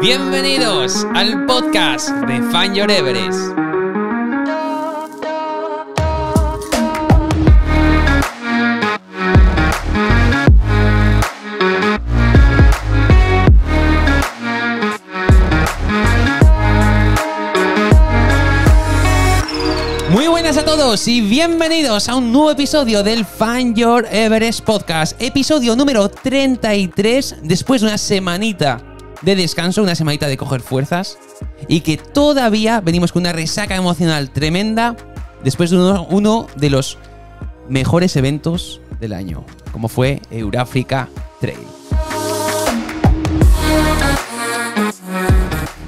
Bienvenidos al podcast de Fan Your Everest. Muy buenas a todos y bienvenidos a un nuevo episodio del Fan Your Everest Podcast, episodio número 33 después de una semanita de descanso, una semanita de coger fuerzas y que todavía venimos con una resaca emocional tremenda después de uno, de los mejores eventos del año, como fue Euráfrica Trail.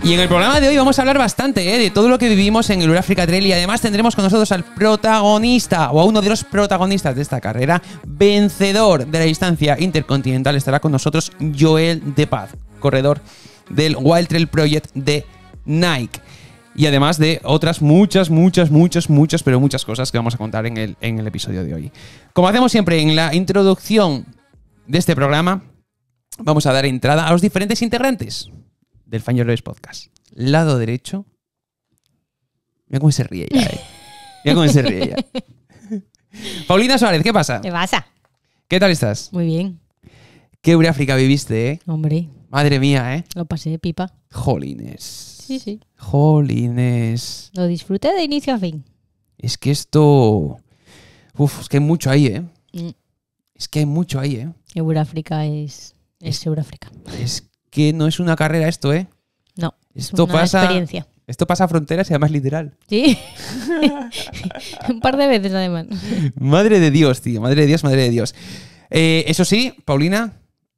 Y en el programa de hoy vamos a hablar bastante ¿eh? de todo lo que vivimos en el Euráfrica Trail y además tendremos con nosotros al protagonista o a uno de los protagonistas de esta carrera, vencedor de la distancia intercontinental, estará con nosotros Joel De Paz corredor del Wild Trail Project de Nike. Y además de otras muchas, muchas, muchas, muchas, pero muchas cosas que vamos a contar en el, episodio de hoy. Como hacemos siempre en la introducción de este programa, vamos a dar entrada a los diferentes integrantes del Race Podcast. Lado derecho. Mira cómo se ríe ya, eh. Mira cómo se ríe ella. Paulina Suárez, ¿qué pasa? ¿Qué pasa? ¿Qué tal estás? Muy bien. Qué África viviste, ¿eh? Hombre, Madre mía, ¿eh? Lo pasé de pipa. Jolines. Sí, sí. Jolines. Lo disfruté de inicio a fin. Es que esto. Uf, es que hay mucho ahí, ¿eh? Mm. Es que hay mucho ahí, ¿eh? Euráfrica es. Es Euráfrica. Es que no es una carrera esto, ¿eh? No. Esto pasa. Esto pasa a fronteras y además literal. Sí. Un par de veces además. Madre de Dios, tío. Madre de Dios, madre de Dios. Eh, eso sí, Paulina,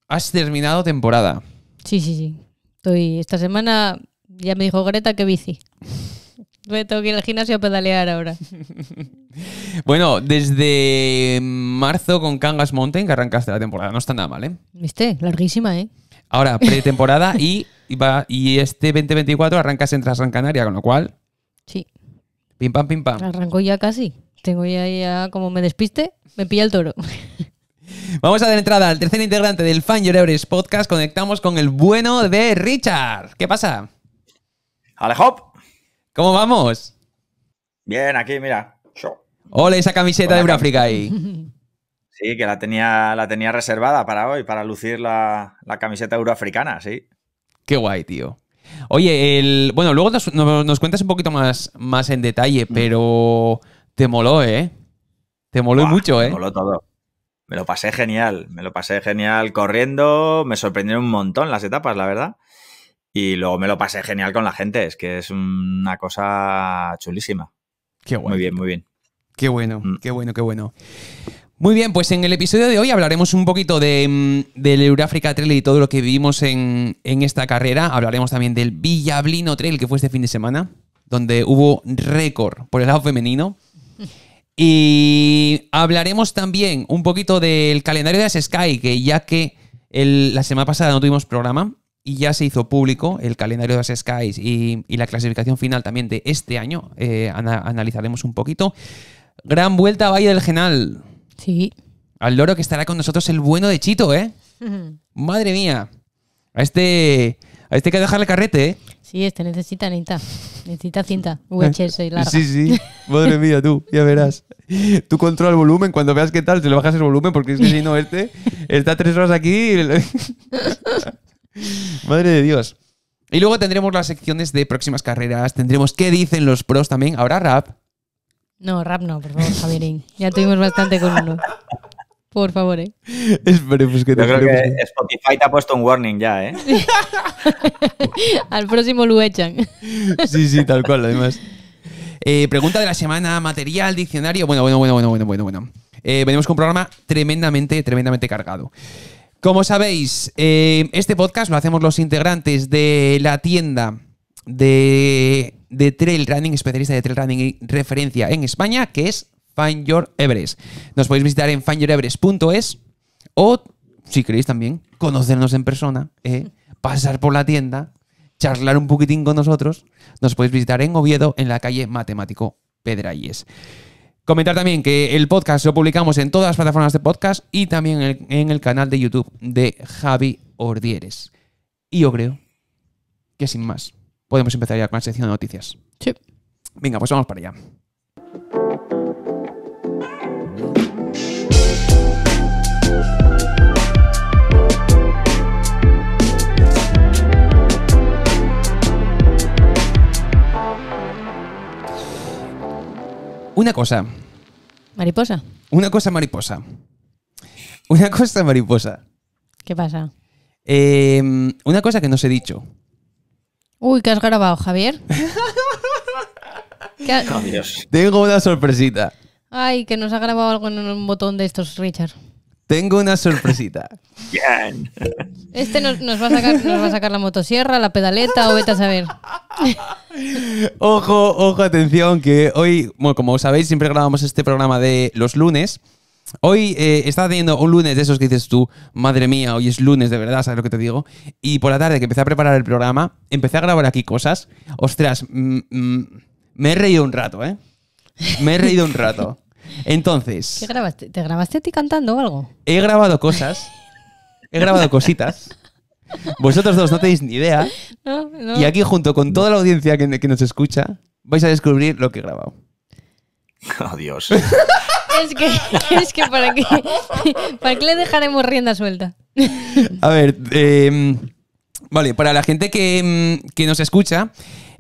has terminado temporada. Sí, sí, sí. Estoy, esta semana ya me dijo Greta que bici. Me tengo que ir al gimnasio a pedalear ahora. bueno, desde marzo con Cangas Mountain que arrancaste la temporada. No está nada mal, ¿eh? Viste, larguísima, ¿eh? Ahora, pretemporada y, va, y este 2024 arrancas en Trasran Canaria, con lo cual. Sí. Pim pam, pim pam. Arrancó ya casi. Tengo ya, ya como me despiste, me pilla el toro. Vamos a dar entrada al tercer integrante del Fan Your Everest podcast. Conectamos con el bueno de Richard. ¿Qué pasa? Alejop. ¿Cómo vamos? Bien, aquí, mira. Hola, esa camiseta de Euroafrica ahí. Sí, que la tenía, la tenía reservada para hoy, para lucir la, camiseta euroafricana, sí. Qué guay, tío. Oye, el, bueno, luego nos, cuentas un poquito más, más en detalle, mm. pero te moló, ¿eh? Te moló mucho, ¿eh? Te moló todo. Me lo pasé genial, me lo pasé genial corriendo, me sorprendieron un montón las etapas, la verdad. Y luego me lo pasé genial con la gente, es que es una cosa chulísima. Qué bueno. Muy bien, muy bien. Qué bueno, mm. qué bueno, qué bueno. Muy bien, pues en el episodio de hoy hablaremos un poquito mm, del Euráfrica Trail y todo lo que vivimos en, en, esta carrera. Hablaremos también del Villablino Trail que fue este fin de semana, donde hubo récord por el lado femenino. Y hablaremos también un poquito del calendario de As Sky, que ya que la semana pasada no tuvimos programa y ya se hizo público el calendario de As y, la clasificación final también de este año, eh, analizaremos un poquito. Gran vuelta a Valle del Genal. Sí. Al loro que estará con nosotros el bueno de Chito, ¿eh? Madre mía. A este, a este hay que dejarle carrete, ¿eh? Y este necesita cinta. Necesita cinta. VHS eh, y larga. Sí, sí. Madre mía, tú, ya verás. Tú controla el volumen. Cuando veas qué tal, te le bajas el volumen porque es que si no, este está tres horas aquí. Madre de Dios. Y luego tendremos las secciones de próximas carreras. Tendremos qué dicen los pros también. Ahora rap. No, rap no, por favor, Javierín. Ya tuvimos bastante con uno. Por favor, eh. Esperemos que Yo creo Spotify te ha puesto un warning ya, ¿eh? Al próximo lo echan. sí, sí, tal cual, además. Eh, pregunta de la semana, material, diccionario. Bueno, bueno, bueno, bueno, bueno, bueno, bueno. Eh, venimos con un programa tremendamente, tremendamente cargado. Como sabéis, eh, este podcast lo hacemos los integrantes de la tienda de, de trail running, especialista de trail running y referencia en España, que es Find Your Everest. Nos podéis visitar en findyoureverest.es o, si queréis también, conocernos en persona, ¿eh? pasar por la tienda, charlar un poquitín con nosotros. Nos podéis visitar en Oviedo, en la calle Matemático Pedrayes. Comentar también que el podcast lo publicamos en todas las plataformas de podcast y también en el, canal de YouTube de Javi Ordieres. Y yo creo que sin más, podemos empezar ya con la sección de noticias. Sí. Venga, pues vamos para allá. Una cosa. ¿Mariposa? Una cosa mariposa. Una cosa mariposa. ¿Qué pasa? Em, una cosa que no os he dicho. Uy, ¿qué has grabado, Javier? Tengo una sorpresita. Ay, que nos ha grabado algo en un botón de estos, Richard. Tengo una sorpresita. Este nos, va a sacar, la motosierra, la pedaleta o vete a saber. Ojo, ojo, atención, que hoy, bueno, como sabéis, siempre grabamos este programa de los lunes. Hoy eh, está teniendo un lunes de esos que dices tú, madre mía, hoy es lunes, de verdad, ¿sabes lo que te digo? Y por la tarde que empecé a preparar el programa, empecé a grabar aquí cosas. Ostras, mm, mm, me he reído un rato, ¿eh? Me he reído un rato. Entonces. ¿Te grabaste a ti cantando o algo? He grabado cosas. he grabado cositas. Vosotros dos no tenéis ni idea. Y aquí, junto con toda la audiencia que, nos escucha, vais a descubrir lo que he grabado. Adiós. Oh, es que, para qué le dejaremos rienda suelta. a ver, eh, Vale, para la gente que, mm, nos escucha,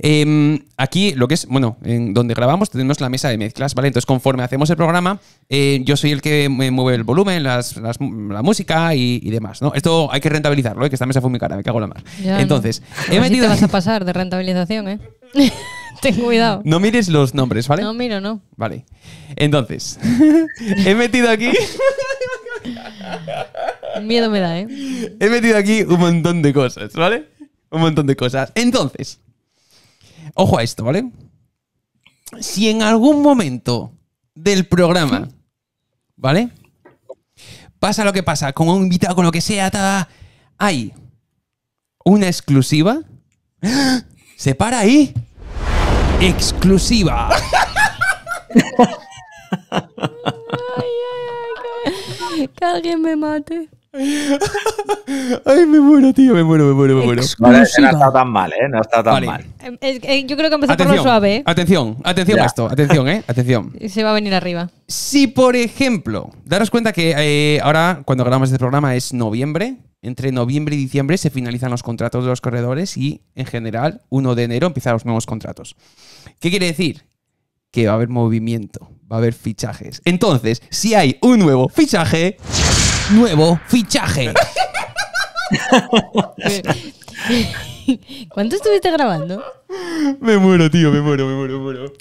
em, aquí lo que es, bueno, en donde grabamos tenemos la mesa de mezclas, ¿vale? Entonces, conforme hacemos el programa, eh, yo soy el que me mueve el volumen, la música y, demás, ¿no? Esto hay que rentabilizarlo, ¿eh? que esta mesa fue mi cara, me cago la mar. Entonces, pues he metido... vas a pasar de rentabilización, ¿eh? Ten cuidado. No mires los nombres, ¿vale? No miro, no. Vale. Entonces, he metido aquí... Miedo me da, ¿eh? He metido aquí un montón de cosas, ¿vale? Un montón de cosas. Entonces, ojo a esto, ¿vale? Si en algún momento del programa, ¿vale? Pasa lo que pasa, con un invitado, con lo que sea, hay una exclusiva. ¡Ah! Se para ahí. Exclusiva. ay, ay, ay, que alguien me mate. Ay, me muero, tío, me muero, me muero, me muero. No, no ha tan mal, ¿eh? No ha tan mal. Eh, yo creo que empezó por lo suave, ¿eh? Atención, atención a esto, atención, ¿eh? Atención. Se va a venir arriba. Si, por ejemplo, daros cuenta que eh, ahora, cuando grabamos este programa, es noviembre. Entre noviembre y diciembre se finalizan los contratos de los corredores y, en general, 1 de enero empiezan los nuevos contratos. ¿Qué quiere decir? Que va a haber movimiento, va a haber fichajes. Entonces, si hay un nuevo fichaje. Nuevo fichaje. ¿Cuánto estuviste grabando? Me muero, tío, me muero, me muero, me muero.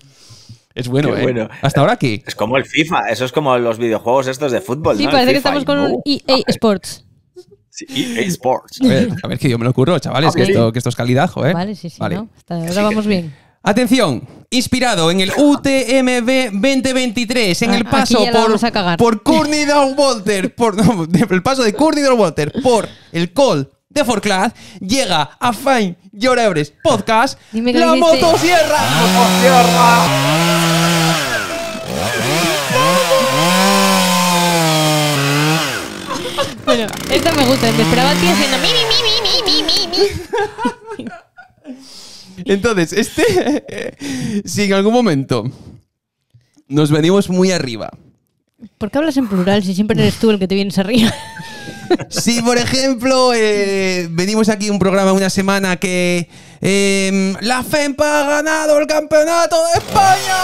Es bueno, ¿eh? Bueno. Hasta ahora qué? Es como el FIFA, eso es como los videojuegos estos de fútbol. Sí, parece que estamos con un EA Sports. Sí, EA Sports. A ver, si que yo me lo curro, chavales, que esto, que es calidad, ¿eh? Vale, sí, sí. ¿no? Hasta ahora vamos bien. Atención, inspirado en el UTMB 2023, en el ah, paso por, por Courtney Walter, por el paso de Courtney Walter por el call de Forclaz, llega a Fine Your Everest Podcast la motosierra. Ah. motosierra. Bueno, esta me gusta, me esperaba a ti haciendo mi, mi, mi, mi, mi, mi. Entonces, este, si en algún momento nos venimos muy arriba. ¿Por qué hablas en plural si siempre eres tú el que te vienes arriba? Si, por ejemplo, eh, venimos aquí un programa una semana que em, la FEMPA ha ganado el campeonato de España.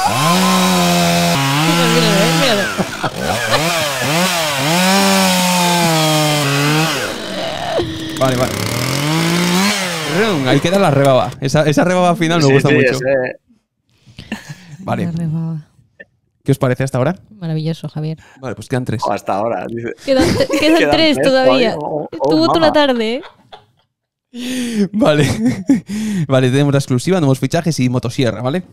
Vale, vale. Ahí queda la rebaba. Esa, esa rebaba final me gusta mucho. Vale. ¿Qué os parece hasta ahora? Maravilloso, Javier. Vale, pues quedan tres. Oh, hasta ahora. Quedan, tres, todavía. Oh, oh toda la tarde. ¿eh? Vale. vale, tenemos la exclusiva, nuevos fichajes y motosierra, ¿vale?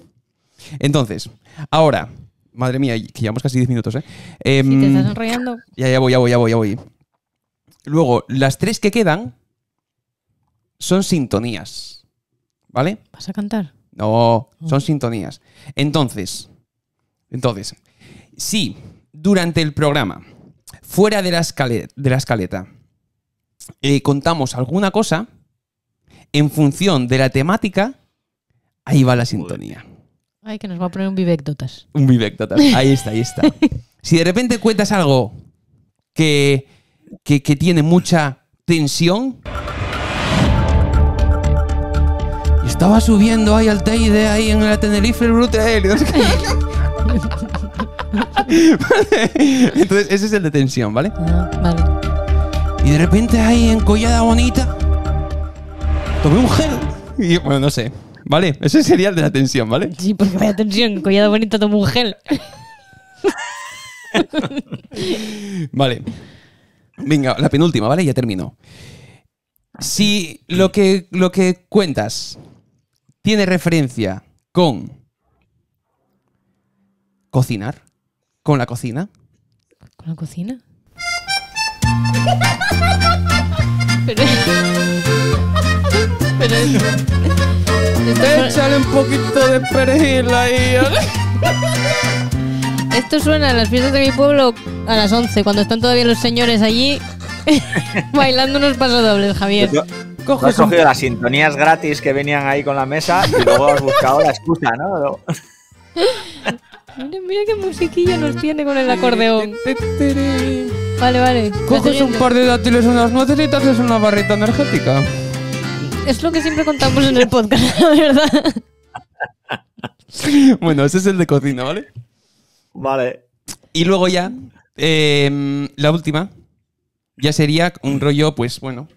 Entonces, ahora. Madre mía, que llevamos casi 10 minutos, ¿eh? Em, ya, ya voy, ya voy, ya voy, ya voy. Luego, las tres que quedan son sintonías. ¿Vale? ¿Vas a cantar? No, oh. son sintonías. Entonces, entonces, si durante el programa, fuera de la, escaleta, de la eh, contamos alguna cosa, en función de la temática, ahí va la sintonía. Ay, que nos va a poner un vivectotas. Un vivectotas, ahí está, ahí está. si de repente cuentas algo que tiene mucha tensión, estaba subiendo ahí al Teide, ahí en la Tenerife Brutal. Entonces, ese es el de tensión, ¿vale? Ah, vale. Y de repente ahí en Collada Bonita tomé un gel. Y bueno, no sé. ¿Vale? Ese sería el de la tensión, ¿vale? Sí, porque vaya tensión. Collada Bonita tomé un gel. vale. Venga, la penúltima, ¿vale? Ya termino. Si lo que, lo que cuentas tiene referencia con cocinar, con la cocina. ¿Con la cocina? Pero... Pero... Échale un poquito de perejil ahí. ¿eh? Esto suena a las fiestas de mi pueblo a las 11, cuando están todavía los señores allí bailando unos pasodobles, Javier. Coges cogido las sintonías gratis que venían ahí con la mesa y luego has buscado la excusa, ¿no? mira, qué musiquilla nos tiene con el acordeón. Vale, vale. Coges un par de dátiles, unas nueces y te haces una barrita energética. Es lo que siempre contamos en el podcast, la verdad. bueno, ese es el de cocina, ¿vale? Vale. Y luego ya, em, la última, ya sería un rollo, pues bueno,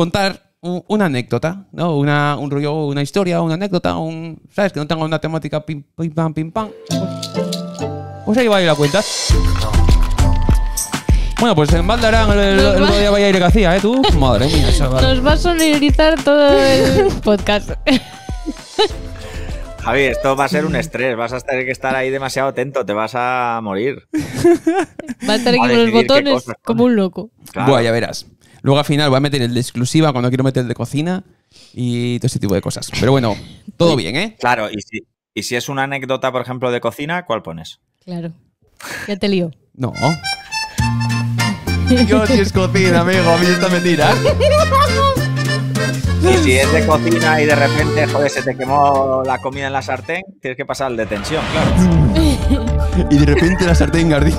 contar una anécdota, ¿no? Una, un rollo, una historia, una anécdota, un, ¿sabes? Que no tenga una temática pim, pim, pam, pim, pam. Pues ahí va a ir la cuenta. Bueno, pues en Valdarán el, el, día vaya a García, ¿eh? Tú, madre mía. Nos va a sonorizar todo el podcast. Javi, esto va a ser un estrés. Vas a tener que estar ahí demasiado atento. Te vas a morir. Va a estar aquí con los botones como un loco. Buah Bueno, ya verás. Luego al final voy a meter el de exclusiva cuando quiero meter el de cocina y todo ese tipo de cosas. Pero bueno, todo bien, ¿eh? Claro, y si, es una anécdota, por ejemplo, de cocina, ¿cuál pones? Claro. ¿Qué te lío. No. Yo si es cocina, amigo, a mí esta mentira. Y si es de cocina y de repente, joder, se te quemó la comida en la sartén, tienes que pasar al de tensión, claro. y de repente la sartén gardi.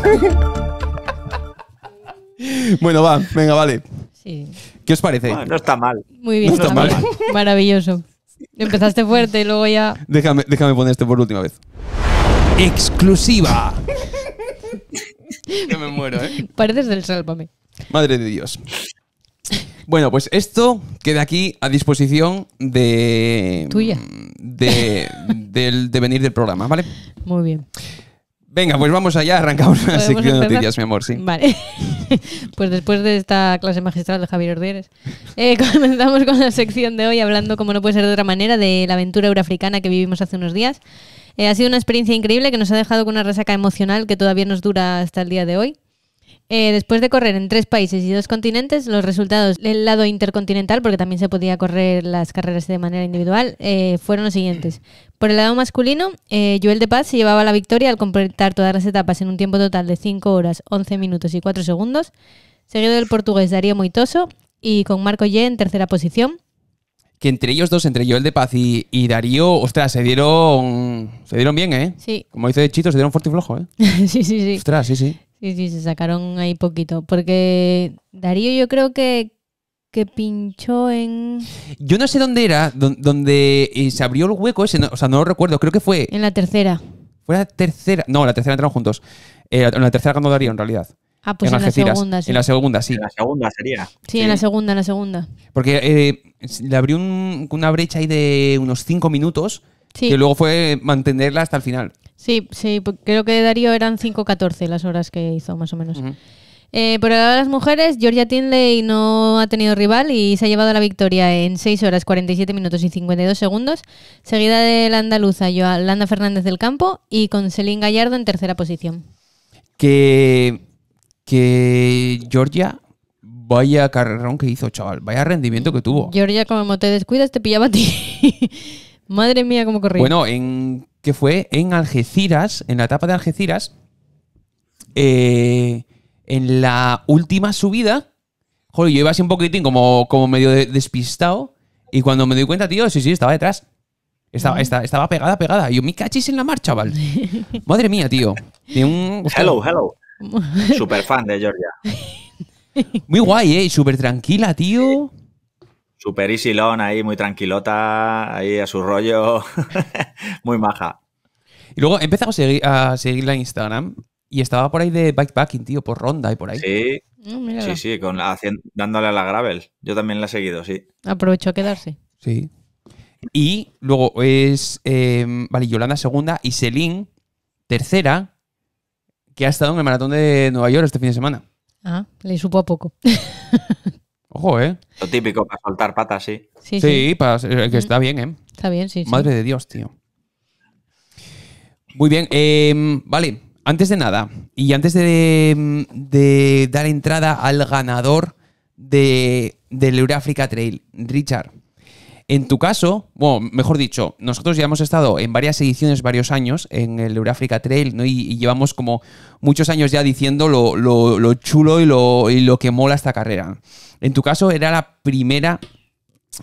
bueno, va, venga, vale. ¿Qué os parece? no está mal. Muy bien, está maravilloso. Empezaste fuerte y luego ya. Déjame, déjame poner este por última vez. Exclusiva. que me muero, ¿eh? Pareces del sálvame. Madre de Dios. Bueno, pues esto queda aquí a disposición de. Tuya. De, del devenir del programa, ¿vale? Muy bien. Venga, pues vamos allá, arrancamos una sección de noticias, mi amor, sí. Vale. pues después de esta clase magistral de Javier Ordieres, eh, comenzamos con la sección de hoy hablando, como no puede ser de otra manera, de la aventura euroafricana que vivimos hace unos días. Eh, ha sido una experiencia increíble que nos ha dejado con una resaca emocional que todavía nos dura hasta el día de hoy. Eh, después de correr en tres países y dos continentes, los resultados del lado intercontinental, porque también se podía correr las carreras de manera individual, fueron los siguientes. Por el lado masculino, eh, Joel de Paz se llevaba la victoria al completar todas las etapas en un tiempo total de 5 horas, 11 minutos y 4 segundos, seguido del portugués Darío Moitoso y con Marco Ye en tercera posición. Que entre ellos dos, entre Joel de Paz y, y Darío, ostras, se dieron, se dieron bien, ¿eh? Sí. Como dice Chito, se dieron fuerte y flojo, ¿eh? sí, sí, sí. Ostras, sí, sí. Sí, sí, se sacaron ahí poquito. Porque Darío yo creo que, que pinchó en. Yo no sé dónde era, donde eh, se abrió el hueco ese, o sea, no lo recuerdo, creo que fue. En la tercera. ¿Fue la tercera? No, la tercera entraron juntos. Eh, en la tercera cuando Darío, en realidad. Ah, pues en, la segunda, sí. En la segunda, sí. En la segunda sería. Sí, en la segunda, en la segunda. Porque eh, le abrió una brecha ahí de unos cinco minutos, que luego fue mantenerla hasta el final. Sí, sí, creo que Darío eran 5.14 las horas que hizo, más o menos. Eh, el por de las mujeres, Georgia Tinley no ha tenido rival y se ha llevado la victoria en 6 horas 47 minutos y 52 segundos, seguida de la andaluza Landa Fernández del Campo y con Celine Gallardo en tercera posición. Que, que Georgia, vaya carrerón que hizo, chaval, vaya rendimiento que tuvo. Georgia, como te descuidas, te pillaba a ti. Madre mía, cómo corría. Bueno, en que fue en Algeciras, en la etapa de Algeciras, eh, en la última subida, joder, yo iba así un poquitín como, como medio despistado. Y cuando me doy cuenta, tío, sí, sí, estaba detrás. Estaba, mm. estaba, estaba pegada, pegada. Y yo, ¡mi cachis en la marcha, chaval. Madre mía, tío. un... Hello, hello. Super fan de Georgia. Muy guay, ¿eh? Súper tranquila, tío. Super easy lon ahí, muy tranquilota, ahí a su rollo. muy maja. Y luego empezamos a, seguir, a seguirla en Instagram y estaba por ahí de bikepacking, tío, por ronda y por ahí. Sí, ah, sí, sí, con dándole a la gravel. Yo también la he seguido, sí. Aprovechó a quedarse. Sí. Y luego es, em, vale, Yolanda segunda y Celine tercera, que ha estado en el maratón de Nueva York este fin de semana. Ah, le supo a poco. Ojo, ¿eh? Lo típico, para soltar patas, sí. Sí, sí, eh, que está bien, ¿eh? Está bien, sí. Madre de Dios, tío. Muy bien, em, vale. Antes de nada, y antes mm, de, dar entrada al ganador de, del Euráfrica Trail, Richard, en tu caso, bueno, mejor dicho, nosotros ya hemos estado en varias ediciones, varios años en el Euráfrica Trail, ¿no? Y, llevamos como muchos años ya diciendo lo, chulo y lo, lo, que mola esta carrera. En tu caso, era la primera,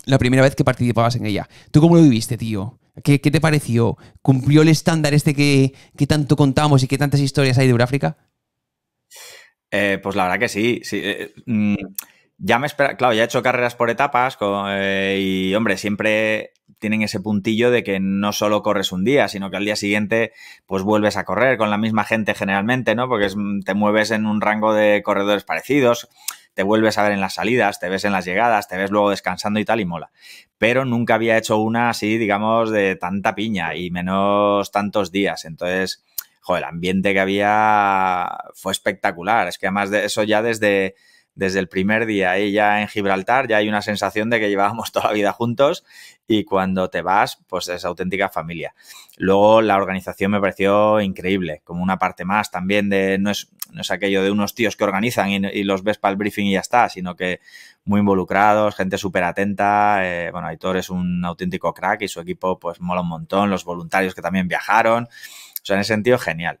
la primera vez que participabas en ella. ¿Tú cómo lo viviste, tío? ¿Qué, te pareció? ¿Cumplió el estándar este que, tanto contamos y que tantas historias hay de Euráfrica? Eh, pues la verdad que sí. sí eh, mm, ya me espera, claro, ya he hecho carreras por etapas eh, y, hombre, siempre tienen ese puntillo de que no solo corres un día, sino que al día siguiente pues vuelves a correr con la misma gente generalmente, ¿no? Porque te mueves en un rango de corredores parecidos, te vuelves a ver en las salidas, te ves en las llegadas, te ves luego descansando y tal y mola. Pero nunca había hecho una así, digamos, de tanta piña y menos tantos días. Entonces, joder, el ambiente que había fue espectacular. Es que además de eso ya desde desde el primer día ahí ya en Gibraltar, ya hay una sensación de que llevábamos toda la vida juntos y cuando te vas, pues es auténtica familia. Luego la organización me pareció increíble, como una parte más también de, no es, aquello de unos tíos que organizan y, los ves para el briefing y ya está, sino que muy involucrados, gente súper atenta, eh, bueno, Aitor es un auténtico crack y su equipo pues mola un montón, los voluntarios que también viajaron, o sea, en ese sentido genial.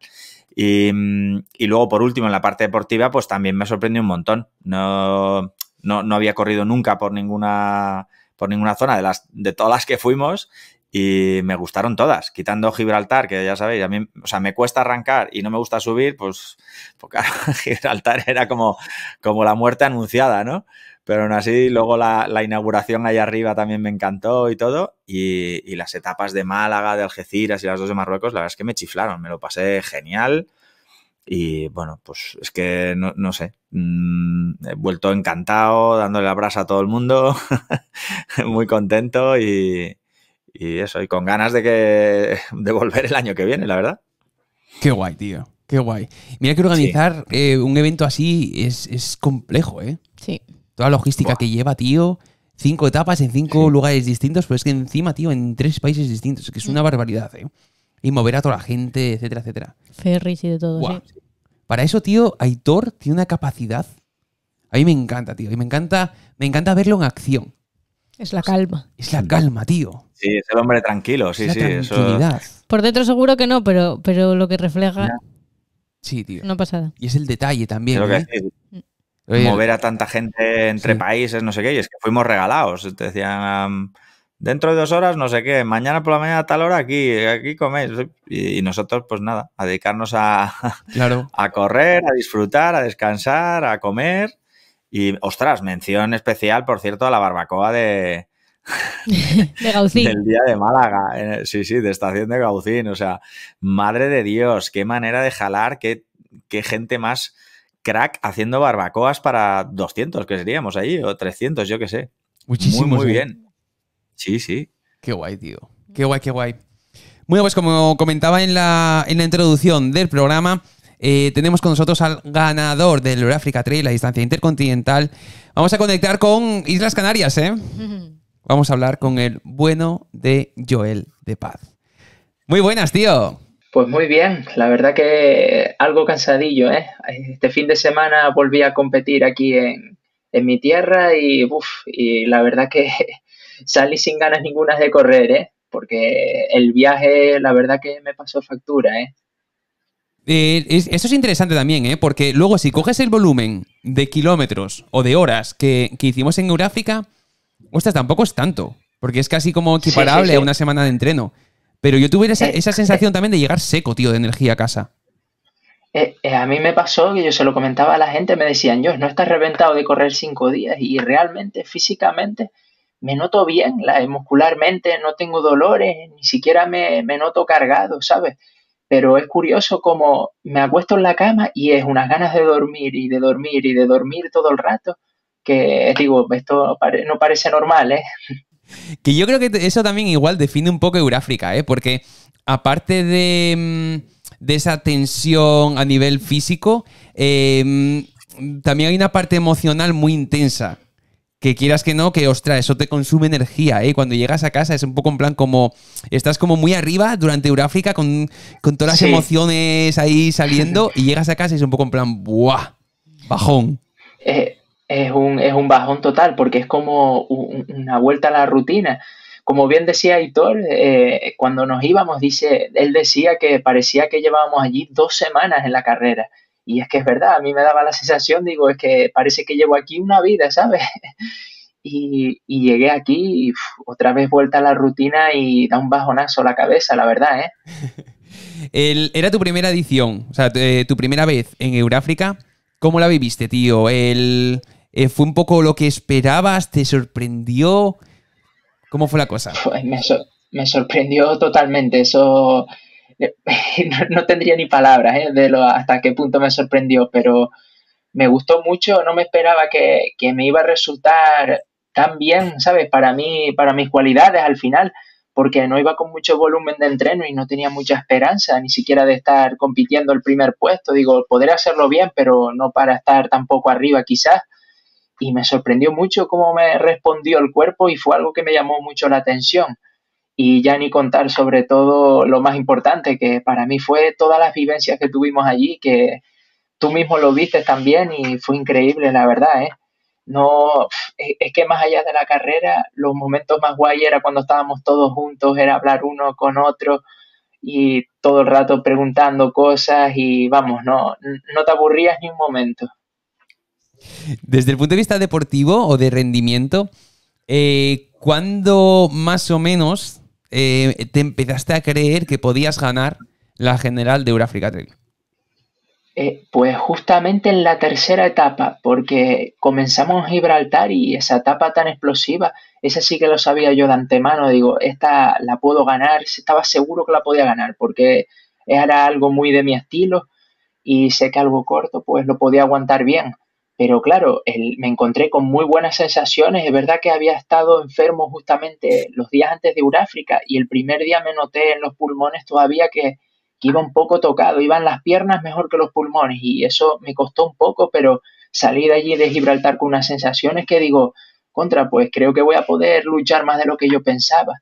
Y, luego, por último, en la parte deportiva, pues también me sorprendió un montón. No, no, había corrido nunca por ninguna, por ninguna zona de, las, de todas las que fuimos y me gustaron todas, quitando Gibraltar, que ya sabéis, a mí, sea, me cuesta arrancar y no me gusta subir, pues, pues Gibraltar era como, como la muerte anunciada, ¿no? Pero aún así, luego la, inauguración allá arriba también me encantó y todo. Y, las etapas de Málaga, de Algeciras y las dos de Marruecos, la verdad es que me chiflaron, me lo pasé genial. Y bueno, pues es que no, sé, mm, he vuelto encantado, dándole la a todo el mundo, muy contento y, y eso, y con ganas de que de volver el año que viene, la verdad. Qué guay, tío. Qué guay. Mira que organizar eh, un evento así es, es complejo, ¿eh? Sí. Toda la logística que lleva, tío. Cinco etapas en cinco lugares distintos, pero es que encima, tío, en tres países distintos. Que es una barbaridad, ¿eh? Y mover a toda la gente, etcétera, etcétera. Ferries y de todo, sí. Para eso, tío, Aitor tiene una capacidad. A mí me encanta, tío. Y me encanta, me encanta verlo en acción. Es la calma. Es la calma, tío. Sí, es el hombre tranquilo, sí, es la sí. Por dentro seguro que no, pero, pero lo que refleja. Sí, tío. pasa pasada. Y es el detalle también. ¿eh? mover a tanta gente entre países, no sé qué, y es que fuimos regalados. Te decían, dentro de dos horas, no sé qué, mañana por la mañana a tal hora aquí, aquí coméis. Y, nosotros, pues nada, a dedicarnos a, a correr, a disfrutar, a descansar, a comer. Y ostras, mención especial, por cierto, a la barbacoa de, de Gaucín. Del día de Málaga. Eh, sí, sí, de estación de Gaucín. O sea, madre de Dios, qué manera de jalar, qué, qué gente más crack haciendo barbacoas para 200, que seríamos ahí, o 300, yo qué sé. Muchísimo. Muy, muy ¿eh? bien. Sí, sí. Qué guay, tío. Qué guay, qué guay. Bueno, pues como comentaba en la, introducción del programa, eh, tenemos con nosotros al ganador del Eurafrica Trail, la distancia intercontinental. Vamos a conectar con Islas Canarias, ¿eh? Vamos a hablar con el bueno de Joel de Paz. Muy buenas, tío. Pues muy bien, la verdad que algo cansadillo, ¿eh? Este fin de semana volví a competir aquí en, mi tierra y, uf, y la verdad que salí sin ganas ninguna de correr, ¿eh? Porque el viaje, la verdad que me pasó factura, ¿eh? eh eso es interesante también, ¿eh? Porque luego si coges el volumen de kilómetros o de horas que, hicimos en Euráfica, tampoco es tanto, porque es casi como equiparable a una semana de entreno. Pero yo tuve esa, eh, eh, sensación también de llegar seco, tío, de energía a casa. Eh, a mí me pasó que yo se lo comentaba a la gente, me decían, yo no estás reventado de correr cinco días y realmente físicamente me noto bien, la, muscularmente no tengo dolores, ni siquiera me, me noto cargado, ¿sabes? Pero es curioso como me acuesto en la cama y es unas ganas de dormir y de dormir y de dormir todo el rato, que digo, esto no parece normal, ¿eh? Que yo creo que eso también igual define un poco Euráfrica, ¿eh? Porque aparte de, mm, esa tensión a nivel físico, em, también hay una parte emocional muy intensa. Que quieras que no, que ostras, eso te consume energía, ¿eh? Cuando llegas a casa es un poco en plan como. Estás como muy arriba durante Euráfrica con, todas las emociones ahí saliendo y llegas a casa y es un poco en plan, ¡buah! Bajón. Eh, es un, es un bajón total porque es como una vuelta a la rutina. Como bien decía Aitor, eh, cuando nos íbamos, dice, él decía que parecía que llevábamos allí dos semanas en la carrera. Y es que es verdad, a mí me daba la sensación, digo, es que parece que llevo aquí una vida, ¿sabes? Y, llegué aquí otra vez vuelta a la rutina y da un bajonazo a la cabeza, la verdad, ¿eh? era tu primera edición, o sea, tu, eh, tu primera vez en Euráfrica. ¿Cómo la viviste, tío? El, eh, ¿Fue un poco lo que esperabas? ¿Te sorprendió? ¿Cómo fue la cosa? Pues me, sorprendió totalmente. Eso eh, no, tendría ni palabras eh, de hasta qué punto me sorprendió, pero me gustó mucho. No me esperaba que, que me iba a resultar tan bien, ¿sabes? Para mí, para mis cualidades al final, porque no iba con mucho volumen de entreno y no tenía mucha esperanza ni siquiera de estar compitiendo el primer puesto. Digo, poder hacerlo bien, pero no para estar tampoco arriba quizás y me sorprendió mucho cómo me respondió el cuerpo y fue algo que me llamó mucho la atención. Y ya ni contar sobre todo lo más importante, que para mí fue todas las vivencias que tuvimos allí, que tú mismo lo viste también y fue increíble, la verdad, ¿eh? No, es que más allá de la carrera, los momentos más guay era cuando estábamos todos juntos, era hablar uno con otro y todo el rato preguntando cosas y vamos, no, no te aburrías ni un momento. Desde el punto de vista deportivo o de rendimiento, eh, ¿cuándo más o menos eh, te empezaste a creer que podías ganar la general de Euroafrica? Eh, pues justamente en la tercera etapa, porque comenzamos en Gibraltar y esa etapa tan explosiva, esa sí que lo sabía yo de antemano, digo, esta la puedo ganar, estaba seguro que la podía ganar, porque era algo muy de mi estilo y sé que algo corto, pues lo podía aguantar bien. Pero claro, el, me encontré con muy buenas sensaciones. Es verdad que había estado enfermo justamente los días antes de Euráfrica y el primer día me noté en los pulmones todavía que, que iba un poco tocado, iban las piernas mejor que los pulmones y eso me costó un poco, pero salí de allí de Gibraltar con unas sensaciones que digo, contra, pues creo que voy a poder luchar más de lo que yo pensaba.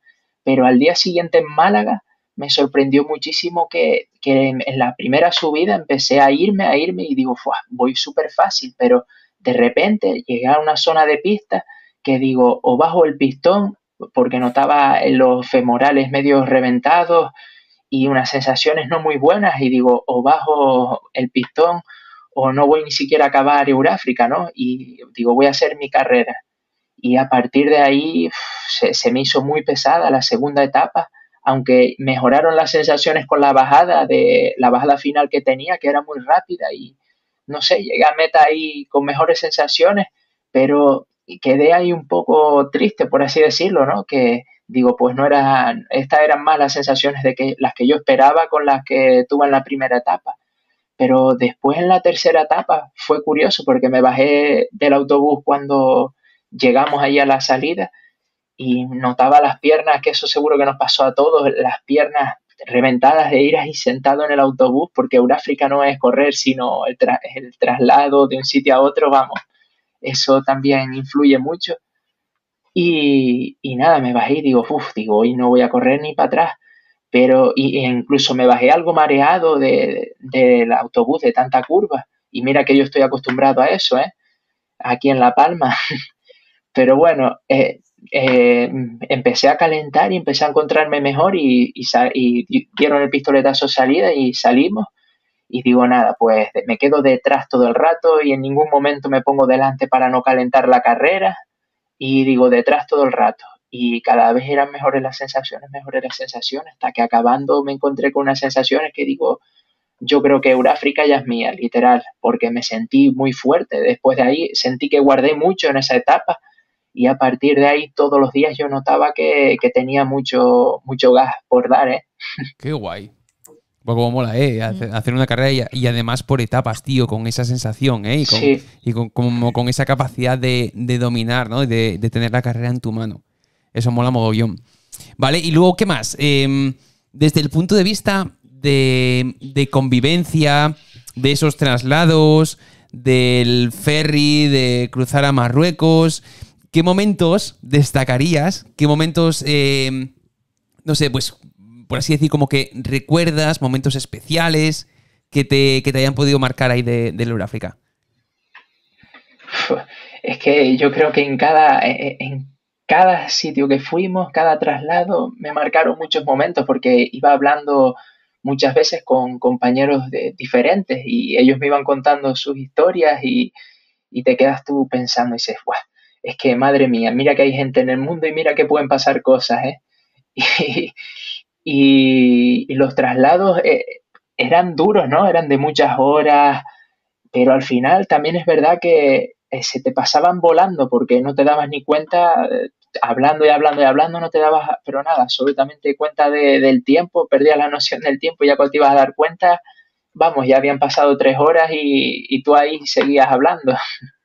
Pero al día siguiente en Málaga me sorprendió muchísimo que, en, la primera subida empecé a irme, a irme y digo, voy súper fácil, pero de repente llegué a una zona de pista que digo, o bajo el pistón, porque notaba los femorales medio reventados y unas sensaciones no muy buenas, y digo, o bajo el pistón, o no voy ni siquiera a acabar Euráfrica, ¿no? Y digo, voy a hacer mi carrera. Y a partir de ahí se me hizo muy pesada la segunda etapa aunque mejoraron las sensaciones con la bajada de la bajada final que tenía, que era muy rápida y no sé, llegué a meta ahí con mejores sensaciones, pero quedé ahí un poco triste, por así decirlo, ¿no? Que digo, pues no eran, estas eran más las sensaciones de que las que yo esperaba con las que tuve en la primera etapa. Pero después en la tercera etapa fue curioso porque me bajé del autobús cuando llegamos ahí a la salida y notaba las piernas, que eso seguro que nos pasó a todos, las piernas reventadas de iras y sentado en el autobús, porque Euráfrica no es correr, sino el, traslado de un sitio a otro, vamos, eso también influye mucho. Y, y nada, me bajé y digo, uff, digo, hoy no voy a correr ni para atrás, pero y, e incluso me bajé algo mareado del autobús, de tanta curva, y mira que yo estoy acostumbrado a eso, ¿eh? Aquí en La Palma. pero bueno, eh, eh, empecé a calentar y empecé a encontrarme mejor y, y dieron el pistoletazo salida y salimos. Y digo, nada, pues me quedo detrás todo el rato y en ningún momento me pongo delante para no calentar la carrera. Y digo, detrás todo el rato. Y cada vez eran mejores las sensaciones, mejores las sensaciones, hasta que acabando me encontré con unas sensaciones que digo, yo creo que Euráfrica ya es mía, literal, porque me sentí muy fuerte. Después de ahí sentí que guardé mucho en esa etapa y a partir de ahí todos los días yo notaba que, tenía mucho, mucho gas por dar, ¿eh? Qué guay. Pues como mola, ¿eh? Mm. Hacer una carrera y, además por etapas, tío, con esa sensación, ¿eh? Y con, y con, como, con esa capacidad de, dominar, ¿no? De, de, tener la carrera en tu mano. Eso mola mogollón. Vale, y luego, ¿qué más? Em, desde el punto de vista de, de convivencia, de esos traslados, del ferry, de cruzar a Marruecos, ¿qué momentos destacarías? ¿Qué momentos, eh, no sé, pues, por así decir, como que recuerdas momentos especiales que te, que te hayan podido marcar ahí de, de Es que yo creo que en cada, en cada sitio que fuimos, cada traslado, me marcaron muchos momentos porque iba hablando muchas veces con compañeros de, diferentes y ellos me iban contando sus historias y, y te quedas tú pensando y dices, guau, es que madre mía, mira que hay gente en el mundo y mira que pueden pasar cosas, ¿eh? Y, los traslados eh, eran duros, ¿no? Eran de muchas horas, pero al final también es verdad que eh, se te pasaban volando porque no te dabas ni cuenta, eh, hablando y hablando y hablando, no te dabas, pero nada, absolutamente cuenta del tiempo, perdías la noción del tiempo, y ya cuando te ibas a dar cuenta, vamos, ya habían pasado tres horas y, y tú ahí seguías hablando.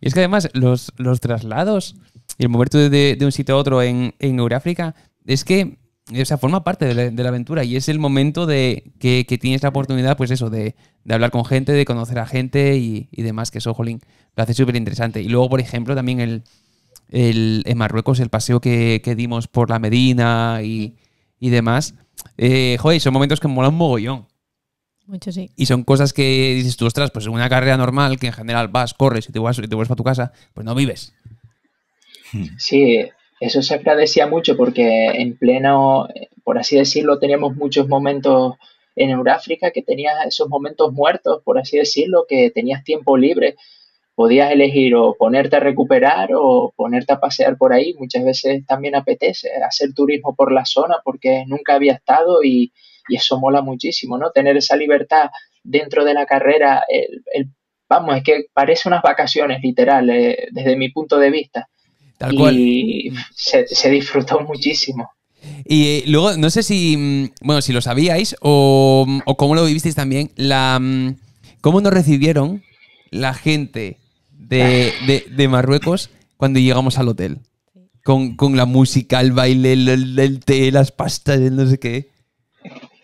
Y es que además los, traslados y el moverte de, un sitio a otro en, Euráfrica es que o sea, forma parte de la, aventura y es el momento de que, que tienes la oportunidad, pues eso, de, hablar con gente, de conocer a gente y, demás, que eso, jolín, lo hace súper interesante. Y luego, por ejemplo, también el, en Marruecos, el paseo que, dimos por la Medina y, demás, eh, joder, son momentos que molan mogollón. Y son cosas que dices tú, ostras, pues en una carrera normal, que en general vas, corres y te vas y te vuelves para tu casa, pues no vives. Sí, eso se agradecía mucho porque en pleno, por así decirlo, teníamos muchos momentos en Euráfrica que tenías esos momentos muertos, por así decirlo, que tenías tiempo libre. Podías elegir o ponerte a recuperar o ponerte a pasear por ahí. Muchas veces también apetece hacer turismo por la zona porque nunca había estado y, y eso mola muchísimo, ¿no? Tener esa libertad dentro de la carrera, vamos, es que parece unas vacaciones, literal, eh, desde mi punto de vista. Tal cual. Y se, disfrutó muchísimo. Y eh, luego, no sé si, mm, bueno, si lo sabíais o, mm, o cómo lo vivisteis también, la, mm, cómo nos recibieron la gente ah. de, Marruecos cuando llegamos al hotel. Con, la música, el baile, el, té, las pastas, no sé qué.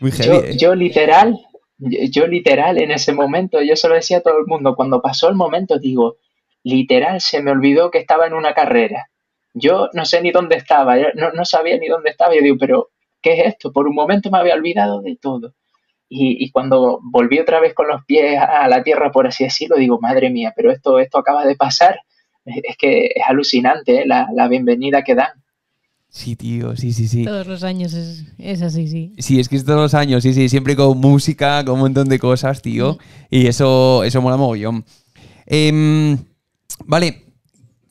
Eh. yo, literal, yo, literal en ese momento, yo se lo decía a todo el mundo, cuando pasó el momento digo, literal se me olvidó que estaba en una carrera. Yo no sé ni dónde estaba, no, sabía ni dónde estaba, yo digo, pero ¿qué es esto? Por un momento me había olvidado de todo. Y, cuando volví otra vez con los pies a la tierra, por así decirlo, digo, madre mía, pero esto, esto acaba de pasar. Es que es alucinante eh, la, la, bienvenida que dan. Sí, tío, sí, sí, sí. Todos los años es, así, sí. Sí, es que es todos los años, sí, sí, siempre con música, con un montón de cosas, tío. Y eso, eso mola mogollón. Em, vale.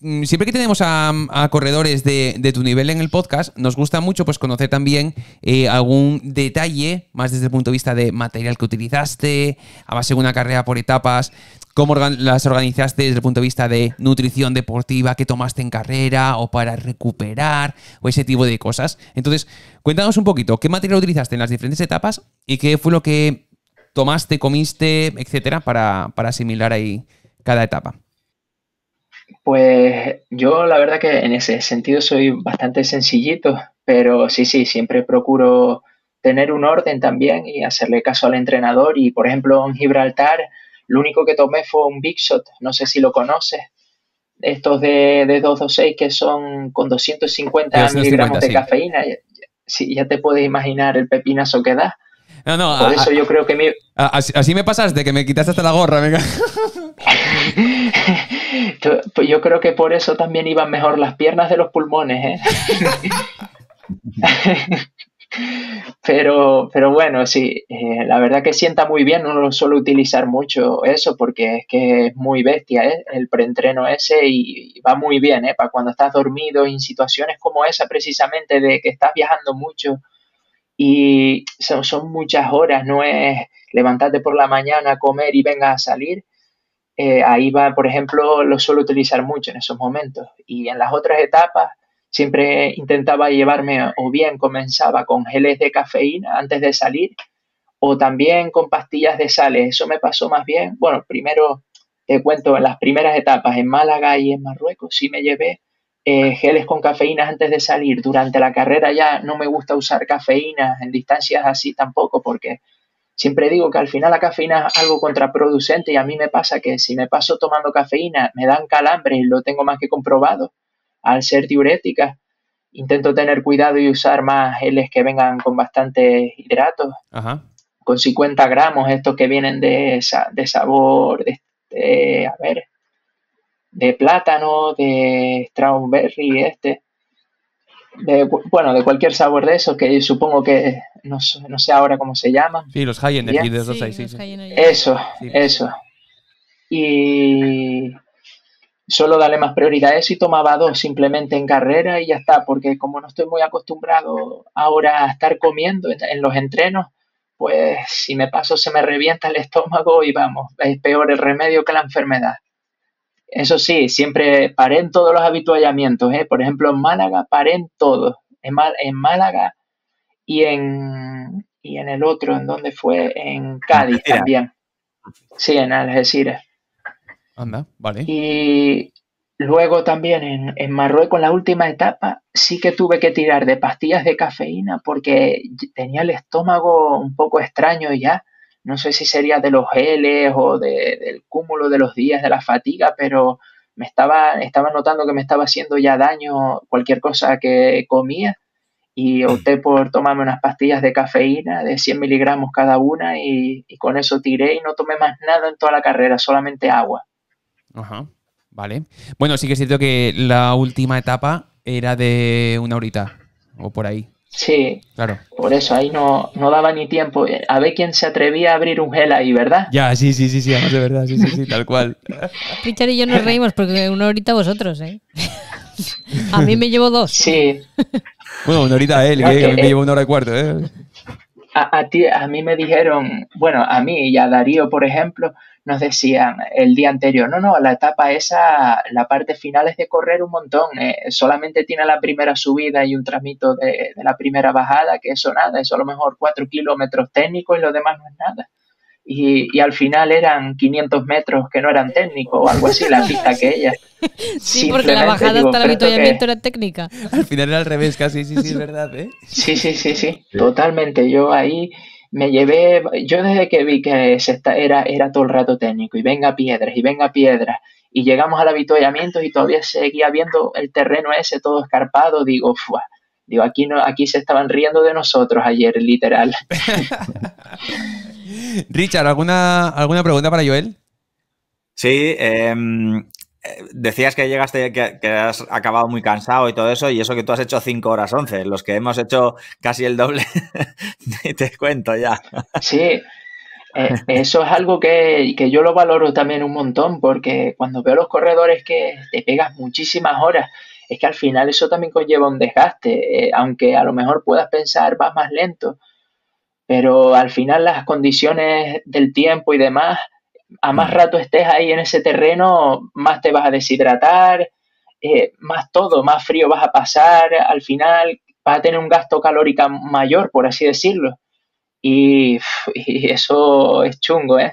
Mm, siempre que tenemos a, corredores de, de, tu nivel en el podcast, nos gusta mucho pues, conocer también eh, algún detalle, más desde el punto de vista de material que utilizaste, a base de una carrera por etapas. ¿Cómo las organizaste desde el punto de vista de nutrición deportiva que tomaste en carrera o para recuperar o ese tipo de cosas? Entonces, cuéntanos un poquito, ¿qué material utilizaste en las diferentes etapas y qué fue lo que tomaste, comiste, etcétera, para, para asimilar ahí cada etapa? Pues yo la verdad que en ese sentido soy bastante sencillito, pero sí, sí, siempre procuro tener un orden también y hacerle caso al entrenador y por ejemplo en Gibraltar lo único que tomé fue un Big Shot, no sé si lo conoces. Estos de, de 226 que son con 250 250, miligramos de cafeína. Sí, ya te puedes imaginar el pepinazo que da. No, no. Por eso yo creo que así, así, me pasaste, que me quitaste hasta la gorra, venga. yo creo que por eso también iban mejor las piernas de los pulmones, ¿eh? Pero, pero bueno, sí, eh, la verdad que sienta muy bien, no lo suelo utilizar mucho eso porque es que es muy bestia ¿eh? el preentreno ese y, va muy bien, ¿eh? para cuando estás dormido en situaciones como esa precisamente de que estás viajando mucho y son, son muchas horas, no es levantarte por la mañana, comer y venga a salir. Eh, ahí va, por ejemplo, lo suelo utilizar mucho en esos momentos y en las otras etapas Siempre intentaba llevarme o bien comenzaba con geles de cafeína antes de salir o también con pastillas de sales. Eso me pasó más bien, bueno, primero te cuento, en las primeras etapas en Málaga y en Marruecos sí me llevé eh, geles con cafeína antes de salir. Durante la carrera ya no me gusta usar cafeína en distancias así tampoco porque siempre digo que al final la cafeína es algo contraproducente y a mí me pasa que si me paso tomando cafeína me dan calambres y lo tengo más que comprobado al ser diuréticas, intento tener cuidado y usar más geles que vengan con bastantes hidratos, Ajá. con 50 gramos, estos que vienen de, de sabor, de, este, a ver, de plátano, de strawberry, este. De, bueno, de cualquier sabor de esos, que supongo que no, sé ahora cómo se llaman. Sí, los high energy, de esos ahí, Eso, eso. Y, solo dale más prioridad a eso y tomaba dos simplemente en carrera y ya está, porque como no estoy muy acostumbrado ahora a estar comiendo en los entrenos, pues si me paso se me revienta el estómago y vamos, es peor el remedio que la enfermedad. Eso sí, siempre paré en todos los habituallamientos, ¿eh? por ejemplo en Málaga paré en todos, en, Málaga y en, y en el otro, en donde fue, en Cádiz también. Sí, en Algeciras vale. Y luego también en, Marruecos, en la última etapa, sí que tuve que tirar de pastillas de cafeína porque tenía el estómago un poco extraño ya. No sé si sería de los geles o del cúmulo de los días, de la fatiga, pero me estaba, estaba notando que me estaba haciendo ya daño cualquier cosa que comía y mm. opté por tomarme unas pastillas de cafeína de 100 miligramos cada una y, con eso tiré y no tomé más nada en toda la carrera, solamente agua. Ajá. Vale. Bueno, sí que es cierto que la última etapa era de una horita o por ahí. Sí. Claro. Por eso ahí no, no daba ni tiempo. A ver quién se atrevía a abrir un gel ahí, ¿verdad? Ya, sí, sí, sí, sí, de verdad, sí, sí, sí, tal cual. Richard y yo nos reímos porque una horita vosotros, ¿eh? A mí me llevo dos. Sí. Bueno, una horita él, que, a mí me eh, llevo una hora y cuarto, ¿eh? a, a, ti, a mí me dijeron, bueno, a mí y a Darío, por ejemplo, nos decían el día anterior, no, no, la etapa esa, la parte final es de correr un montón, eh, solamente tiene la primera subida y un tramito de, de, la primera bajada, que eso nada, eso a lo mejor cuatro kilómetros técnicos y lo demás no es nada y, al final eran 500 metros que no eran técnicos o algo así, la pista que ella. Sí, porque la bajada hasta el avituallamiento era técnica. Al final era al revés casi, sí, sí, es verdad, ¿eh? Sí, sí, sí, sí, totalmente. Yo ahí me llevé, yo desde que vi que se era, era todo el rato técnico y venga piedras y venga piedras y llegamos al avituallamiento y todavía seguía viendo el terreno ese todo escarpado, digo, fuah. Digo, aquí, no, aquí se estaban riendo de nosotros ayer, literal. Richard, ¿alguna, ¿alguna pregunta para Joel? Sí, em, decías que llegaste, que, que, has acabado muy cansado y todo eso, y eso que tú has hecho 5 horas 11, los que hemos hecho casi el doble, te cuento ya. Sí, eh, eso es algo que, yo lo valoro también un montón, porque cuando veo los corredores que te pegas muchísimas horas, es que al final eso también conlleva un desgaste, eh, aunque a lo mejor puedas pensar vas más lento, pero al final las condiciones del tiempo y demás, a más mm. rato estés ahí en ese terreno, más te vas a deshidratar, eh, más todo, más frío vas a pasar, al final vas a tener un gasto calórico mayor, por así decirlo. Y, eso es chungo, ¿eh?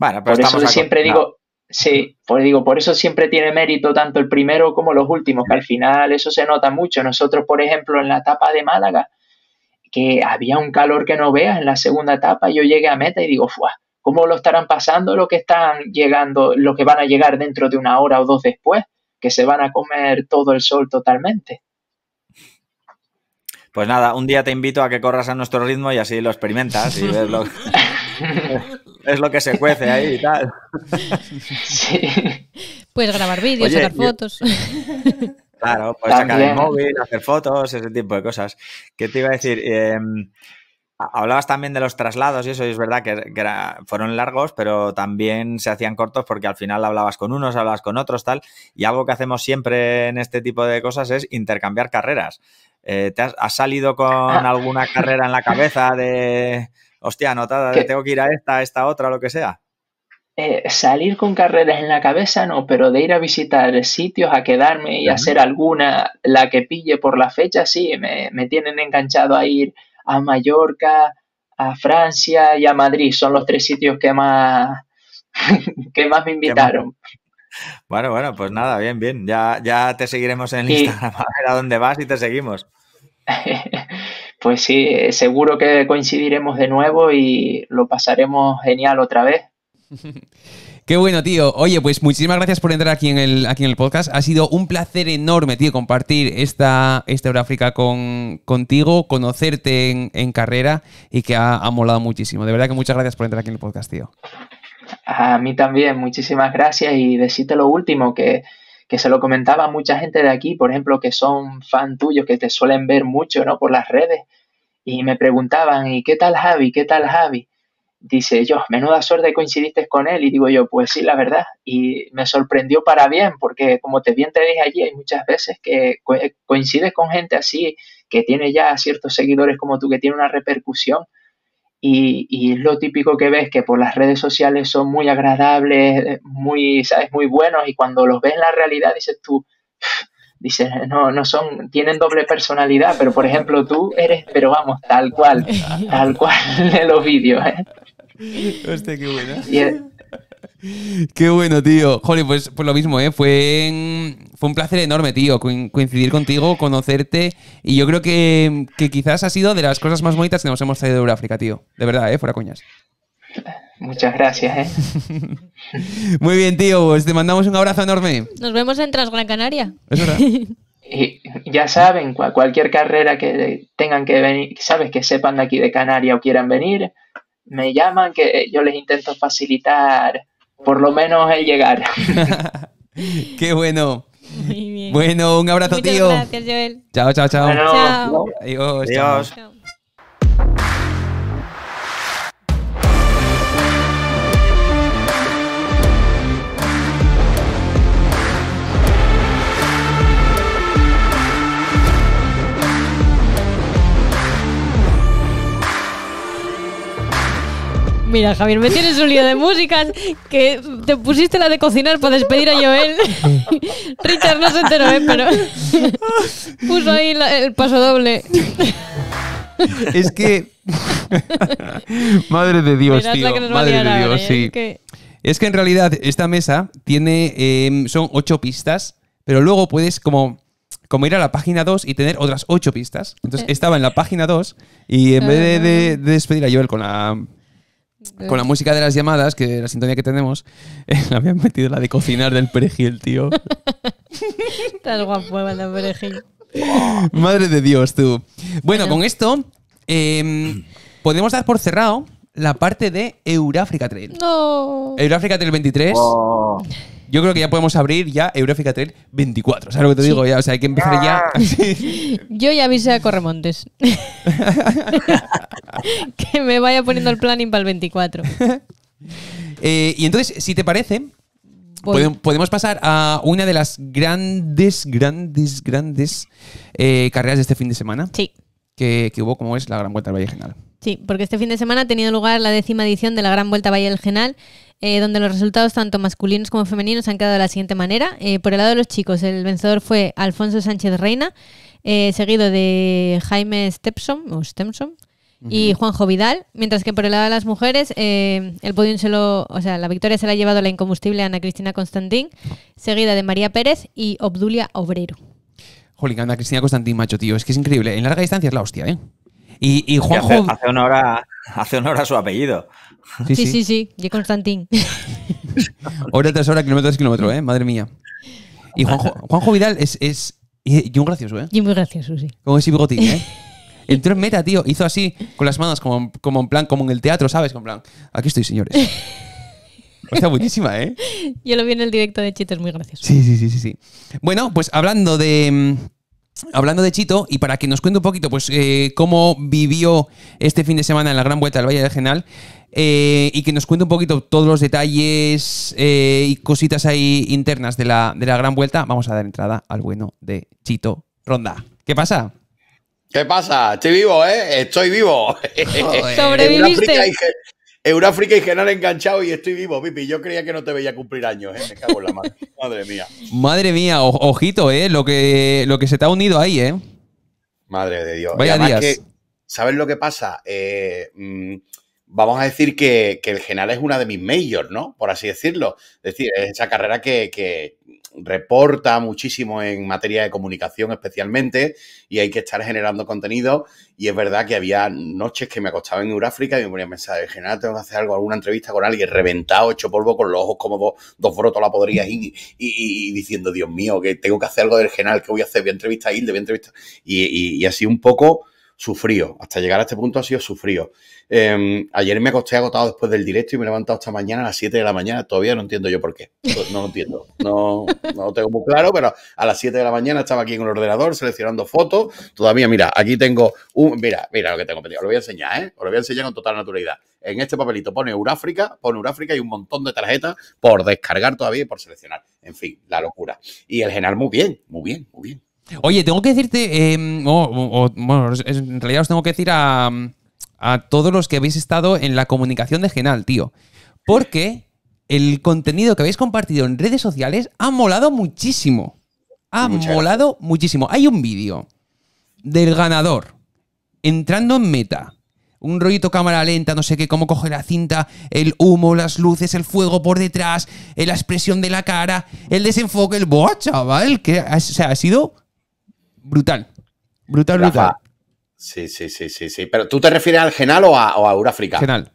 Bueno, pero por eso siempre digo, sí, pues digo, por eso siempre tiene mérito tanto el primero como los últimos, que al mm. final eso se nota mucho. Nosotros, por ejemplo, en la etapa de Málaga, que había un calor que no veas en la segunda etapa. Yo llegué a meta y digo, ¡fuah! ¿Cómo lo estarán pasando los que están llegando, lo que van a llegar dentro de una hora o dos después, que se van a comer todo el sol totalmente? Pues nada, un día te invito a que corras a nuestro ritmo y así lo experimentas y ves lo, es lo que se cuece ahí y tal. Puedes grabar vídeos, sacar fotos. Claro, puedes sacar el móvil, hacer fotos, ese tipo de cosas. ¿Qué te iba a decir? Em, hablabas también de los traslados y eso, y es verdad que, fueron largos, pero también se hacían cortos porque al final hablabas con unos, hablabas con otros, tal. Y algo que hacemos siempre en este tipo de cosas es intercambiar carreras. Eh, ¿te has, salido con alguna carrera en la cabeza de, hostia, anotada, tengo que ir a esta, a esta otra, lo que sea? Eh, salir con carreras en la cabeza no, pero de ir a visitar sitios, a quedarme y hacer alguna, la que pille por la fecha, sí, me, me tienen enganchado a ir a Mallorca, a Francia y a Madrid. Son los tres sitios que más, que más me invitaron. Bueno, bueno, pues nada, bien, bien. Ya, ya te seguiremos en el Instagram a ver a dónde vas y te seguimos. pues sí, eh, seguro que coincidiremos de nuevo y lo pasaremos genial otra vez. Qué bueno, tío. Oye, pues muchísimas gracias por entrar aquí en el, aquí en el podcast. Ha sido un placer enorme, tío, compartir esta, esta Euráfrica con, contigo, conocerte en, carrera y que ha, molado muchísimo. De verdad que muchas gracias por entrar aquí en el podcast, tío. A mí también, muchísimas gracias y decirte lo último, que, que se lo comentaba mucha gente de aquí, por ejemplo, que son fan tuyos, que te suelen ver mucho, ¿no? Por las redes. Y me preguntaban, ¿y qué tal Javi? ¿Qué tal Javi? dice yo, menuda suerte coincidiste con él. Y digo yo, pues sí, la verdad. Y me sorprendió para bien, porque como te bien te dije allí, hay muchas veces que eh, coincides con gente así, que tiene ya ciertos seguidores como tú, que tiene una repercusión. Y, es lo típico que ves, que por las redes sociales son muy agradables, eh, muy, ¿sabes? Muy buenos. Y cuando los ves en la realidad, dices tú, dices, no, no son, tienen doble personalidad, pero por ejemplo tú eres, pero vamos, tal cual, tal cual de los vídeos. ¿eh? Hostia, qué bueno. Qué bueno, tío. Joder, pues, pues, lo mismo, ¿eh? Fue, un placer enorme, tío, coincidir contigo, conocerte. Y yo creo que, quizás ha sido de las cosas más bonitas que nos hemos traído de Euráfrica, tío. De verdad, ¿eh? Fuera cuñas! Muchas gracias, ¿eh? Muy bien, tío. Pues te mandamos un abrazo enorme. Nos vemos en Transgran Canaria. Es hora! ya saben, cualquier carrera que tengan que venir, sabes que sepan de aquí de Canaria o quieran venir, me llaman que eh, yo les intento facilitar por lo menos el llegar. Qué bueno. Bueno, un abrazo, tío. Chao, chao, chao. Chao. Mira, Javier, me tienes un lío de músicas que te pusiste la de cocinar para despedir a Joel. Richard no se enteró, ¿eh? pero puso ahí el paso doble. es que. madre de Dios, tío. Madre de Dios, ¿eh? sí. Es que... en realidad esta mesa tiene. Em, son ocho pistas, pero luego puedes como como ir a la página 2 y tener otras ocho pistas. Entonces eh. estaba en la página 2 y en ah, vez de despedir a Joel con la con la eh. música de las llamadas, que la sintonía que tenemos, eh, habían metido la de cocinar del perejil, tío. Estás guapo la perejil. Madre de Dios, tú. Bueno, con esto em, podemos dar por cerrado la parte de Euráfrica Trail. No. Euráfrica Trail 23 yo creo que ya podemos abrir ya Eurofika Trail 24. ¿Sabes lo que te digo? o sea, hay que empezar ya. Ah. Yo ya avisé a Corremontes. que me vaya poniendo el planning para el 24. y entonces, si te parece, podemos pasar a una de las grandes, grandes, grandes eh, carreras de este fin de semana. Sí. Que, hubo, como es, la Gran Vuelta al Valle Genal. Sí, porque este fin de semana ha tenido lugar la décima edición de la Gran Vuelta a Valle del Genal eh, donde los resultados tanto masculinos como femeninos han quedado de la siguiente manera. Eh, por el lado de los chicos, el vencedor fue Alfonso Sánchez Reina, eh, seguido de Jaime Stepson, Stemson, y Juanjo Vidal, mientras que por el lado de las mujeres, el se o sea, la victoria se la ha llevado la incombustible Ana Cristina Constantín, seguida de María Pérez y Obdulia Obrero. Jolín, Ana Cristina Constantín, macho, tío, es que es increíble. En larga distancia es la hostia, ¿eh? Y, Juanjo... Hace, hace su apellido. Sí, sí, sí, de Constantín. Hora tras hora, kilómetro tras kilómetro, ¿eh? Madre mía. Y Juanjo, Vidal es, es, y un gracioso, ¿eh? Y muy gracioso, sí. Con ese bigotín, ¿eh? Entró en meta, tío. Hizo así con las manos, como, como en plan, como en el teatro, ¿sabes? Como en plan, aquí estoy, señores. Está buenísima, ¿eh? Yo lo vi en el directo de Chitter, muy gracioso. Sí, sí, sí, sí, sí. Bueno, pues hablando de mm, Hablando de Chito, y para que nos cuente un poquito, pues, eh, cómo vivió este fin de semana en la Gran Vuelta al Valle del Genal, eh, y que nos cuente un poquito todos los detalles eh, y cositas ahí internas de la, de la Gran Vuelta, vamos a dar entrada al bueno de Chito Ronda. ¿Qué pasa? ¿Qué pasa? Estoy vivo, ¿eh? Estoy vivo. Sobreviviste. Euráfrica y general enganchado y estoy vivo, Pipi. Yo creía que no te veía cumplir años, ¿eh? Me cago la madre. Madre mía. Madre mía, ojito, ¿eh? Lo que, lo que se te ha unido ahí, ¿eh? Madre de Dios. Vaya días. Que, ¿Sabes lo que pasa? Eh, mm, vamos a decir que, el general es una de mis majors, ¿no? Por así decirlo. Es decir, es esa carrera que reporta muchísimo en materia de comunicación especialmente y hay que estar generando contenido y es verdad que había noches que me acostaba en Euráfrica y me ponía a pensar, general tengo que hacer algo, alguna entrevista con alguien reventado, hecho polvo con los ojos como dos, dos brotos la podría y, y, diciendo, Dios mío, que tengo que hacer algo del general, que voy a hacer, voy a entrevistar a Hilde, voy a entrevistar y así un poco sufrío, Hasta llegar a este punto ha sido sufrío em, ayer me acosté agotado después del directo y me he levantado esta mañana a las 7 de la mañana. Todavía no entiendo yo por qué. No lo entiendo. No, tengo muy claro, pero a las 7 de la mañana estaba aquí en el ordenador seleccionando fotos. Todavía, mira, aquí tengo un. Mira, mira lo que tengo pedido. Os lo voy a enseñar, ¿eh? Os lo voy a enseñar con total naturalidad. En este papelito pone Euráfrica, pone Euráfrica y un montón de tarjetas por descargar todavía y por seleccionar. En fin, la locura. Y el general, muy bien, muy bien, muy bien. Oye, tengo que decirte, em, bueno, en realidad os tengo que decir a, todos los que habéis estado en la comunicación de Genal, tío. Porque el contenido que habéis compartido en redes sociales ha molado muchísimo. Ha molado muchísimo. Hay un vídeo del ganador entrando en meta. Un rollito cámara lenta, no sé qué, cómo coge la cinta, el humo, las luces, el fuego por detrás, eh, la expresión de la cara, el desenfoque, el boa, chaval, que o ha sido brutal. Brutal, brutal. Sí, sí, sí, sí, sí. Pero tú te refieres al Genal o a, o a al Genal.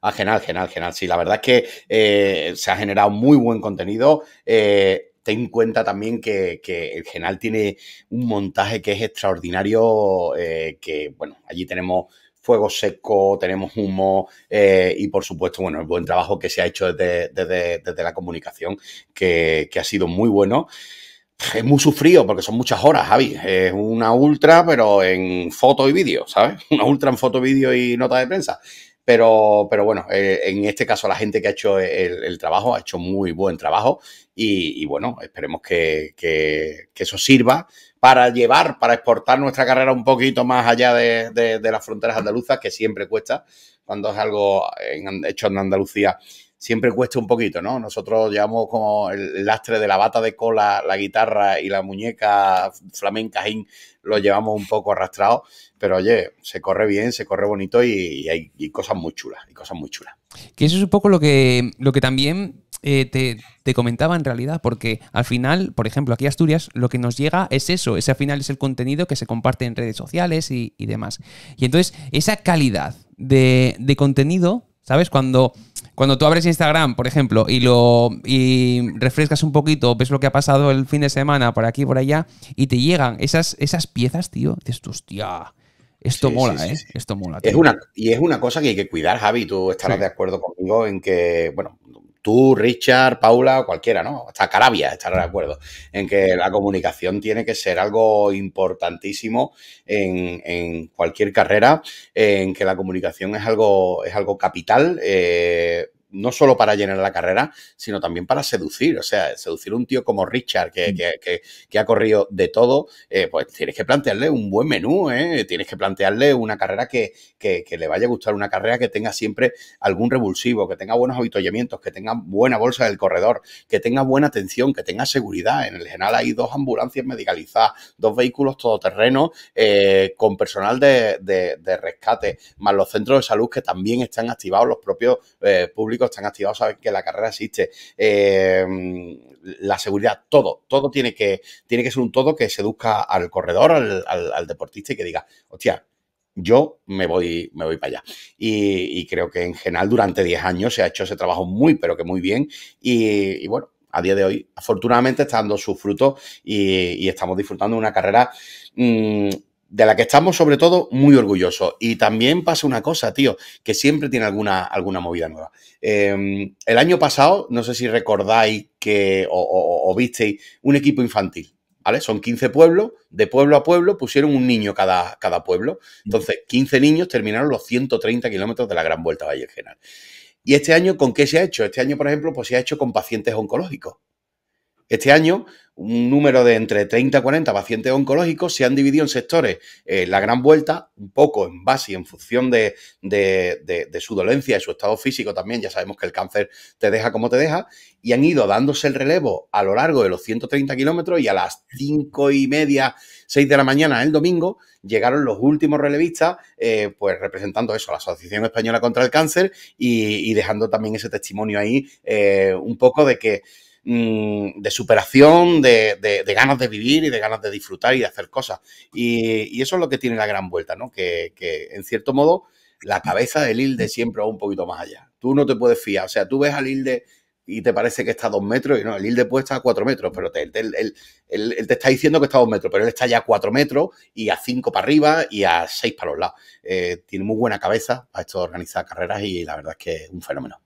Ah, Genal, Genal, Genal. Sí, la verdad es que eh, se ha generado muy buen contenido. Eh, ten en cuenta también que, el Genal tiene un montaje que es extraordinario, eh, que, bueno, allí tenemos fuego seco, tenemos humo y por supuesto, bueno, el buen trabajo que se ha hecho desde, la comunicación, que, que, ha sido muy bueno es muy sufrido porque son muchas horas, Javi. Es una ultra, pero en foto y vídeo, ¿sabes? Una ultra en foto, vídeo y nota de prensa. Pero, pero bueno, eh, en este caso la gente que ha hecho el, trabajo ha hecho muy buen trabajo y, bueno, esperemos que, eso sirva para llevar, para exportar nuestra carrera un poquito más allá de, las fronteras andaluzas, que siempre cuesta cuando es algo hecho en Andalucía siempre cuesta un poquito, ¿no? Nosotros llevamos como el lastre de la bata de cola, la guitarra y la muñeca flamenca lo llevamos un poco arrastrado, pero oye, se corre bien, se corre bonito y, hay cosas muy chulas, y cosas muy chulas. Que eso es un poco lo que, lo que también eh, te, comentaba en realidad, porque al final, por ejemplo, aquí Asturias, lo que nos llega es eso, ese al final es el contenido que se comparte en redes sociales y, demás. Y entonces, esa calidad de, de contenido, ¿sabes? Cuando cuando tú abres Instagram, por ejemplo, y lo y refrescas un poquito, ves lo que ha pasado el fin de semana por aquí, por allá, y te llegan esas, esas piezas, tío, dices, hostia, esto mola, ¿eh? Esto mola. y es una cosa que hay que cuidar, Javi, tú estarás de acuerdo conmigo en que, bueno, tú, Richard, Paula, cualquiera, ¿no? Hasta Carabia estará de acuerdo en que la comunicación tiene que ser algo importantísimo en, cualquier carrera, en que la comunicación es algo, es algo capital. Eh, no solo para llenar la carrera, sino también para seducir. O sea, seducir a un tío como Richard, que, mm. ha corrido de todo, eh, pues tienes que plantearle un buen menú, eh, tienes que plantearle una carrera que, le vaya a gustar, una carrera que tenga siempre algún revulsivo, que tenga buenos avituallamientos, que tenga buena bolsa del corredor, que tenga buena atención, que tenga seguridad. En el general hay dos ambulancias medicalizadas, dos vehículos todoterrenos eh, con personal de, rescate, más los centros de salud que también están activados los propios públicos están activados, saben que la carrera existe. Eh, la seguridad, todo, todo tiene que, tiene que ser un todo que seduzca al corredor, al, deportista y que diga, hostia, yo me voy, me voy para allá. Y, creo que en general durante 10 años se ha hecho ese trabajo muy, pero que muy bien. Y, bueno, a día de hoy, afortunadamente, está dando sus frutos y, estamos disfrutando de una carrera mm, de la que estamos sobre todo muy orgullosos. Y también pasa una cosa, tío, que siempre tiene alguna, alguna movida nueva. Em, el año pasado, no sé si recordáis que o, visteis un equipo infantil, ¿vale? Son 15 pueblos, de pueblo a pueblo pusieron un niño cada, cada pueblo. Entonces, 15 niños terminaron los 130 kilómetros de la Gran Vuelta Valle General. ¿Y este año con qué se ha hecho? Este año, por ejemplo, pues se ha hecho con pacientes oncológicos. Este año, un número de entre 30 y 40 pacientes oncológicos se han dividido en sectores. Eh, la gran vuelta, un poco en base y en función de, su dolencia y su estado físico también, ya sabemos que el cáncer te deja como te deja, y han ido dándose el relevo a lo largo de los 130 kilómetros y a las 5 y media, 6 de la mañana el domingo, llegaron los últimos relevistas, eh, pues representando eso, la Asociación Española contra el Cáncer y, dejando también ese testimonio ahí, eh, un poco de que Mm, de superación, de, ganas de vivir y de ganas de disfrutar y de hacer cosas. Y, eso es lo que tiene la gran vuelta, ¿no? Que, en cierto modo la cabeza del Hilde siempre va un poquito más allá. Tú no te puedes fiar, o sea, tú ves al Hilde y te parece que está a dos metros, y no, el Hilde puede estar a cuatro metros, pero él, te está diciendo que está a dos metros, pero él está ya a cuatro metros y a cinco para arriba y a seis para los lados. Eh, tiene muy buena cabeza para esto de organizar carreras y la verdad es que es un fenómeno.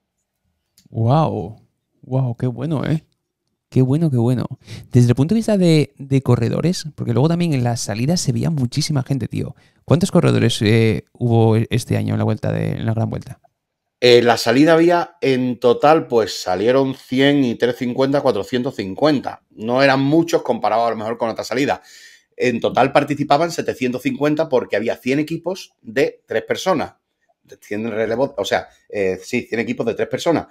¡Wow! Wow, qué bueno, ¿eh? Qué bueno, qué bueno. Desde el punto de vista de, corredores, porque luego también en las salidas se veía muchísima gente, tío. ¿Cuántos corredores eh, hubo este año en la vuelta de, la gran vuelta? Eh, la salida había en total, pues salieron 100 y 350, 450. No eran muchos comparados a lo mejor con otra salida. En total participaban 750 porque había 100 equipos de 3 personas. o sea, sí, 100 equipos de tres personas.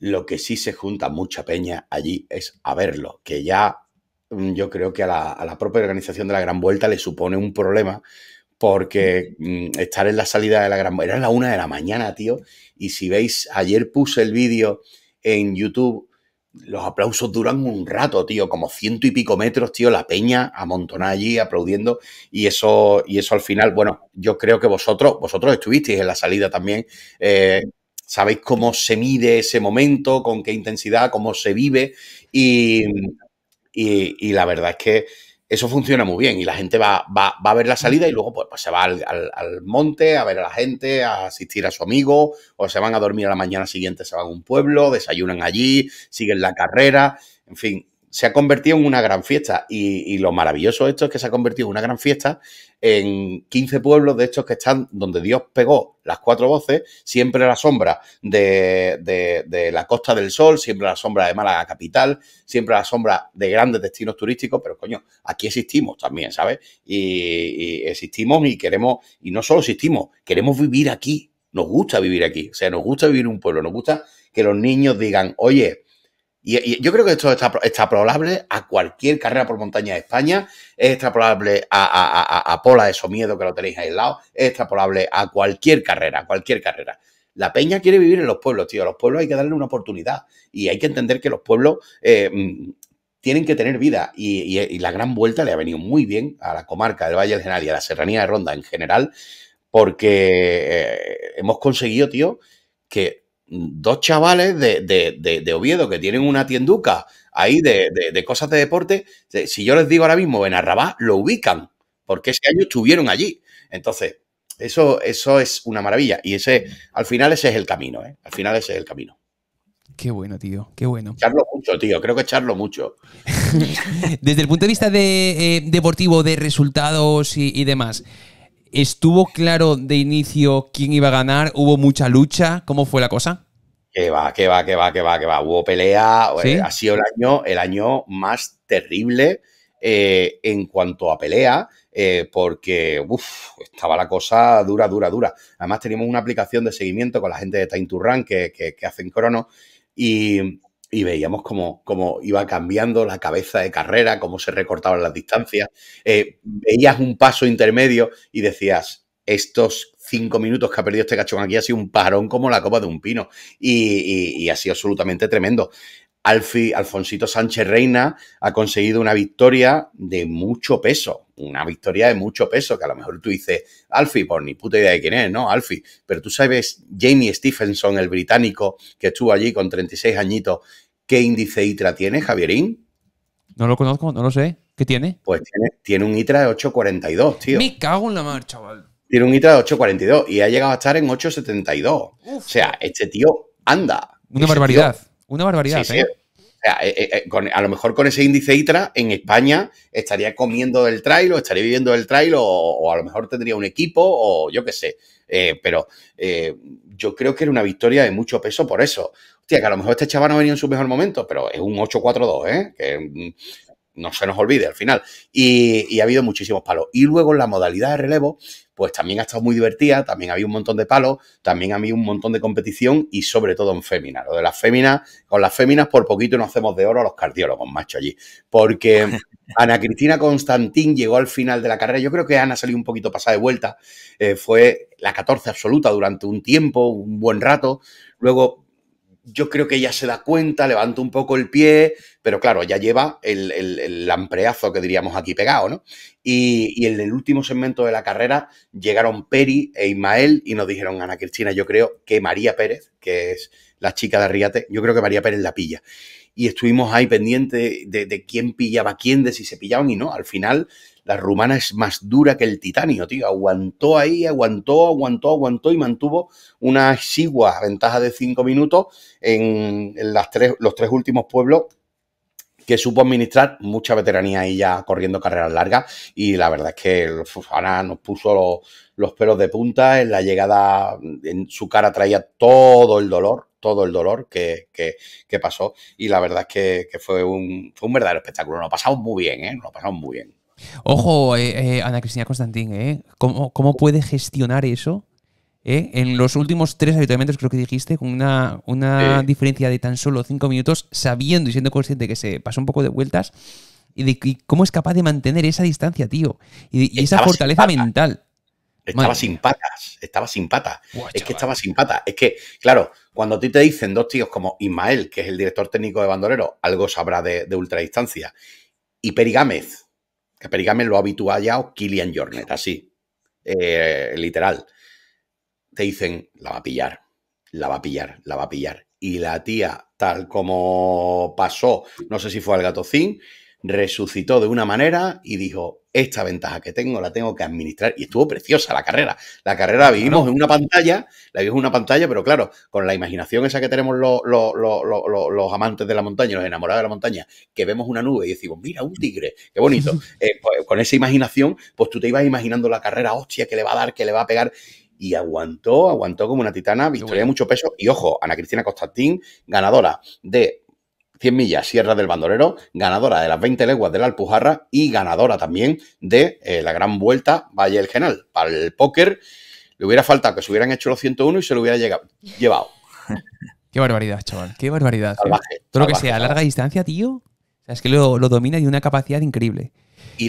Lo que sí se junta mucha peña allí es a verlo, que ya mm, yo creo que a la, propia organización de la Gran Vuelta le supone un problema porque mm, estar en la salida de la Gran Vuelta era la una de la mañana, tío, y si veis, ayer puse el vídeo en YouTube los aplausos duran un rato, tío, como ciento y pico metros, tío, la peña amontonada allí aplaudiendo y eso y eso al final, bueno, yo creo que vosotros vosotros estuvisteis en la salida también eh, sabéis cómo se mide ese momento, con qué intensidad, cómo se vive y, y, la verdad es que eso funciona muy bien y la gente va, a ver la salida y luego pues, pues se va al, al, monte a ver a la gente, a asistir a su amigo o se van a dormir a la mañana siguiente, se van a un pueblo, desayunan allí, siguen la carrera, en fin, se ha convertido en una gran fiesta. Y, lo maravilloso de esto es que se ha convertido en una gran fiesta en 15 pueblos de estos que están donde Dios pegó las cuatro voces, siempre a la sombra de, la Costa del Sol, siempre a la sombra de Málaga Capital, siempre a la sombra de grandes destinos turísticos, pero coño, aquí existimos también, ¿sabes? Y, y existimos y queremos, y no solo existimos, queremos vivir aquí, nos gusta vivir aquí, o sea, nos gusta vivir en un pueblo, nos gusta que los niños digan, oye, y, yo creo que esto está probable a cualquier carrera por montaña de España, es extrapolable a, Pola de miedo que lo tenéis lado, es extrapolable a cualquier carrera, a cualquier carrera. La peña quiere vivir en los pueblos, tío. A los pueblos hay que darle una oportunidad. Y hay que entender que los pueblos eh, mm, tienen que tener vida. Y, la gran vuelta le ha venido muy bien a la comarca del Valle del Genal y a la Serranía de Ronda en general, porque eh, hemos conseguido, tío, que dos chavales de, Oviedo que tienen una tienduca ahí de, cosas de deporte, si yo les digo ahora mismo Arrabá, lo ubican, porque ese año estuvieron allí. Entonces, eso, eso es una maravilla. Y ese, al final ese es el camino, ¿eh? Al final ese es el camino. Qué bueno, tío, qué bueno. Echarlo mucho, tío, creo que echarlo mucho. Desde el punto de vista eh, deportivo, de resultados y, y demás, ¿Estuvo claro de inicio quién iba a ganar? ¿Hubo mucha lucha? ¿Cómo fue la cosa? Que va, que va, que va, que va, que va. Hubo pelea. Eh, ha sido el año, el año más terrible eh, en cuanto a pelea, eh, porque estaba la cosa dura, dura, dura. Además, teníamos una aplicación de seguimiento con la gente de Time to Run que, que hacen crono. Y y veíamos cómo, iba cambiando la cabeza de carrera, cómo se recortaban las distancias. Eh, veías un paso intermedio y decías, estos cinco minutos que ha perdido este cachón aquí ha sido un parón como la copa de un pino y, y ha sido absolutamente tremendo. Alfi, Alfonsito Sánchez Reina ha conseguido una victoria de mucho peso, una victoria de mucho peso, que a lo mejor tú dices, Alfi, por pues ni puta idea de quién es, ¿no? Alfi, pero tú sabes, Jamie Stephenson, el británico que estuvo allí con 36 añitos, ¿qué índice ITRA tiene, Javierín? No lo conozco, no lo sé. ¿Qué tiene? Pues tiene, un ITRA de 8,42, tío. Me cago en la mar, chaval. Tiene un ITRA de 8,42 y ha llegado a estar en 8,72. O sea, este tío anda. Una barbaridad. Una barbaridad. ¿eh? Eh, eh, a lo mejor con ese índice ITRA en España estaría comiendo del trail o estaría viviendo del trail o, a lo mejor tendría un equipo o yo qué sé. pero yo creo que era una victoria de mucho peso por eso. Hostia, que a lo mejor este chaval no venía en su mejor momento, pero es un 8-4-2, 2 Que mm, no se nos olvide al final. Y, y, ha habido muchísimos palos. Y luego en la modalidad de relevo, pues también ha estado muy divertida, también había un montón de palos, también mí un montón de competición y sobre todo en Fémina. Lo de las féminas, con las féminas por poquito nos hacemos de oro a los cardiólogos, macho, allí. Porque Ana Cristina Constantín llegó al final de la carrera, yo creo que Ana salió un poquito pasada de vuelta, eh, fue la 14 absoluta durante un tiempo, un buen rato, luego yo creo que ya se da cuenta, levanta un poco el pie, pero claro, ya lleva el, el, que diríamos aquí pegado, ¿no? Y, en el último segmento de la carrera llegaron Peri e Ismael y nos dijeron, Ana Cristina, yo creo que María Pérez, que es la chica de Arriate, yo creo que María Pérez la pilla. Y estuvimos ahí pendientes de, quién pillaba quién, de si se pillaban y no. Al final la rumana es más dura que el titanio, tío. Aguantó ahí, aguantó, aguantó, aguantó y mantuvo una exigua ventaja de cinco minutos en, las tres, los tres últimos pueblos que supo administrar mucha veteranía ahí ya corriendo carreras largas y la verdad es que fufana nos puso los, pelos de punta, en la llegada en su cara traía todo el dolor, todo el dolor que, que, pasó y la verdad es que, que fue, un, fue un verdadero espectáculo, nos lo pasamos muy bien, ¿eh? nos lo pasamos muy bien. Ojo, eh, eh, Ana Cristina Constantín, eh. ¿Cómo, puede gestionar eso? En los últimos tres ayuntamientos, creo que dijiste, con una, diferencia de tan solo cinco minutos, sabiendo y siendo consciente que se pasó un poco de vueltas, y de cómo es capaz de mantener esa distancia, tío, y, esa fortaleza mental. Estaba sin patas, estaba sin patas. es que estaba sin patas. Es que, claro, cuando a ti te dicen dos tíos como Ismael, que es el director técnico de Bandolero, algo sabrá de, de ultradistancia, y Peri que lo ha o Killian Jornet, así, eh, literal. Te dicen, la va a pillar, la va a pillar, la va a pillar. Y la tía, tal como pasó, no sé si fue al gatocín, resucitó de una manera y dijo, esta ventaja que tengo la tengo que administrar. Y estuvo preciosa la carrera. La carrera la vivimos en una pantalla, la vimos en una pantalla, pero claro, con la imaginación esa que tenemos los, amantes de la montaña, los enamorados de la montaña, que vemos una nube y decimos, mira, un tigre, qué bonito. Eh, pues, con esa imaginación, pues tú te ibas imaginando la carrera, hostia, que le va a dar, que le va a pegar y aguantó, aguantó como una titana, victoria mucho peso. Y ojo, Ana Cristina Constantín, ganadora de 100 millas Sierra del Bandolero, ganadora de las 20 leguas de la Alpujarra y ganadora también de eh, la Gran Vuelta Valle del Genal. Para el póker le hubiera faltado que se hubieran hecho los 101 y se lo hubiera llevado. Qué barbaridad, chaval. Qué barbaridad. Todo lo que sea a larga distancia, tío. es que lo, domina y una capacidad increíble. Y,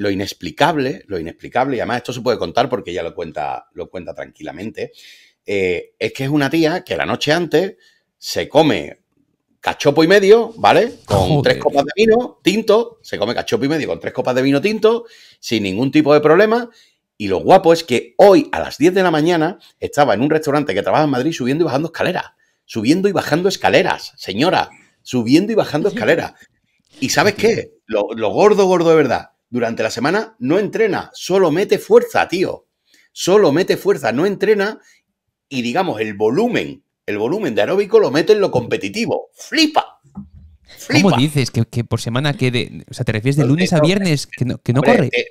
lo, inexplicable, lo inexplicable, y además esto se puede contar porque ella lo cuenta, lo cuenta tranquilamente, eh, es que es una tía que la noche antes se come cachopo y medio, ¿vale? Con tres copas de vino tinto, se come cachopo y medio con tres copas de vino tinto, sin ningún tipo de problema. Y lo guapo es que hoy a las 10 de la mañana estaba en un restaurante que trabaja en Madrid subiendo y bajando escaleras. Subiendo y bajando escaleras, señora. Subiendo y bajando escaleras. Y sabes qué? Lo, lo gordo, gordo de verdad. Durante la semana no entrena, solo mete fuerza, tío. Solo mete fuerza, no entrena. Y digamos, el volumen el volumen de aeróbico lo mete en lo competitivo. ¡Flipa! ¿Cómo dices que, por semana que O sea, te refieres de lunes a viernes que no, corre. Eh,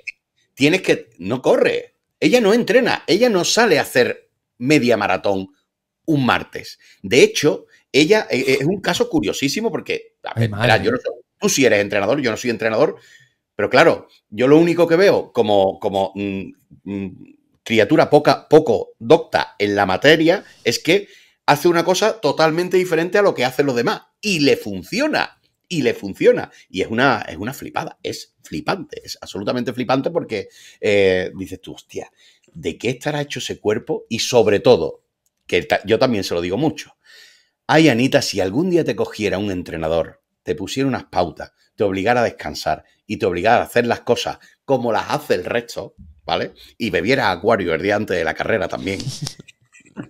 tienes que. No corre. Ella no entrena. Ella no sale a hacer media maratón un martes. De hecho, ella eh, eh, es un caso curiosísimo porque. tú sí eres entrenador, yo no soy entrenador. Pero claro, yo lo único que veo como, como mm, mm, criatura poca, poco docta en la materia es que hace una cosa totalmente diferente a lo que hacen los demás. Y le funciona. Y le funciona. Y es una, es una flipada. Es flipante. Es absolutamente flipante porque eh, dices tú, hostia, ¿de qué estará hecho ese cuerpo? Y sobre todo, que yo también se lo digo mucho. Ay, Anita, si algún día te cogiera un entrenador, te pusiera unas pautas, te obligara a descansar y te obligara a hacer las cosas como las hace el resto, ¿vale? Y bebiera acuario el día antes de la carrera también.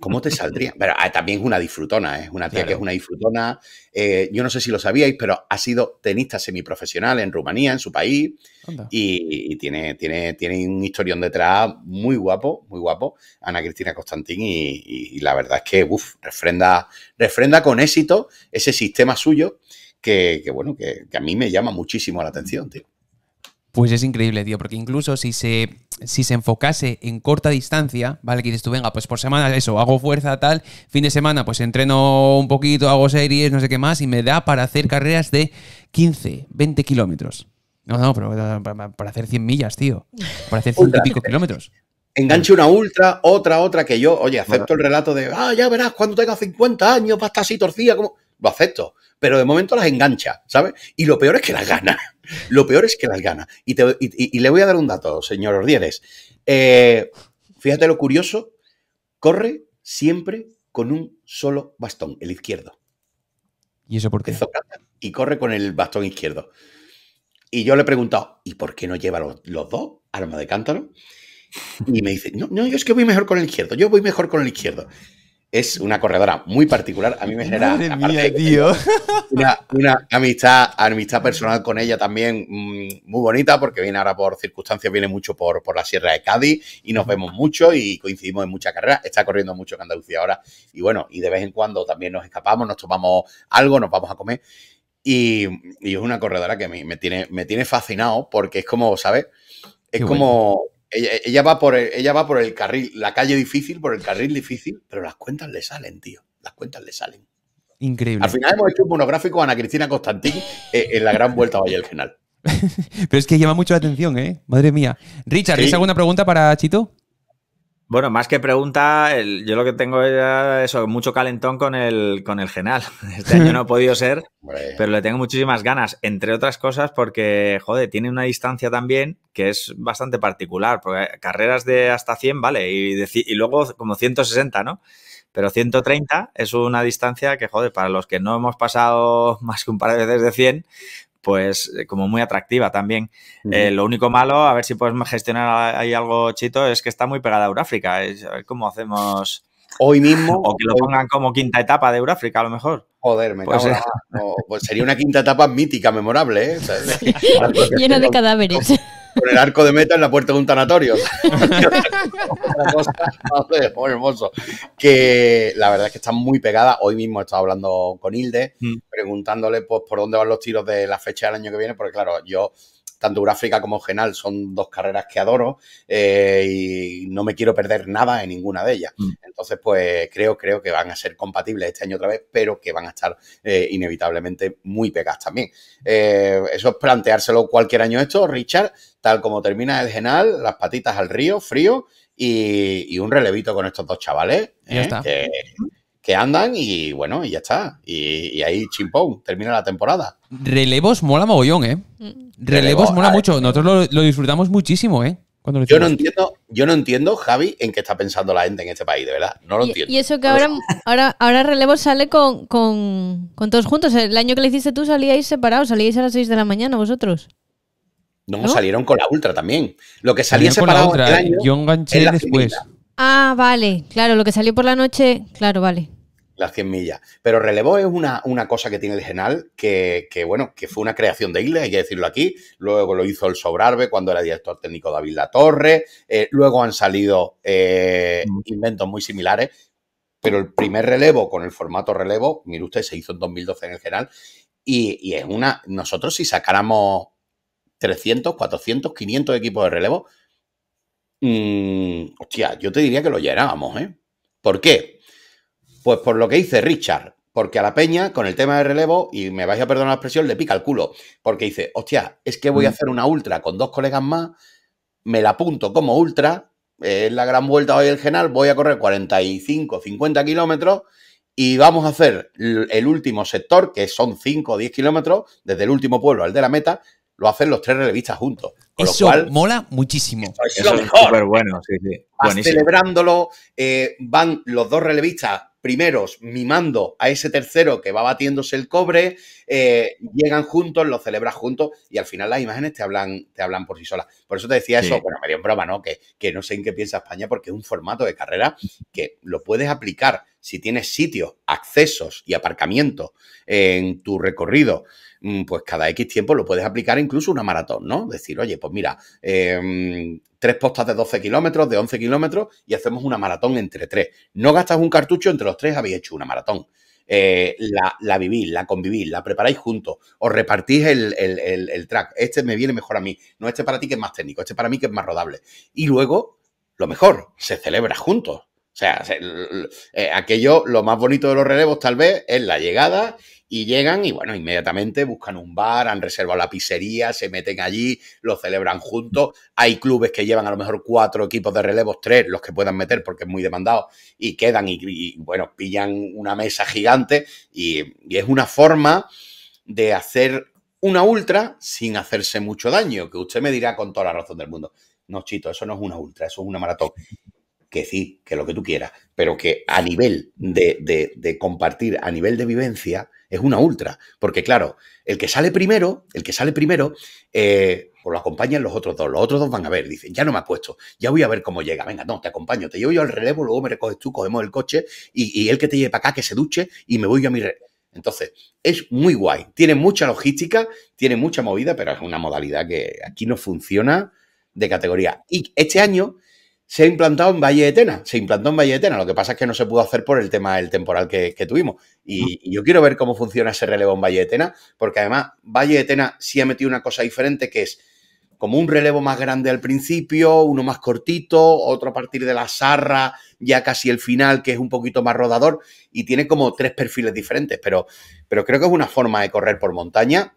¿Cómo te saldría? Pero ah, también es una disfrutona, ¿eh? es una tía que es una disfrutona. Eh, yo no sé si lo sabíais, pero ha sido tenista semiprofesional en Rumanía, en su país, y, tiene, tiene, tiene un historión detrás muy guapo, muy guapo, Ana Cristina Constantín, y, la verdad es que, uff, refrenda, refrenda con éxito ese sistema suyo que, bueno, que a mí me llama muchísimo la atención, tío. Pues es increíble, tío, porque incluso si se, si se enfocase en corta distancia, ¿vale? Que dices tú, venga, pues por semana eso, hago fuerza, tal, fin de semana, pues entreno un poquito, hago series, no sé qué más, y me da para hacer carreras de 15, 20 kilómetros. No, no, pero eh, para hacer 100 millas, tío. Para hacer 100 y pico kilómetros. Enganche una ultra, otra, otra, que yo, oye, acepto el relato de, ah, ya verás, cuando tenga 50 años va a estar así torcida, como lo acepto. Pero de momento las engancha, ¿sabes? Y lo peor es que las gana. Lo peor es que las gana. Y, te, y, le voy a dar un dato, señor Ordíez. Eh, fíjate lo curioso, corre siempre con un solo bastón, el izquierdo. ¿Y eso por qué? Y corre con el bastón izquierdo. Y yo le he preguntado, ¿y por qué no lleva los, dos? armas de cántaro. Y me dice, no, no, yo es que voy mejor con el izquierdo, yo voy mejor con el izquierdo es una corredora muy particular. A mí me genera Una, amistad, amistad personal con ella también mm, muy bonita, porque viene ahora por circunstancias, viene mucho por, por la Sierra de Cádiz y nos vemos mucho y coincidimos en muchas carreras. Está corriendo mucho en Andalucía ahora. Y bueno, y de vez en cuando también nos escapamos, nos tomamos algo, nos vamos a comer. Y, es una corredora que me, me, tiene, me tiene fascinado porque es como, ¿sabes? Es como. Ella, va por el, ella va por el carril, la calle difícil, por el carril difícil, pero las cuentas le salen, tío. Las cuentas le salen. Increíble. Al final hemos hecho un monográfico a Ana Cristina Constantín eh, en la gran vuelta a Valle del pero es que llama mucho la atención, ¿eh? Madre mía. Richard, ¿es alguna pregunta para Chito? Bueno, más que pregunta, yo lo que tengo es eh, eso, mucho calentón con el, con el Genal. Este año no ha podido ser, pero le tengo muchísimas ganas, entre otras cosas porque, joder, tiene una distancia también que es bastante particular, porque carreras de hasta 100, vale, y, y luego como 160, ¿no? Pero 130 es una distancia que, joder, para los que no hemos pasado más que un par de veces de 100, pues eh, como muy atractiva también. Eh, lo único malo, a ver si puedes gestionar ahí algo chito, es que está muy pegada a Euráfrica. a ver cómo hacemos... Hoy mismo. O que lo pongan como quinta etapa de Euráfrica, a lo mejor. Joder, me pues, pues sería una quinta etapa mítica, memorable, ¿eh? Llena de cadáveres con el arco de meta en la puerta de un tanatorio. hermoso. Que la verdad es que está muy pegada. Hoy mismo he estado hablando con Hilde, mm. preguntándole pues, por dónde van los tiros de la fecha del año que viene, porque claro, yo tanto Euráfrica como Genal son dos carreras que adoro eh, y no me quiero perder nada en ninguna de ellas. Mm. Entonces, pues creo, creo que van a ser compatibles este año otra vez, pero que van a estar eh, inevitablemente muy pegadas también. Eh, eso es planteárselo cualquier año esto, Richard, tal como termina el Genal, las patitas al río, frío y, un relevito con estos dos chavales. Que, andan y bueno, y ya está. y ahí chimpón, termina la temporada relevos mola mogollón, ¿eh? Mm. Relevos mola mucho. Eh. Nosotros lo, disfrutamos muchísimo, ¿eh? yo no entiendo, yo no entiendo, Javi, en qué está pensando la gente en este país, de verdad. No lo entiendo. Y eso que ahora, ahora, ahora relevos sale con, todos juntos. El año que le hiciste tú salíais separados, salíais a las 6 de la mañana vosotros. No, salieron con la ultra también. Lo que salía Yo enganché después. Ah, vale, claro, lo que salió por la noche, claro, vale. Las 100 millas. Pero relevo es una, cosa que tiene el Genal que, bueno, que fue una creación de Isla, hay que decirlo aquí. Luego lo hizo el Sobrarbe cuando era director técnico David Latorre. Eh, luego han salido eh, mm. inventos muy similares. Pero el primer relevo con el formato relevo, mire usted, se hizo en 2012 en el Genal. Y, es una. Nosotros, si sacáramos 300, 400, 500 equipos de relevo, mm, hostia, yo te diría que lo llenábamos, ¿eh? ¿Por qué? Pues por lo que dice Richard, porque a la peña, con el tema de relevo, y me vais a perdonar la expresión, le pica el culo, porque dice, hostia, es que voy a mm. hacer una ultra con dos colegas más, me la apunto como ultra, es la gran vuelta hoy del Genal, voy a correr 45, 50 kilómetros y vamos a hacer el último sector, que son 5 o 10 kilómetros, desde el último pueblo al de la meta, lo hacen los tres relevistas juntos. eso mola muchísimo. es lo mejor. bueno, sí, celebrándolo, eh, van los dos relevistas primeros mimando a ese tercero que va batiéndose el cobre, eh, llegan juntos, lo celebras juntos y al final las imágenes te hablan, te hablan por sí solas. Por eso te decía eso, bueno, medio en broma, ¿no? Que, que no sé en qué piensa España porque es un formato de carrera que lo puedes aplicar si tienes sitios, accesos y aparcamiento en tu recorrido Mm, pues cada X tiempo lo puedes aplicar incluso una maratón, ¿no? Decir, oye, pues mira, em, tres postas de 12 kilómetros, de 11 kilómetros y hacemos una maratón entre tres. No gastas un cartucho, entre los tres habéis hecho una maratón. Eh, la, la, la convivir la preparáis juntos, os repartís el, el, track. Este me viene mejor a mí, no este para ti que es más técnico, este para mí que es más rodable. Y luego, lo mejor, se celebra juntos. O sea, eh, aquello, lo más bonito de los relevos tal vez es la llegada y llegan y, bueno, inmediatamente buscan un bar, han reservado la pizzería, se meten allí, lo celebran juntos. Hay clubes que llevan a lo mejor cuatro equipos de relevos, tres, los que puedan meter porque es muy demandado, y quedan y, bueno, pillan una mesa gigante. Y, es una forma de hacer una ultra sin hacerse mucho daño, que usted me dirá con toda la razón del mundo. No, Chito, eso no es una ultra, eso es una maratón que sí, que lo que tú quieras, pero que a nivel de, compartir, a nivel de vivencia, es una ultra. Porque claro, el que sale primero, el que sale primero, eh, pues lo acompañan los otros dos. Los otros dos van a ver, dicen, ya no me ha puesto, ya voy a ver cómo llega. Venga, no, te acompaño, te llevo yo al relevo, luego me recoges tú, cogemos el coche y, el que te lleve para acá, que se duche y me voy yo a mi... Entonces, es muy guay. Tiene mucha logística, tiene mucha movida, pero es una modalidad que aquí no funciona de categoría. Y este año se ha implantado en Valle de Tena. Se implantó en Valle de Tena. Lo que pasa es que no se pudo hacer por el tema del temporal que, tuvimos. Y, yo quiero ver cómo funciona ese relevo en Valle de Tena, porque además Valle de Tena sí ha metido una cosa diferente que es como un relevo más grande al principio, uno más cortito, otro a partir de la sarra, ya casi el final, que es un poquito más rodador, y tiene como tres perfiles diferentes, pero, pero creo que es una forma de correr por montaña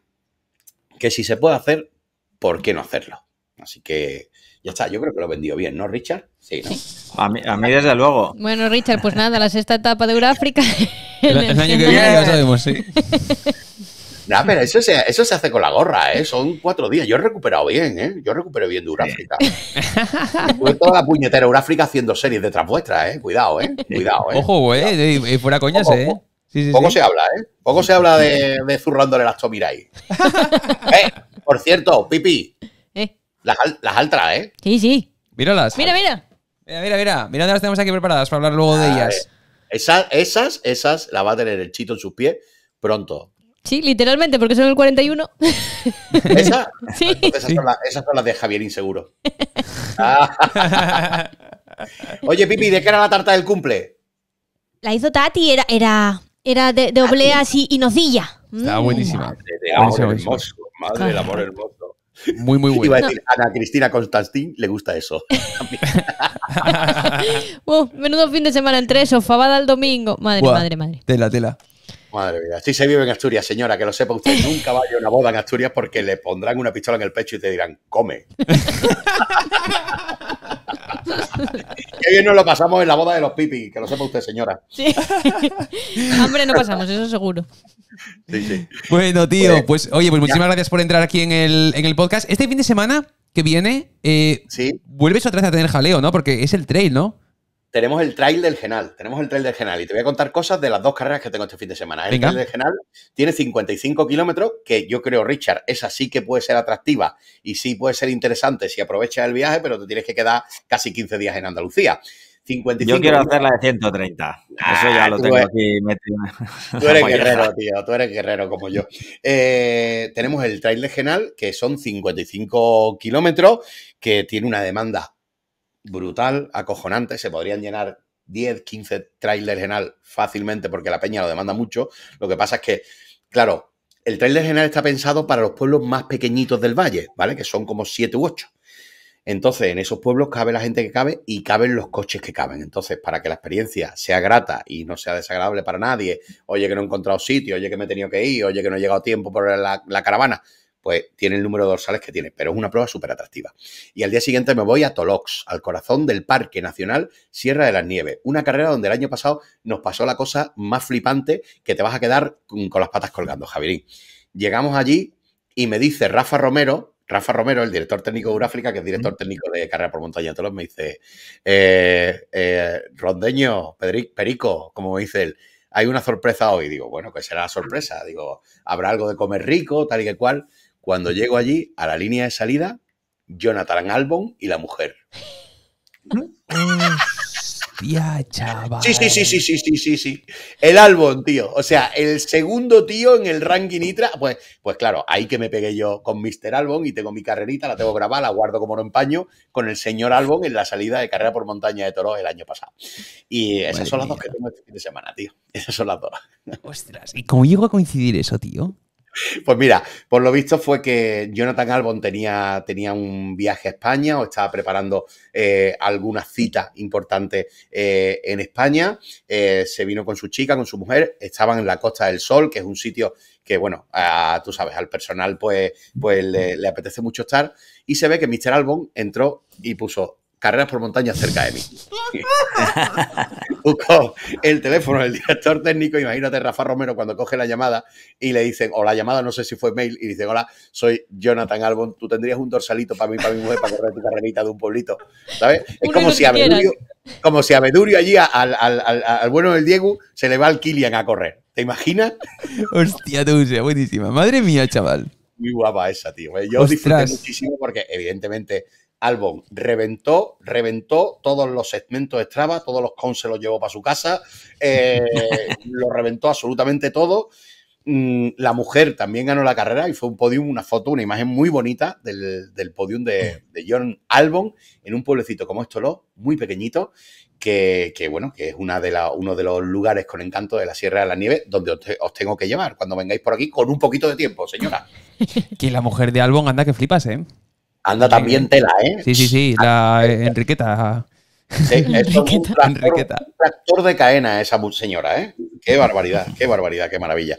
que si se puede hacer, ¿por qué no hacerlo? Así que ya está, yo creo que lo vendió bien, ¿no, Richard? Sí, ¿no? A, mí, desde luego. Bueno, Richard, pues nada, la sexta etapa de Euráfrica. el, año que viene ya sabemos, sí. No, pero eso se, eso se hace con la gorra, ¿eh? Son cuatro días. Yo he recuperado bien, ¿eh? Yo recupero bien de Euráfrica. toda la puñetera Euráfrica haciendo series detrás vuestras, ¿eh? Cuidado, ¿eh? Cuidado, ¿eh? Ojo, güey, y fuera coñas, ¿eh? Sí, Poco se habla, ¿eh? Poco se habla de, de zurrándole las tomirai. eh, por cierto, Pipi, las, altas, ¿eh? Sí, sí. Míralas. Mira, mira. Mira, mira, mira. Mira las tenemos aquí preparadas para hablar luego de ellas. Esas, esas, esas las va a tener el chito en sus pies pronto. Sí, literalmente, porque son el 41. ¿Esa? Sí. Esas, Son las, esas, las, de Javier Inseguro. Ah. Oye, Pipi, ¿de qué era la tarta del cumple? La hizo Tati, era, de, obleas así y nocilla. Estaba mm. buenísima. Madre, amor madre amor hermoso. Muy, muy bueno. Iba a decir, Ana Cristina Constantín le gusta eso. menudo fin de semana entre eso, fabada el domingo. Madre, madre, madre. Tela, tela. Madre mía, si se vive en Asturias, señora, que lo sepa usted, nunca vaya a una boda en Asturias porque le pondrán una pistola en el pecho y te dirán, come. Que bien nos lo pasamos en la boda de los pipi, que lo sepa usted, señora. Sí. Hombre, no pasamos, eso seguro. Sí, sí. Bueno, tío, pues oye, pues muchísimas gracias por entrar aquí en el, podcast. Este fin de semana que viene, eh, ¿Sí? vuelves otra vez a tener jaleo, ¿no? Porque es el trail, ¿no? tenemos el trail del Genal, tenemos el trail del Genal y te voy a contar cosas de las dos carreras que tengo este fin de semana. El trail del Genal tiene 55 kilómetros, que yo creo, Richard, esa sí que puede ser atractiva y sí puede ser interesante si aprovechas el viaje, pero te tienes que quedar casi 15 días en Andalucía. yo quiero hacer la de 130. Ah, Eso ya lo tengo aquí metido. Tú eres guerrero, tío. Tú eres guerrero como yo. Eh, tenemos el trail del Genal, que son 55 kilómetros, que tiene una demanda brutal, acojonante. Se podrían llenar 10, 15 trailers general fácilmente porque la peña lo demanda mucho. Lo que pasa es que, claro, el trailer general está pensado para los pueblos más pequeñitos del valle, ¿vale? Que son como 7 u 8. Entonces, en esos pueblos cabe la gente que cabe y caben los coches que caben. Entonces, para que la experiencia sea grata y no sea desagradable para nadie, oye que no he encontrado sitio, oye que me he tenido que ir, oye que no he llegado tiempo por la caravana, pues tiene el número de dorsales que tiene, pero es una prueba súper atractiva. Y al día siguiente me voy a Tolox, al corazón del Parque Nacional Sierra de las Nieves, una carrera donde el año pasado nos pasó la cosa más flipante que te vas a quedar con, las patas colgando, Javierín. Llegamos allí y me dice Rafa Romero, Rafa Romero, el director técnico de Uráfrica, que es director técnico de Carrera por Montaña Tolox, me dice, eh, eh, Rondeño, Perico, como dice él, hay una sorpresa hoy. Digo, bueno, ¿qué será la sorpresa? Digo, habrá algo de comer rico, tal y que cual. Cuando llego allí, a la línea de salida, Jonathan Albon y la mujer. Hostia, chaval. Sí, sí, sí, sí, sí, sí, sí, sí. El Albon, tío. O sea, el segundo tío en el ranking Nitra. Pues, pues claro, ahí que me pegué yo con Mr. Albon y tengo mi carrerita, la tengo grabada, la guardo como no empaño, con el señor Albon en la salida de carrera por montaña de Toro el año pasado. Y esas son las dos que tengo este fin de semana, tío. Esas son las dos. Ostras, ¿y cómo llegó a coincidir eso, tío? Pues mira, por lo visto fue que Jonathan Albon tenía, tenía un viaje a España o estaba preparando eh, algunas citas importantes eh, en España. Eh, se vino con su chica, con su mujer, estaban en la Costa del Sol, que es un sitio que, bueno, tú sabes, al personal pues, pues le, le apetece mucho estar. Y se ve que Mr. Albon entró y puso carreras por montaña cerca de mí. Busco el teléfono del director técnico, imagínate Rafa Romero cuando coge la llamada y le dicen, o la llamada no sé si fue mail, y dicen, hola, soy Jonathan Albon, tú tendrías un dorsalito para mí, para mi mujer, para correr tu carrerita de un pueblito, ¿sabes? Es como si, como si a Medurio allí al, bueno del Diego se le va al Kilian a correr. ¿Te imaginas? Hostia, tú, buenísima. Madre mía, chaval. Muy guapa esa, tío. Eh. Yo disfruté muchísimo porque, evidentemente, Albon reventó, reventó todos los segmentos de Strava, todos los cons se los llevó para su casa, eh, lo reventó absolutamente todo. Mm, la mujer también ganó la carrera y fue un podium, una foto, una imagen muy bonita del, podium de, John Albon en un pueblecito como Estoló, muy pequeñito, que, bueno, que es una de uno de los lugares con encanto de la Sierra de la Nieve donde os, tengo que llevar cuando vengáis por aquí con un poquito de tiempo, señora. que la mujer de Albon anda que flipas, ¿eh? Anda también tela, ¿eh? Sí, sí, sí, la ah, eh, Enriqueta. Eh, enriqueta un tractor, de caena esa señora, ¿eh? Qué barbaridad, qué barbaridad, qué maravilla.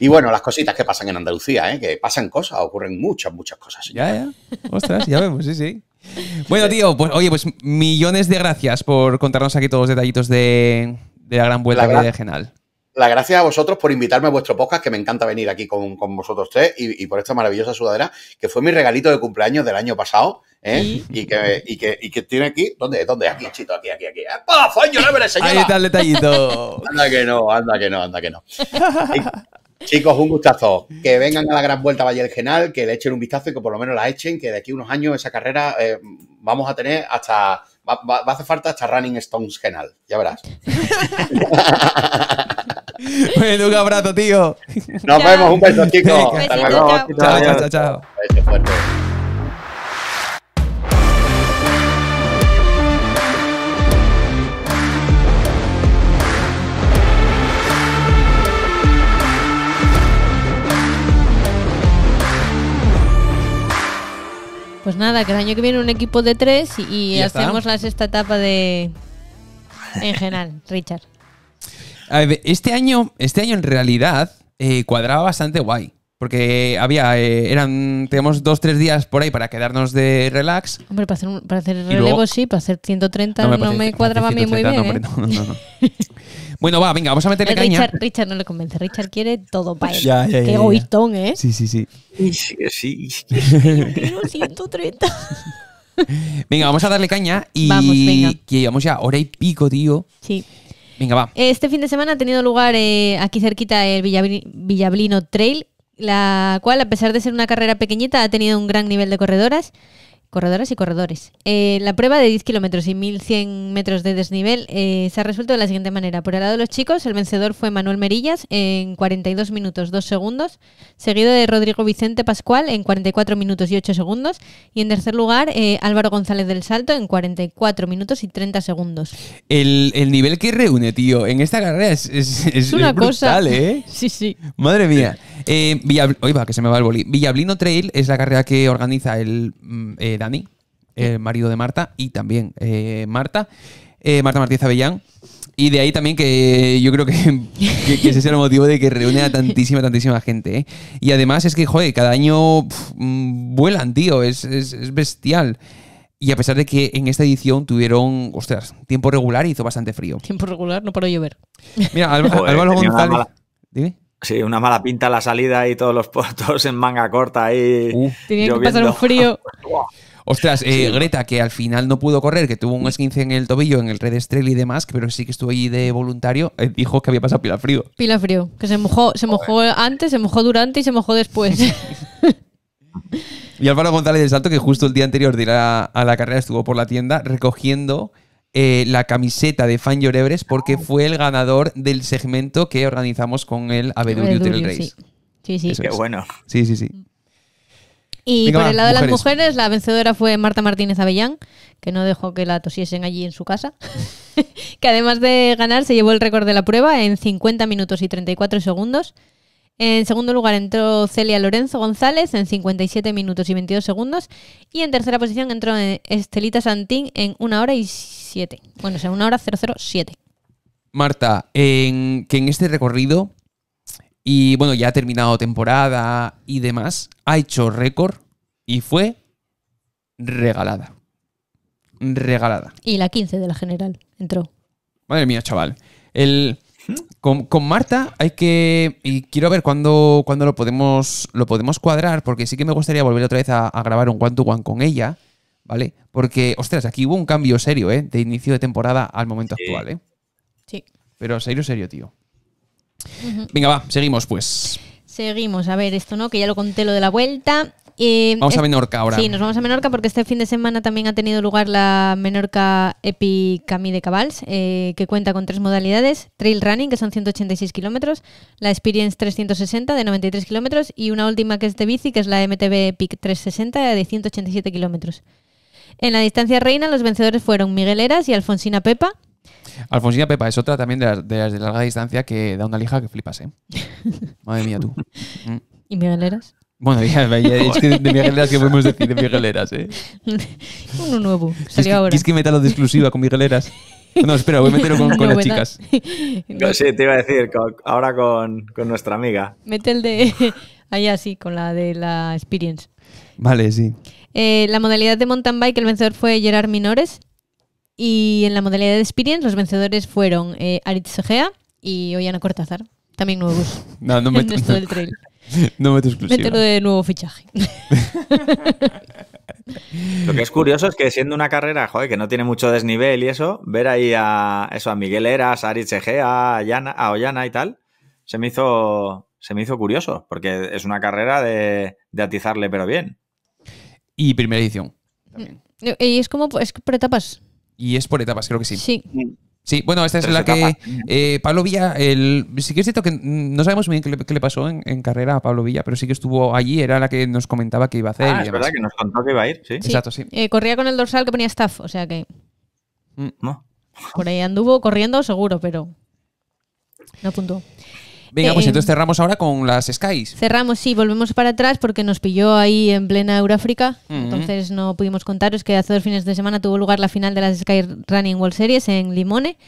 Y bueno, las cositas que pasan en Andalucía, ¿eh? Que pasan cosas, ocurren muchas, muchas cosas. Ya, ya. Ostras, ya vemos, sí, sí. Bueno, tío, pues oye, pues millones de gracias por contarnos aquí todos los detallitos de, la gran vuelta de Genal. La gracias a vosotros por invitarme a vuestro podcast, que me encanta venir aquí con, vosotros tres y, por esta maravillosa sudadera, que fue mi regalito de cumpleaños del año pasado. ¿eh? ¿Y? que, tiene aquí, ¿dónde? ¿Dónde? Aquí, chito, aquí, aquí, aquí. foño, ¡Ah, pues, no Ahí está el detallito. anda que no, anda que no, anda que no. Chicos, un gustazo. Que vengan a la gran vuelta a Valle del Genal, que le echen un vistazo y que por lo menos la echen, que de aquí a unos años esa carrera eh, vamos a tener hasta. Va, va, a hacer falta hasta Running Stones Genal, ya verás. un abrazo, tío. Nos vemos, un beso, chicos. Chao, chao, chao. Pues nada, que el año que viene un equipo de tres y, hacemos la sexta etapa de. En general, Richard. Este año, este año en realidad eh, cuadraba bastante guay. Porque había, eh, eran, teníamos dos, tres días por ahí para quedarnos de relax. Hombre, para hacer, un- para hacer relevo sí, para hacer 130 no me, cuadraba a mí muy bien. ¿eh? bueno, va, venga, vamos a meterle caña. Richard, no le convence, Richard quiere todo para él. Qué goitón ¿eh? Sí, sí, sí. Sí, sí, Quiero 130. Venga, vamos a darle caña y Vamos, llevamos ya hora y pico, tío. Sí, Venga, va. Este fin de semana ha tenido lugar eh, aquí cerquita el Villablino Trail, la cual, a pesar de ser una carrera pequeñita, ha tenido un gran nivel de corredoras corredoras y corredores. Eh, la prueba de 10 kilómetros y 1.100 metros de desnivel eh, se ha resuelto de la siguiente manera. Por el lado de los chicos, el vencedor fue Manuel Merillas en 42 minutos 2 segundos, seguido de Rodrigo Vicente Pascual en 44 minutos y 8 segundos, y en tercer lugar eh, Álvaro González del Salto en 44 minutos y 30 segundos. El, nivel que reúne, tío, en esta carrera es, es, una brutal, cosa. ¿eh? sí, sí. Madre mía. Eh, que se me va el Villablino Trail es la carrera que organiza el mm, eh, Dani, el marido de Marta, y también eh, Marta, eh, Marta Martínez Avellán. Y de ahí también que yo creo que, ese es el motivo de que reúne a tantísima, tantísima gente. Y además es que, joder, cada año mm, vuelan, tío, es, bestial. Y a pesar de que en esta edición tuvieron, ostras, tiempo regular y hizo bastante frío. Tiempo regular, no para llover. Mira, Álvaro González. Dime. Sí, una mala pinta la salida y todos los puertos en manga corta ahí. Uh. que pasar un frío. Ostras, eh, Greta, que al final no pudo correr, que tuvo un esquince en el tobillo, en el Red Estrella y demás, pero sí que estuvo allí de voluntario, eh, dijo que había pasado pila frío. Pila frío, que se mojó, se mojó antes, se mojó durante y se mojó después. y Álvaro González del Salto, que justo el día anterior de ir a la carrera estuvo por la tienda recogiendo eh, la camiseta de Fan Your porque fue el ganador del segmento que organizamos con el ABW Trail Race. Sí, sí. sí. bueno. Sí, sí, sí. Y por el lado de las mujeres, la vencedora fue Marta Martínez Avellán, que no dejó que la tosiesen allí en su casa, que además de ganar se llevó el récord de la prueba en 50 minutos y 34 segundos, en segundo lugar entró Celia Lorenzo González en 57 minutos y 22 segundos. Y en tercera posición entró eh, Estelita Santín en 1 hora y 7. Bueno, o sea, 1 hora 007. Marta, que en este recorrido, y bueno, ya ha terminado temporada y demás, ha hecho récord y fue regalada. Regalada. Y la 15 de la general entró. Madre mía, chaval. El, con, Marta hay que. Y quiero ver cuándo, lo, podemos, lo podemos cuadrar, porque sí que me gustaría volver otra vez a, grabar un one to one con ella, ¿vale? Porque, ostras, aquí hubo un cambio serio, ¿eh? De inicio de temporada al momento actual, ¿eh? Sí. Pero serio, serio, tío. Venga, va, seguimos pues. Seguimos, a ver, esto no, que ya lo conté lo de la vuelta vamos a Menorca ahora. Sí, nos vamos a Menorca porque este fin de semana también ha tenido lugar la Menorca Epic de Cabals, eh, que cuenta con tres modalidades: Trail Running, que son 186 kilómetros, la Experience 360 de 93 kilómetros y una última que es de bici, que es la MTB Epic 360 de 187 kilómetros. En la distancia reina, los vencedores fueron Miguel Eras y Alfonsina Pepa, Alfonsina Pepa es otra también de las, de larga distancia que da una lija que flipas, ¿eh? Madre mía, tú. ¿Y Miguel Eras? Bueno, es que de Migueleras, que podemos decir de Migueleras, eh? Uno nuevo, salió es que, ahora. Es que de exclusiva con Migueleras. No, espera, voy a meterlo con, las chicas. No, sí, te iba a decir, ahora con, con, nuestra amiga. Mete el de. Allá sí, con la de la Experience. Vale, sí. Eh, la modalidad de mountain bike, el vencedor fue Gerard Minores. Y en la modalidad de Experience, los vencedores fueron eh, Aritz y Ollana Cortázar. También nuevos. No, no me, en del trail. No meto Mételo de nuevo fichaje. Lo que es curioso es que siendo una carrera, joder, que no tiene mucho desnivel y eso, ver ahí a eso, a Miguel Eras, a Aritz a, Ollana y tal, se me hizo. Se me hizo curioso, porque es una carrera de, atizarle, pero bien. Y primera edición. Mm. Y es como es por etapas. Y es por etapas, creo que sí. Sí. Mm. Sí, bueno, esta es la que eh, Pablo Villa, el, sí que es cierto que no sabemos muy bien qué le, pasó en, carrera a Pablo Villa, pero sí que estuvo allí, era la que nos comentaba que iba a hacer. Ah, es verdad que nos contó que iba a ir, sí. Exacto, sí. Eh, corría con el dorsal que ponía staff, o sea que... Mm, no. Por ahí anduvo corriendo seguro, pero no apuntó. Venga, pues eh, entonces cerramos ahora con las Skies. Cerramos, sí, volvemos para atrás porque nos pilló ahí en plena Euráfrica. Entonces no pudimos contaros que hace dos fines de semana tuvo lugar la final de las Sky Running World Series en Limone,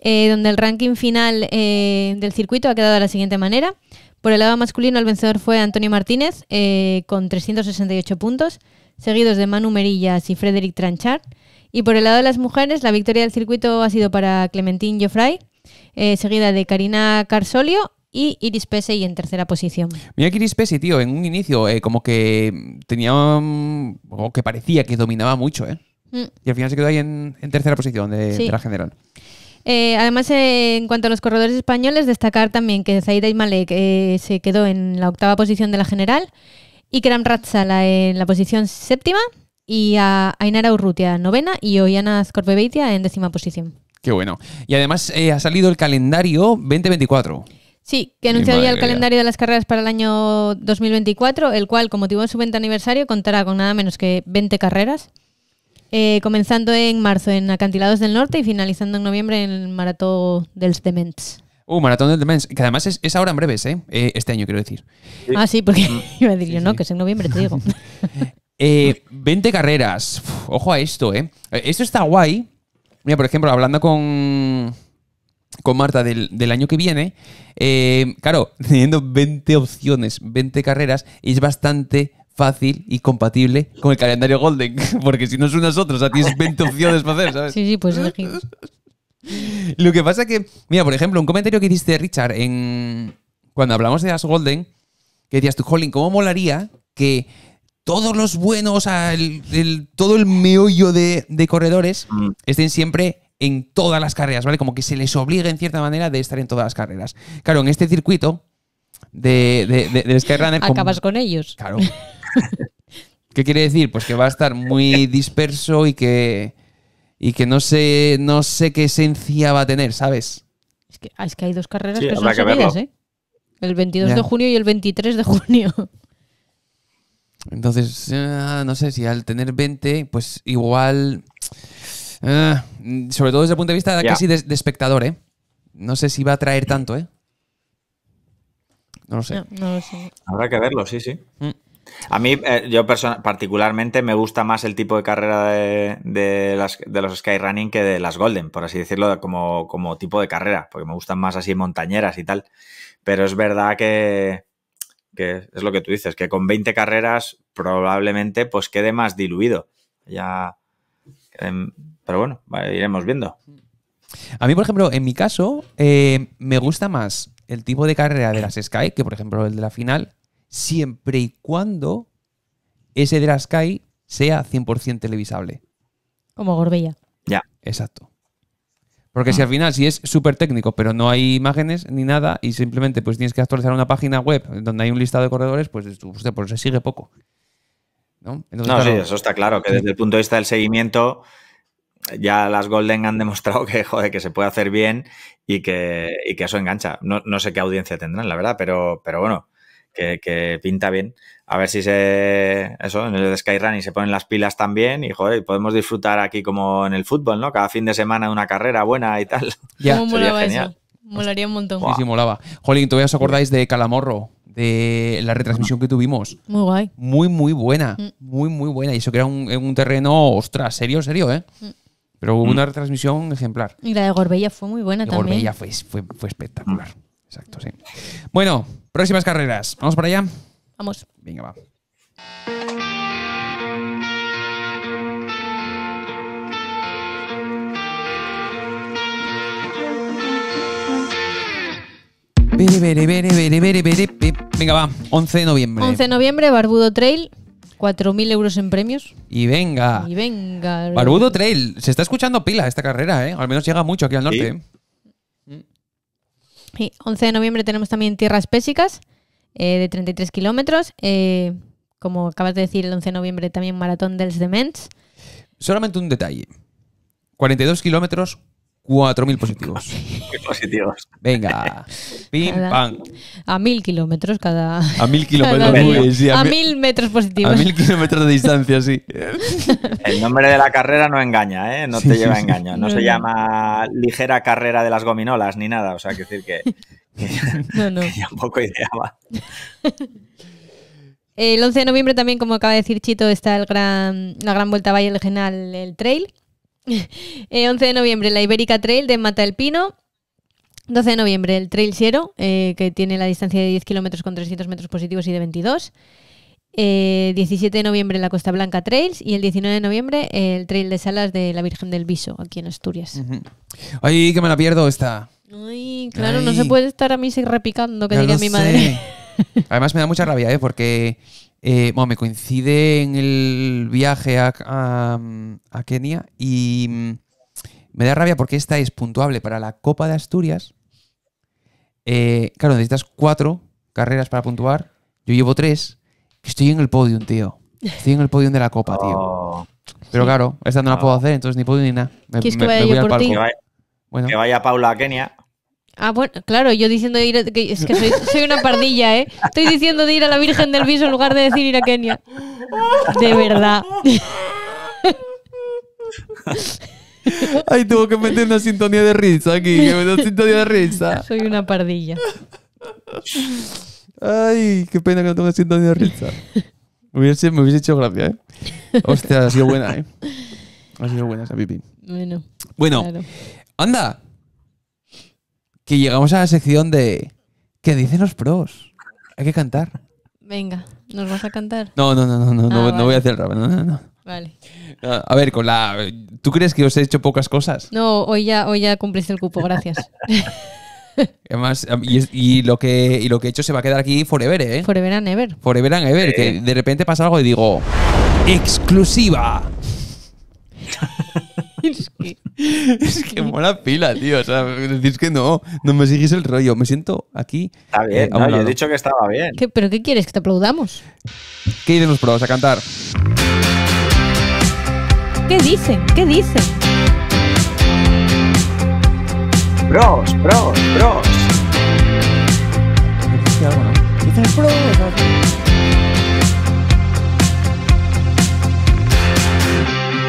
eh, donde el ranking final eh, del circuito ha quedado de la siguiente manera. Por el lado masculino, el vencedor fue Antonio Martínez con 368 puntos, seguidos de Manu Merillas y Frederic Tranchard. Y por el lado de las mujeres, la victoria del circuito ha sido para Clementine Geoffrey, seguida de Karina Carsolio y Iris Pesey en tercera posición. Mira que Iris Pesey, tío, en un inicio eh, como que tenía... Mm, o que parecía que dominaba mucho, ¿eh? Mm. Y al final se quedó ahí en, tercera posición de, la general. Eh, además, eh, en cuanto a los corredores españoles, destacar también que Zaida Malek se quedó en la octava posición de la general, y Ratzala en la posición séptima, y a Ainara Urrutia novena, y Oyana Scorbebeitia en décima posición. Qué bueno. Y además ha salido el calendario 2024. Sí, que anunciaría ya el calendario de las carreras para el año 2024, el cual, con motivo de su 20 aniversario, contará con nada menos que 20 carreras, eh, comenzando en marzo en Acantilados del Norte y finalizando en noviembre en el Maratón del Dements. Uh, Maratón del Demens, que además es, ahora en breves, ¿eh? eh este año, quiero decir. Ah, sí, porque mm. iba a decir yo, no, que es en noviembre, te digo. 20 eh, carreras. ojo a esto, ¿eh? Esto está guay. Mira, por ejemplo, hablando con, con Marta del, año que viene, eh, claro, teniendo 20 opciones, 20 carreras, es bastante fácil y compatible con el calendario Golden, porque si no es unas otras, o sea, tienes 20 opciones para hacer, ¿sabes? Sí, sí, pues elegir. Lo que pasa que, mira, por ejemplo, un comentario que hiciste, Richard, en cuando hablamos de las Golden, que decías tú, Jolín, ¿cómo molaría que todos los buenos, o sea, todo el meollo de, corredores mm. estén siempre en todas las carreras, ¿vale? Como que se les obliga en cierta manera de estar en todas las carreras. Claro, en este circuito de, de, de, Skyrunner... Este Acabas con, ellos. Claro. ¿Qué quiere decir? Pues que va a estar muy disperso y que, y que no, sé, no sé qué esencia va a tener, ¿sabes? Es que, ah, hay dos carreras que son que seguidas, ¿eh? El 22 de junio y el 23 de junio. Entonces, eh, no sé si al tener 20, pues igual Ah, sobre todo desde el punto de vista casi de, espectador, ¿eh? No sé si va a traer tanto, ¿eh? No lo sé. No, sé. Habrá que verlo, sí, sí. Mm. A mí, eh, yo particularmente me gusta más el tipo de carrera de, las, de los Skyrunning que de las Golden, por así decirlo, como, tipo de carrera, porque me gustan más así montañeras y tal. Pero es verdad que, es lo que tú dices, que con 20 carreras probablemente pues quede más diluido. Ya em, pero bueno, iremos viendo. A mí, por ejemplo, en mi caso, eh, me gusta más el tipo de carrera de las Sky que, por ejemplo, el de la final, siempre y cuando ese de las Sky sea 100% televisable. Como Gorbella. Ya. Exacto. Porque si ah. al final, si es súper técnico, pero no hay imágenes ni nada, y simplemente pues tienes que actualizar una página web donde hay un listado de corredores, pues, pues se sigue poco. ¿no? eso está claro, que desde el punto de vista del seguimiento ya las Golden han demostrado que, joder, que se puede hacer bien y que, y que eso engancha. No, no, sé qué audiencia tendrán, la verdad, pero, pero bueno, que, que, pinta bien. A ver si se, eso, en el de Skyrunning se ponen las pilas también y, joder, podemos disfrutar aquí como en el fútbol, ¿no? Cada fin de semana una carrera buena y tal. Ya. Sería molaba genial. Eso? Molaría un montón. Sí, sí, molaba. Jolín, ¿todavía os acordáis de Calamorro? de la retransmisión que tuvimos. Muy guay. Muy, muy buena. Mm. Muy, muy buena. Y eso que era un, un terreno, ostras, serio, serio, ¿eh? Mm. Pero hubo una mm. retransmisión ejemplar. Y la de Gorbella fue muy buena también. Gorbella fue, fue, fue espectacular. Exacto, sí. Bueno, próximas carreras. ¿Vamos para allá? Vamos. Venga, va. Venga, va. 11 de noviembre. 11 de noviembre, Barbudo Trail. 4.000 euros en premios. Y venga. Y venga. Barbudo Trail. Se está escuchando pila esta carrera, ¿eh? Al menos llega mucho aquí al norte. ¿Sí? 11 ¿eh? de noviembre tenemos también Tierras Pésicas, eh, de 33 kilómetros. Eh, como acabas de decir, el 11 de noviembre también Maratón dels demens Solamente un detalle. 42 kilómetros, 4.000 positivos. positivos. Venga. Pim, A mil kilómetros cada. A mil kilómetros, a, 1.000 metros positivos. A mil kilómetros de distancia, sí. El nombre de la carrera no engaña, ¿eh? No te lleva a engaño. No, se llama ligera carrera de las gominolas ni nada. O sea, que decir que. no, no. ideaba. El 11 de noviembre también, como acaba de decir Chito, está el gran, la gran vuelta Valle Genal, el trail 11 eh, de noviembre, la Ibérica Trail de Mata el Pino. 12 de noviembre, el Trail Siero, eh, que tiene la distancia de 10 kilómetros con 300 metros positivos y de 22. 17 eh, de noviembre, la Costa Blanca Trails. Y el 19 de noviembre, el Trail de Salas de la Virgen del Viso, aquí en Asturias. Ay, que me la pierdo esta. Ay, claro, no se puede estar a mí repicando, que diría mi madre. Además me da mucha rabia, ¿eh? Porque eh, bueno, me coincide en el viaje a, Kenia y mm, me da rabia porque esta es puntuable para la Copa de Asturias. Eh, claro, necesitas cuatro carreras para puntuar. Yo llevo tres. Estoy en el podium, tío. Estoy en el podium de la Copa, tío. Oh. Pero claro, esta no la puedo ah. hacer, entonces ni podium ni nada. Me, voy que vaya Paula a Kenia. Ah, bueno, claro, yo diciendo de ir que es que soy, una pardilla, ¿eh? Estoy diciendo de ir a la Virgen del Viso en lugar de decir ir a Kenia. De verdad. Ay, tuvo que meter una sintonía de risa aquí, que me da sintonía de risa. Soy una pardilla. Ay, qué pena que no tenga sintonía de risa. Me hubiese, me hubiese hecho gracia, ¿eh? Hostia, ha sido buena, ¿eh? Ha sido buena esa pipi. Bueno. Bueno. Anda, que llegamos a la sección de ¿Qué dicen los pros? Hay que cantar. Venga, ¿nos vas a cantar? No, no, no, no, no, no, ah, voy a hacer rap, Vale. A ver, con la ¿Tú crees que os he hecho pocas cosas? No, hoy ya, hoy ya cumpliste el cupo, gracias. y, lo que, lo que he hecho se va a quedar aquí forever, ¿eh? Forever and ever. Forever and ever, que eh. de repente pasa algo y digo, exclusiva. es que, es que mola pila, tío. O sea, decís que no, no me sigues el rollo. Me siento aquí. Está eh, bien, yo he dicho que estaba bien. ¿Pero qué quieres? ¿Que te aplaudamos? ¿Qué iremos pros a cantar? ¿Qué dicen? ¿Qué dicen? Bros, bros, bros. Dicen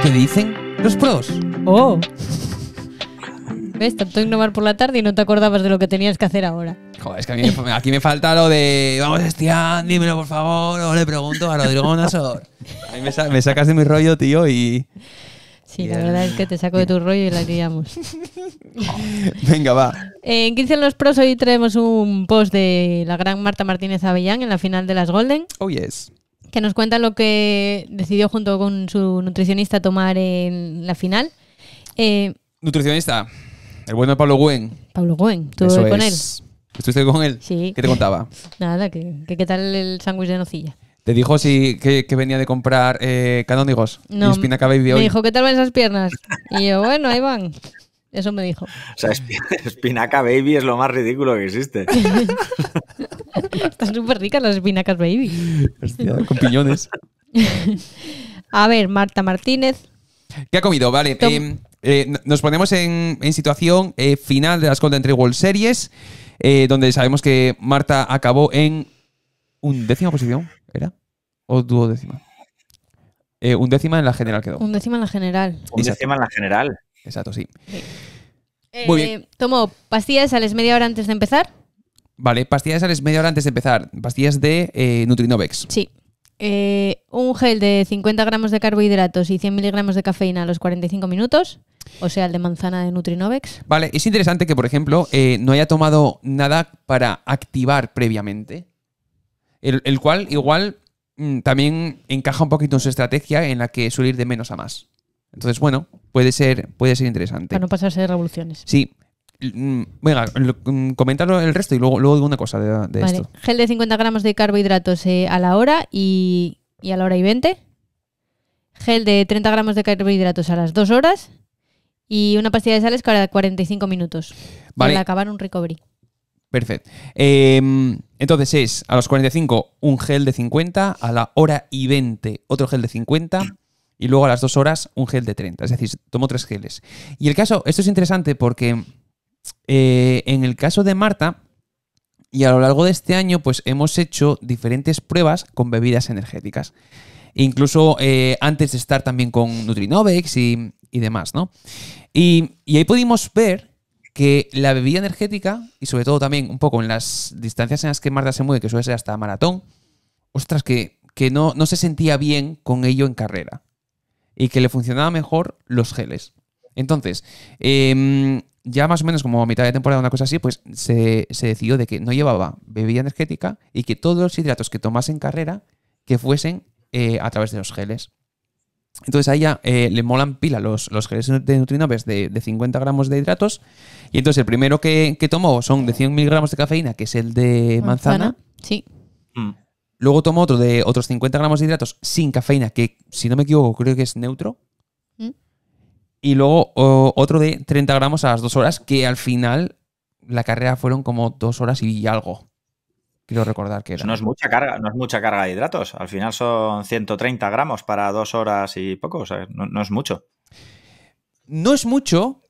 ¿Qué dicen? Los pros. Oh. ¿Ves? Tanto innovar por la tarde y no te acordabas de lo que tenías que hacer ahora. Joder, es que a mí, aquí me falta lo de vamos, Estián, dímelo por favor, o le pregunto a Rodrigo Monasor. A mí me, sacas de mi rollo, tío, y. Sí, la verdad es que te saco de tu rollo y la criamos. Venga, va. Eh, en 15 en los pros hoy traemos un post de la gran Marta Martínez Avellán en la final de las Golden. Oh, yes que nos cuenta lo que decidió junto con su nutricionista tomar en la final. Eh, nutricionista, el bueno de Pablo Güen. Pablo Güen. con él. ¿Estuviste con él? ¿Qué te contaba? Nada, que, qué tal el sándwich de nocilla. ¿Te dijo si que, venía de comprar eh, canónigos no, y espinaca hoy? Me dijo, ¿qué tal van esas piernas? Y yo, bueno, ahí van. Eso me dijo. O sea, espinaca baby es lo más ridículo que existe. Están súper ricas las espinacas baby. con piñones. A ver, Marta Martínez. ¿Qué ha comido? Vale. Em, eh, nos ponemos en, situación eh, final de las Golden entre World Series, eh, donde sabemos que Marta acabó en ¿Un undécima posición, ¿era? ¿O duodécima? décima en la general quedó. Un Undécima en la general. Undécima en la general. Exacto, sí. Muy bien. Eh, tomo pastillas a las media hora antes de empezar. Vale, pastillas a las media hora antes de empezar. Pastillas de eh, Nutrinovex. Sí. Eh, un gel de 50 gramos de carbohidratos y 100 miligramos de cafeína a los 45 minutos, o sea, el de manzana de Nutrinovex. Vale, es interesante que, por ejemplo, no haya tomado nada para activar previamente, el, cual igual mm, también encaja un poquito en su estrategia en la que suele ir de menos a más. Entonces, bueno, puede ser, puede ser interesante. Para no pasarse de revoluciones. Sí. Mm, venga, mm, comentarlo el resto y luego, luego digo una cosa de, esto. Gel de 50 gramos de carbohidratos eh, a la hora y, a la hora y 20. Gel de 30 gramos de carbohidratos a las 2 horas. Y una pastilla de sales cada 45 minutos. Para acabar un recovery. Perfecto. Em, entonces es a los 45 un gel de 50, a la hora y 20 otro gel de 50 y luego a las dos horas un gel de 30. Es decir, tomo tres geles. Y el caso, esto es interesante porque eh, en el caso de Marta, y a lo largo de este año, pues hemos hecho diferentes pruebas con bebidas energéticas. Incluso eh, antes de estar también con Nutrinovex y, y demás, ¿no? Y, ahí pudimos ver que la bebida energética, y sobre todo también un poco en las distancias en las que Marta se mueve, que suele ser hasta maratón, ostras, que, que no, no se sentía bien con ello en carrera y que le funcionaba mejor los geles. Entonces, em, ya más o menos como a mitad de temporada, una cosa así, pues se, decidió de que no llevaba bebida energética y que todos los hidratos que tomase en carrera que fuesen eh, a través de los geles. Entonces a ella eh, le molan pila los, geles de Nutrinoves de, de, 50 gramos de hidratos. Y entonces el primero que, tomó son de 100 gramos de cafeína, que es el de manzana. sí. Mm. Luego tomo otro de otros 50 gramos de hidratos sin cafeína, que si no me equivoco creo que es neutro. ¿Mm? Y luego otro de 30 gramos a las dos horas, que al final la carrera fueron como dos horas y algo. Quiero recordar que era. no es mucha carga, no es mucha carga de hidratos. Al final son 130 gramos para dos horas y poco. O sea, no, es mucho. No es mucho.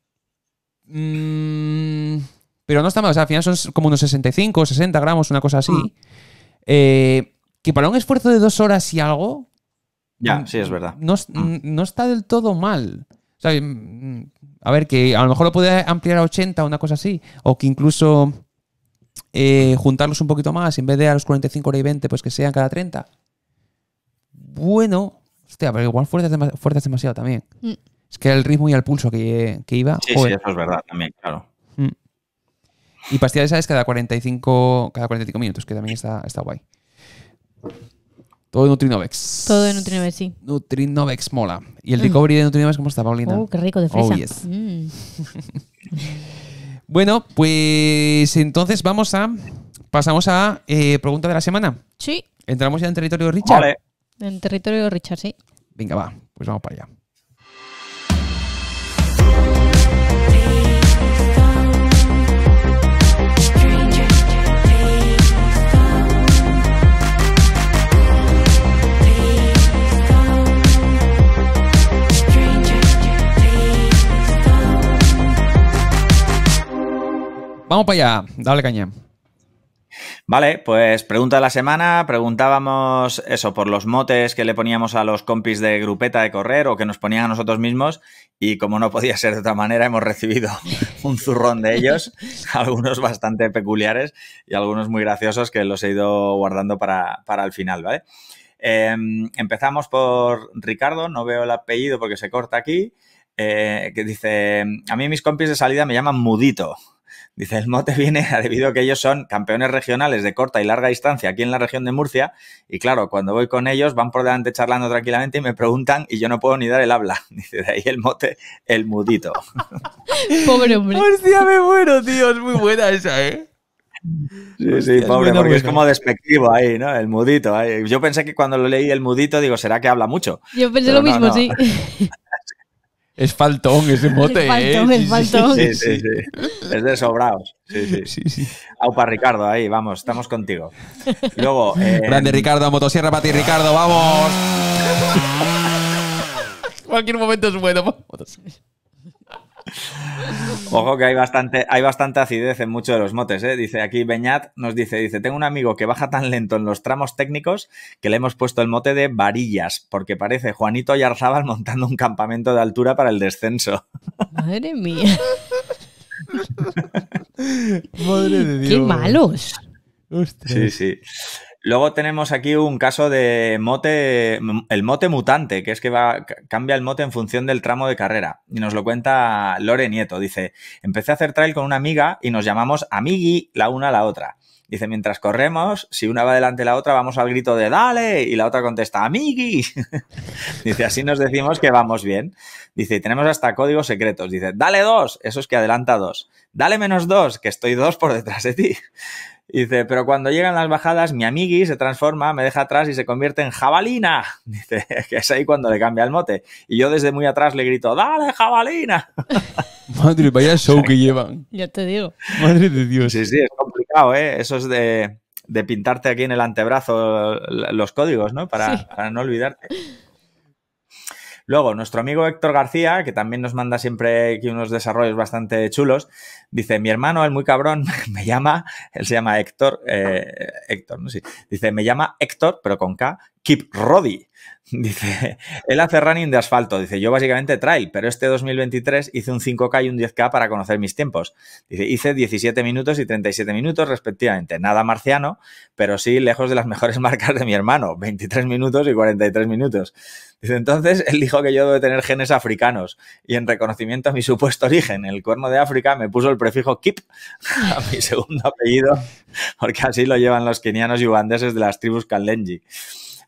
Mm, pero no está mal. al final son como unos 65, 60 gramos, una cosa así. Mm. Eh, que para un esfuerzo de dos horas y algo. Ya, mm, sí, es verdad. Mm. Mm, no, está del todo mal. a ver, que a lo mejor lo puede ampliar a 80 o una cosa así. O que incluso eh, juntarlos un poquito más, en vez de a los 45 horas y 20, pues que sean cada 30. Bueno, hostia, pero igual fuerzas, es demasiado también. Es que el ritmo y el pulso que, iba. Sí, sí, eso es verdad también, claro. Y pastillas sabes cada 45, cada 45 minutos, que también está, está guay. Todo de Nutrinovex. Todo de Nutrinovex, sí. Nutrinovex mola. ¿Y el mm. recovery de Nutrinovex cómo está, Paulina? Oh, qué rico de fresa. Oh, mm. bueno, pues entonces vamos a... Pasamos a eh, pregunta de la semana. Sí. ¿Entramos ya en territorio de Richard? Vale. En territorio de Richard, sí. Venga, va. Pues vamos para allá. Vamos para allá, dale caña. Vale, pues pregunta de la semana. Preguntábamos eso, por los motes que le poníamos a los compis de grupeta de correr o que nos ponían a nosotros mismos. Y como no podía ser de otra manera, hemos recibido un zurrón de ellos, algunos bastante peculiares y algunos muy graciosos que los he ido guardando para, el final, ¿vale? Em, empezamos por Ricardo, no veo el apellido porque se corta aquí, eh, que dice, a mí mis compis de salida me llaman Mudito. Dice, el mote viene debido a que ellos son campeones regionales de corta y larga distancia aquí en la región de Murcia. Y claro, cuando voy con ellos van por delante charlando tranquilamente y me preguntan y yo no puedo ni dar el habla. Dice, de ahí el mote, el mudito. pobre hombre. Hostia, me muero, tío. Es muy buena esa, ¿eh? Sí, sí, pobre, porque es como despectivo ahí, ¿no? El mudito. Yo pensé que cuando lo leí el mudito, digo, ¿será que habla mucho? Yo pensé lo mismo, sí. Es faltón ese mote, faltón, ¿eh? Es faltón. Es de sobraos. Sí, sí. sí, Aupa Ricardo, ahí, vamos, estamos contigo. Luego. Eh, Grande Ricardo, motosierra para ti, Ricardo, vamos. Cualquier momento es bueno. Ojo que hay bastante, hay bastante acidez en muchos de los motes. ¿eh? Dice aquí Beñat, nos dice, dice, tengo un amigo que baja tan lento en los tramos técnicos que le hemos puesto el mote de varillas, porque parece Juanito Yarzábal montando un campamento de altura para el descenso. Madre mía. Madre de Dios. Qué malos. Sí, sí. Luego tenemos aquí un caso de mote, el mote mutante, que es que va, cambia el mote en función del tramo de carrera. Y nos lo cuenta Lore Nieto. Dice, empecé a hacer trail con una amiga y nos llamamos amigui la una a la otra. Dice, mientras corremos, si una va delante de la otra, vamos al grito de dale y la otra contesta amigui. Dice, así nos decimos que vamos bien. Dice, tenemos hasta códigos secretos. Dice, dale dos, eso es que adelanta dos. Dale menos dos, que estoy dos por detrás de ti dice, pero cuando llegan las bajadas, mi amigui se transforma, me deja atrás y se convierte en jabalina. Dice, que es ahí cuando le cambia el mote. Y yo desde muy atrás le grito, ¡dale, jabalina! Madre, vaya show que llevan. Ya te digo. Madre de Dios. Sí, sí, es complicado, ¿eh? Eso es de, pintarte aquí en el antebrazo los códigos, ¿no? Para, para no olvidarte. Luego, nuestro amigo Héctor García, que también nos manda siempre aquí unos desarrollos bastante chulos, dice, mi hermano, el muy cabrón, me llama, él se llama Héctor, eh, Héctor, no sé, dice, me llama Héctor, pero con K, Keep Roddy. Dice, él hace running de asfalto. Dice, yo básicamente trail, pero este 2023 hice un 5K y un 10K para conocer mis tiempos. Dice, hice 17 minutos y 37 minutos respectivamente. Nada marciano, pero sí lejos de las mejores marcas de mi hermano, 23 minutos y 43 minutos entonces él dijo que yo debo tener genes africanos y en reconocimiento a mi supuesto origen, el cuerno de África, me puso el prefijo Kip a mi segundo apellido, porque así lo llevan los kenianos y ugandeses de las tribus Kalenji.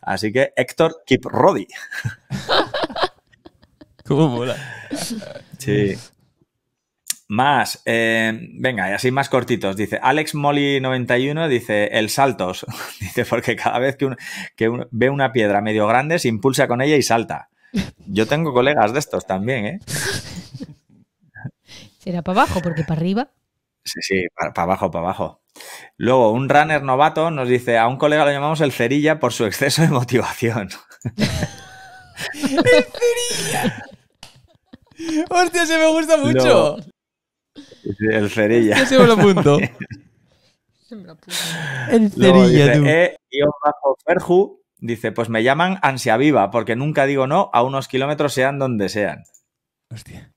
Así que Héctor Kiprodi. ¿Cómo mola? Sí. Más, eh, venga, y así más cortitos. Dice Alex Molly91, dice el saltos. dice, porque cada vez que, ve una piedra medio grande se impulsa con ella y salta. Yo tengo colegas de estos también, ¿eh? Será para abajo, porque para arriba. Sí, sí, para, abajo, para abajo. Luego, un runner novato nos dice, a un colega lo llamamos el cerilla por su exceso de motivación. ¡El cerilla! Hostia, se me gusta mucho. El cerilla. Yo lo El cerilla, tú. Eh, Ferju dice, pues me llaman ansia viva porque nunca digo no a unos kilómetros sean donde sean. Hostia.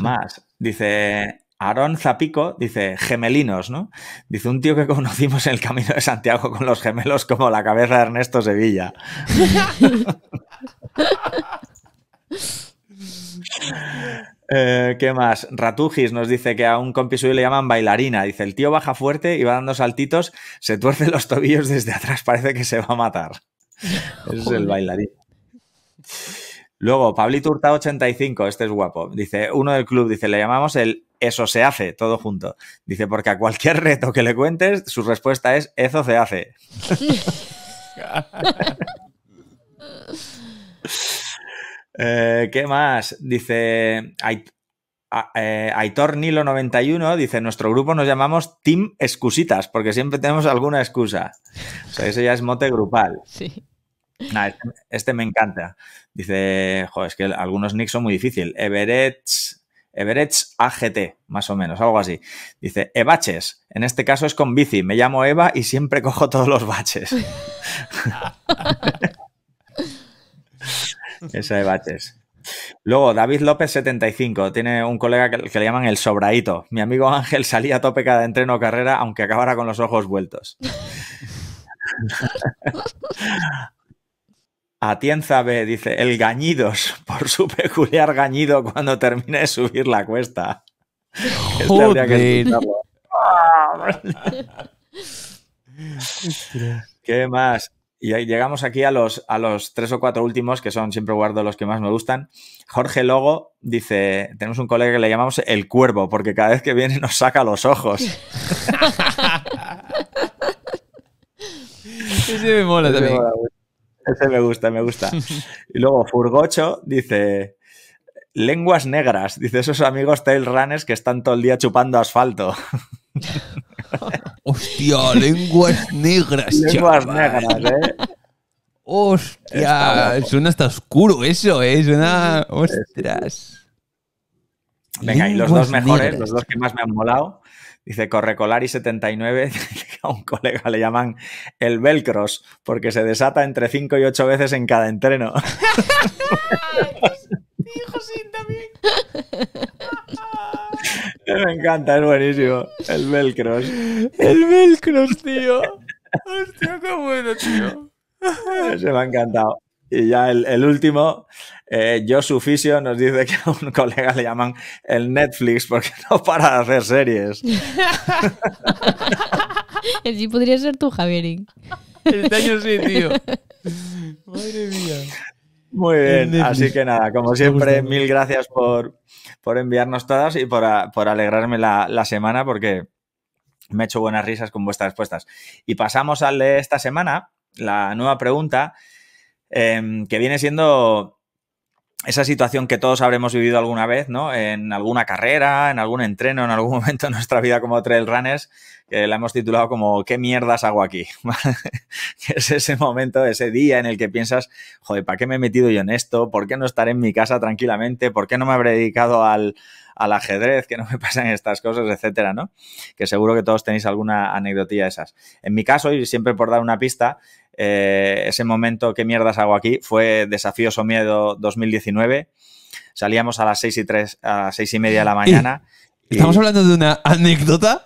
Más, dice Aaron Zapico, dice gemelinos, ¿no? Dice un tío que conocimos en el camino de Santiago con los gemelos como la cabeza de Ernesto Sevilla. Eh, ¿Qué más? Ratujis nos dice que a un compi suyo le llaman bailarina. Dice, el tío baja fuerte y va dando saltitos, se tuerce los tobillos desde atrás, parece que se va a matar. Ese es el bailarín. Luego, Pablito Hurtado 85, este es guapo. Dice, uno del club, dice, le llamamos el eso se hace, todo junto. Dice, porque a cualquier reto que le cuentes, su respuesta es eso se hace. Eh, ¿Qué más? Dice eh, Aitor Nilo 91, dice, nuestro grupo nos llamamos Team Excusitas, porque siempre tenemos alguna excusa. O sea, eso ya es mote grupal. Este, este, me encanta. Dice, joder, es que algunos nicks son muy difíciles. Everets, Everets AGT, más o menos, algo así. Dice, Ebaches, en este caso es con bici. Me llamo Eva y siempre cojo todos los baches. de baches. Luego, David López, 75. Tiene un colega que, le llaman el sobraíto. Mi amigo Ángel salía a tope cada entreno o carrera, aunque acabara con los ojos vueltos. Atienza B dice, el gañidos, por su peculiar gañido cuando termine de subir la cuesta. ¿Qué más? Y llegamos aquí a los, a los tres o cuatro últimos, que son siempre guardo los que más me gustan. Jorge Logo dice: Tenemos un colega que le llamamos el cuervo, porque cada vez que viene nos saca los ojos. Ese me mola también. ese me gusta, me gusta. Y luego Furgocho dice. Lenguas negras, dice esos amigos tail runners que están todo el día chupando asfalto. Hostia, lenguas negras. Lenguas negras, ¿eh? Hostia, suena hasta oscuro eso, ¿eh? Suena. Ostras. Venga, y los dos mejores, los dos que más me han molado. Dice Correcolari79, a un colega le llaman el Velcros, porque se desata entre 5 y 8 veces en cada entreno. Hijo, también. Me encanta, es buenísimo. El Velcros. El Velcros, tío. Hostia, qué bueno, tío. Se me ha encantado. Y ya el, último, eh, Josu Fisio nos dice que a un colega le llaman el Netflix porque no para de hacer series. el sí podría ser tú, Javierín. Este año sí, tío. Madre mía. Muy bien, así que nada, como siempre, mil gracias por, enviarnos todas y por, alegrarme la, semana porque me he hecho buenas risas con vuestras respuestas. Y pasamos al de esta semana, la nueva pregunta, em, que viene siendo esa situación que todos habremos vivido alguna vez, ¿no? En alguna carrera, en algún entreno, en algún momento de nuestra vida como trail runners, que la hemos titulado como ¿Qué mierdas hago aquí? es ese momento, ese día en el que piensas, joder, ¿para qué me he metido yo en esto? ¿Por qué no estaré en mi casa tranquilamente? ¿Por qué no me habré dedicado al, ajedrez? ¿Qué no me pasan estas cosas? Etcétera, ¿no? Que seguro que todos tenéis alguna anecdotilla de esas. En mi caso, y siempre por dar una pista, eh, ese momento, ¿qué mierdas hago aquí? Fue Desafíos o Miedo 2019. Salíamos a las seis y, tres, a las seis y media de la mañana. ¿Estamos hablando de una anécdota?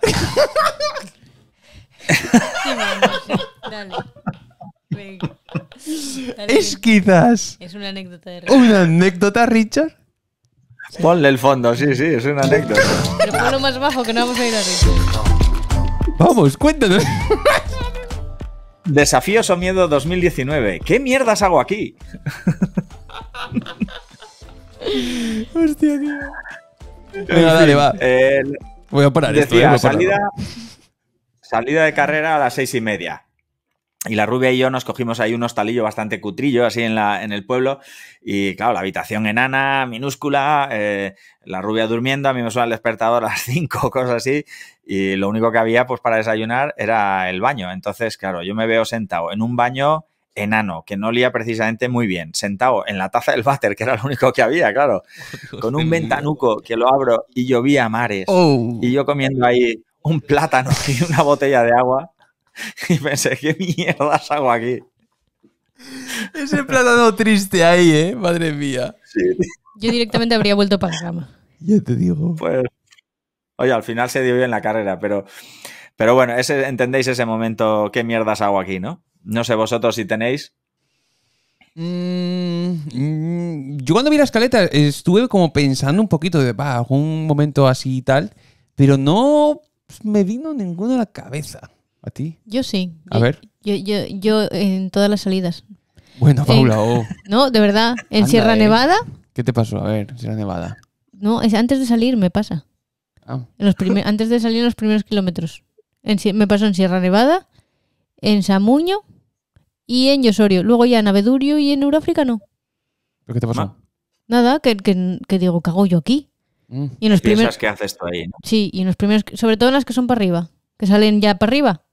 Dale. Es quizás Es una anécdota de una anécdota, Richard. Ponle el fondo, sí, sí, es una anécdota. Pero ponlo más bajo que no vamos a ir a Richard. Vamos, cuéntanos. Desafíos o miedo 2019. ¿Qué mierdas hago aquí? Hostia, tío. Eh, voy a parar esto. Eh, salida, de carrera a las seis y media. Y la rubia y yo nos cogimos ahí un hostalillo bastante cutrillo, así en, la, en el pueblo. Y claro, la habitación enana, minúscula, eh, la rubia durmiendo, a mí me suena el despertador a las cinco cosas así. Y lo único que había pues para desayunar era el baño. Entonces, claro, yo me veo sentado en un baño enano, que no olía precisamente muy bien, sentado en la taza del váter, que era lo único que había, claro, con un ventanuco que lo abro y llovía a mares, oh. y yo comiendo ahí un plátano y una botella de agua, y pensé, ¿qué mierdas hago aquí? Ese plátano triste ahí, ¿eh? Madre mía. Yo directamente habría vuelto para la cama. Ya te digo. Pues, oye, al final se dio bien la carrera, pero, pero bueno, ese, entendéis ese momento, ¿qué mierdas hago aquí, no? No sé vosotros si tenéis. Mm, mm, yo cuando vi la escaleta estuve como pensando un poquito de, va, algún momento así y tal, pero no me vino ninguno a la cabeza. ¿A ti? Yo sí. A ver. Yo, en todas las salidas. Bueno, eh, Paula, oh. No, de verdad. En Sierra eh. Nevada. ¿Qué te pasó? A ver, en Sierra Nevada. No, es antes de salir me pasa. Ah. En los antes de salir en los primeros kilómetros. me pasó en Sierra Nevada, en Samuño y en Yosorio. Luego ya en Abedurio y en Euráfrica no. ¿Pero qué te pasó? Nada, que, digo, cago yo aquí? Mm. Y en los primeros. que haces ahí, Sí, y en los primeros, sobre todo en las que son para arriba, que salen ya para arriba.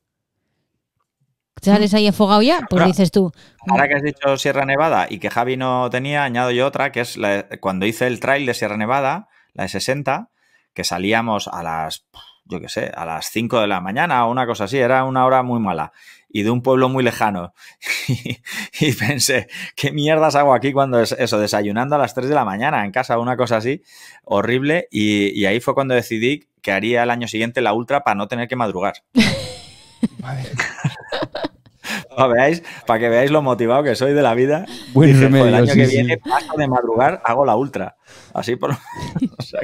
Mm. sales ahí afogado ya? Pues dices tú. Mm". Ahora que has dicho Sierra Nevada y que Javi no tenía, añado yo otra, que es cuando hice el trail de Sierra Nevada, la de 60, que salíamos a las, yo qué sé, a las 5 de la mañana o una cosa así, era una hora muy mala y de un pueblo muy lejano. y, pensé, ¿qué mierdas hago aquí cuando es eso? Desayunando a las 3 de la mañana en casa, una cosa así, horrible. Y, ahí fue cuando decidí que haría el año siguiente la ultra para no tener que madrugar. para, para que veáis lo motivado que soy de la vida. el año que viene paso de madrugar, hago la ultra. Así por o sea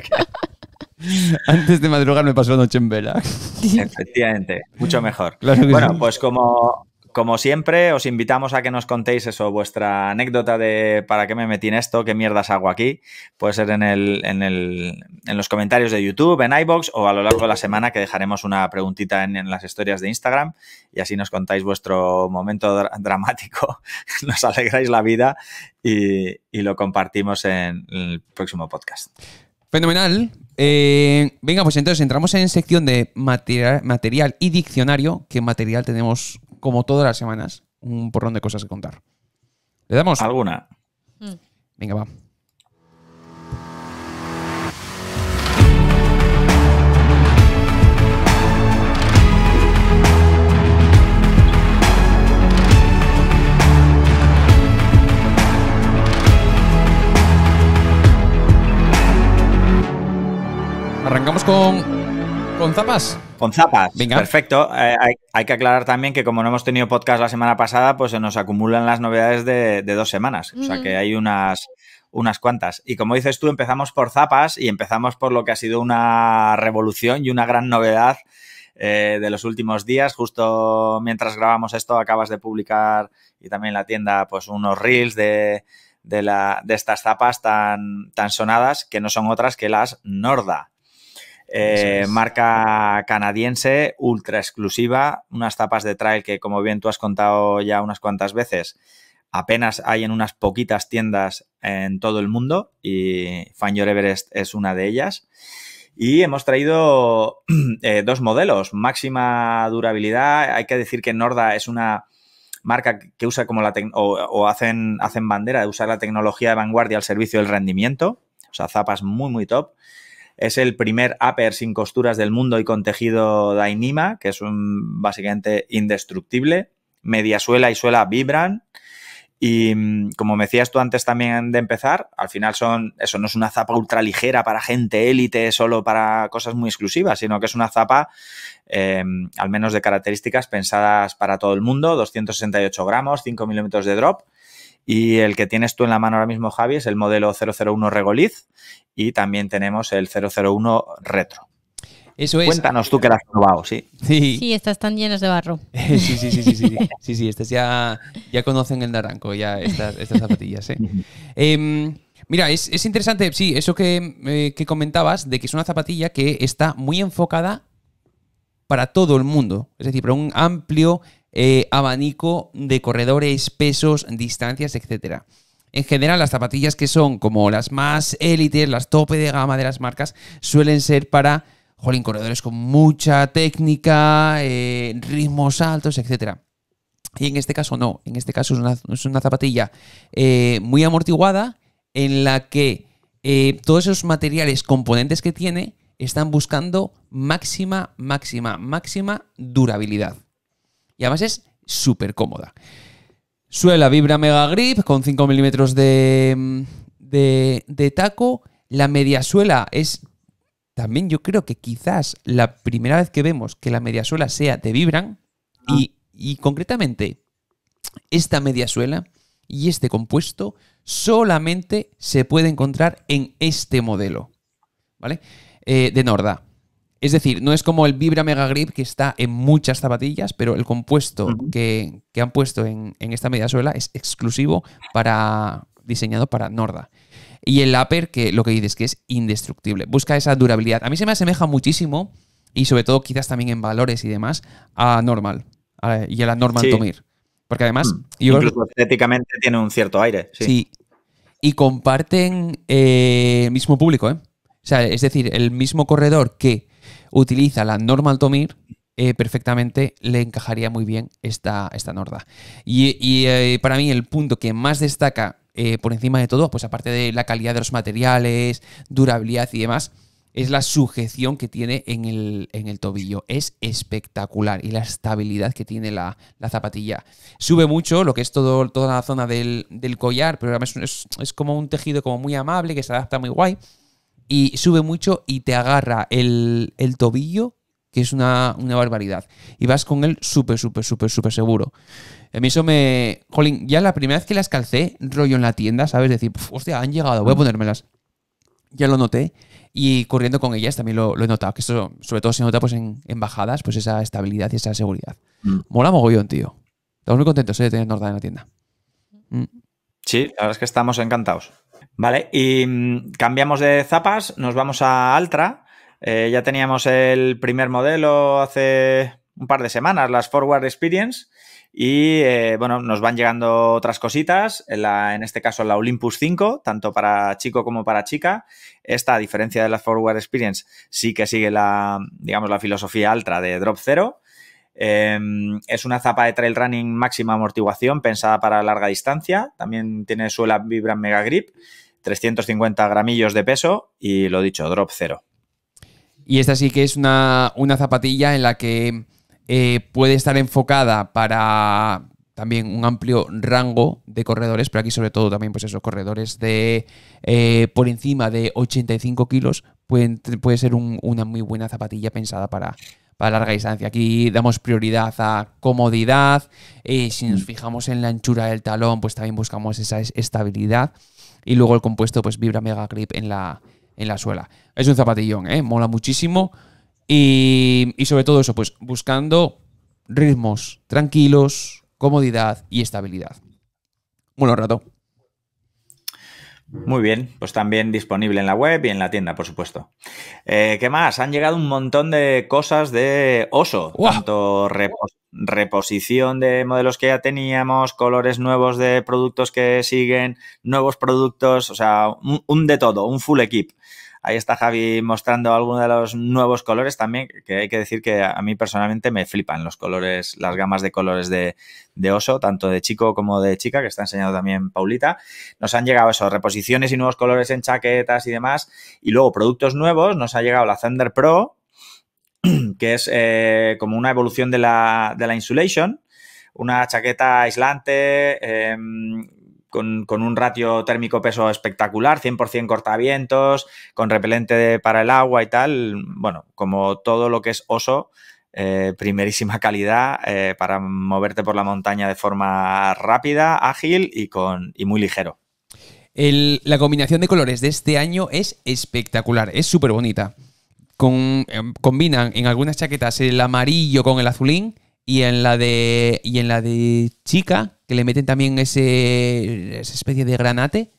Antes de madrugar me pasó noche en vela. Efectivamente, mucho mejor. bueno, pues como, como siempre, os invitamos a que nos contéis eso, vuestra anécdota de para qué me metí en esto, qué mierdas hago aquí. Puede ser en, el, en, el, en los comentarios de YouTube, en iBox o a lo largo de la semana que dejaremos una preguntita en, las historias de Instagram y así nos contáis vuestro momento dramático, nos alegráis la vida y, y lo compartimos en el próximo podcast. Fenomenal. Eh, venga, pues entonces entramos en sección de material, material y diccionario, que material tenemos como todas las semanas un porrón de cosas que contar. ¿Le damos? ¿Alguna? Mm. Venga, va. Arrancamos con, con zapas. Con zapas. Venga. Perfecto. Eh, hay, que aclarar también que como no hemos tenido podcast la semana pasada, pues se nos acumulan las novedades de, dos semanas. O sea que hay unas, unas cuantas. Y como dices tú, empezamos por zapas y empezamos por lo que ha sido una revolución y una gran novedad eh, de los últimos días. Justo mientras grabamos esto, acabas de publicar y también la tienda, pues unos reels de, de, de estas zapas tan, tan sonadas que no son otras que las Norda. Eh, marca canadiense, ultra exclusiva, unas zapas de trail que, como bien tú has contado ya unas cuantas veces, apenas hay en unas poquitas tiendas en todo el mundo y Fan Your Everest es una de ellas. Y hemos traído eh, dos modelos, máxima durabilidad. Hay que decir que Norda es una marca que usa como la o, hacen, hacen bandera de usar la tecnología de vanguardia al servicio del rendimiento. O sea, zapas muy, muy top. Es el primer upper sin costuras del mundo y con tejido Dainima, que es un básicamente indestructible. Media suela y suela vibran. Y mm, como me decías tú antes también de empezar, al final son, eso no es una zapa ultra ligera para gente élite, solo para cosas muy exclusivas, sino que es una zapa, em, al menos de características, pensadas para todo el mundo, 268 gramos, 5 milímetros de drop, y el que tienes tú en la mano ahora mismo, Javi, es el modelo 001 Regoliz y también tenemos el 001 Retro. Eso Cuéntanos tú que las has probado, sí. Sí, estas están llenas de barro. sí, sí, sí, sí, sí, sí, sí, estas ya, ya conocen el naranco, ya estas, estas zapatillas. ¿eh? Em, mira, es, interesante, sí, eso que, eh, que comentabas, de que es una zapatilla que está muy enfocada para todo el mundo, es decir, para un amplio eh, abanico de corredores, pesos, distancias, etcétera. En general, las zapatillas que son como las más élites, las tope de gama de las marcas, suelen ser para, jolín, corredores con mucha técnica, eh, ritmos altos, etcétera. Y en este caso no, en este caso es una, es una zapatilla eh, muy amortiguada en la que todos esos materiales, componentes que tiene, están buscando máxima, máxima, máxima durabilidad. Y además es súper cómoda. Suela Vibra Mega Grip con 5 milímetros de, de, taco. La mediasuela es también yo creo que quizás la primera vez que vemos que la mediasuela sea de Vibran. Ah. y, y, concretamente esta mediasuela y este compuesto solamente se puede encontrar en este modelo, ¿vale? Eh, de Norda. Es decir, no es como el Vibra Mega Grip que está en muchas zapatillas, pero el compuesto que, han puesto en, esta media suela es exclusivo para diseñado para Norda. Y el upper, que lo que dices que es indestructible, busca esa durabilidad. A mí se me asemeja muchísimo, y sobre todo quizás también en valores y demás, a Normal y a la Normal Tomir. Porque además... Hmm. Incluso estéticamente tiene un cierto aire. Sí. y comparten eh, el mismo público, ¿eh? O sea, es decir, el mismo corredor que utiliza la normal tomir, eh, perfectamente le encajaría muy bien esta, esta norda. Y, eh, para mí el punto que más destaca eh, por encima de todo, pues aparte de la calidad de los materiales, durabilidad y demás, es la sujeción que tiene en el, en el tobillo. Es espectacular y la estabilidad que tiene la, zapatilla. Sube mucho lo que es todo, toda la zona del, collar, pero además es, es como un tejido como muy amable que se adapta muy guay y sube mucho y te agarra el, tobillo, que es una, barbaridad. Y vas con él súper, súper, súper, súper seguro. A mí eso me... Jolín, ya la primera vez que las calcé, rollo en la tienda, ¿sabes? Decir, hostia, han llegado, voy a ponérmelas. Ya lo noté. Y corriendo con ellas también lo, lo he notado. Que eso sobre todo, se nota pues, en, en bajadas, pues esa estabilidad y esa seguridad. Mm. Mola mogollón, tío. Estamos muy contentos eh, de tener Norda en la tienda. Mm. Sí, la verdad es que estamos encantados. Vale, y mm, cambiamos de zapas, nos vamos a Altra. Eh, ya teníamos el primer modelo hace un par de semanas, las Forward Experience. Y eh, bueno, nos van llegando otras cositas, en, este caso la Olympus 5, tanto para chico como para chica. Esta, a diferencia de las Forward Experience, sí que sigue la, digamos, la filosofía altra de Drop Zero. Em, es una zapa de trail running máxima amortiguación pensada para larga distancia. También tiene suela Vibram Mega Grip, 350 gramillos de peso y lo dicho, drop cero. Y esta sí que es una, zapatilla en la que eh, puede estar enfocada para también un amplio rango de corredores, pero aquí sobre todo también pues esos corredores de eh, por encima de 85 kilos puede ser una muy buena zapatilla pensada para, para larga distancia. Aquí damos prioridad a comodidad. Y eh, si nos mm. fijamos en la anchura del talón, pues también buscamos esa estabilidad. Y luego el compuesto, pues vibra mega grip en la, en la suela. Es un zapatillón, ¿eh? mola muchísimo. Y, y sobre todo eso, pues buscando ritmos tranquilos, comodidad y estabilidad. Bueno, rato. Muy bien, pues también disponible en la web y en la tienda, por supuesto. Eh, ¿Qué más? Han llegado un montón de cosas de oso, tanto reposición de modelos que ya teníamos, colores nuevos de productos que siguen, nuevos productos, o sea, un de todo, un full equip. Ahí está Javi mostrando algunos de los nuevos colores también, que hay que decir que a mí personalmente me flipan los colores, las gamas de colores de, oso, tanto de chico como de chica, que está enseñando también Paulita. Nos han llegado eso, reposiciones y nuevos colores en chaquetas y demás. Y luego productos nuevos, nos ha llegado la Thunder Pro, que es eh, como una evolución de la, Insulation, una chaqueta aislante, em, con, un ratio térmico peso espectacular, 100% cortavientos, con repelente para el agua y tal. Bueno, como todo lo que es oso, eh, primerísima calidad eh, para moverte por la montaña de forma rápida, ágil y, con, muy ligero. la combinación de colores de este año es espectacular, es súper bonita. Em, combinan en algunas chaquetas el amarillo con el azulín y en la de, y en la de chica le meten también ese, esa especie de granate.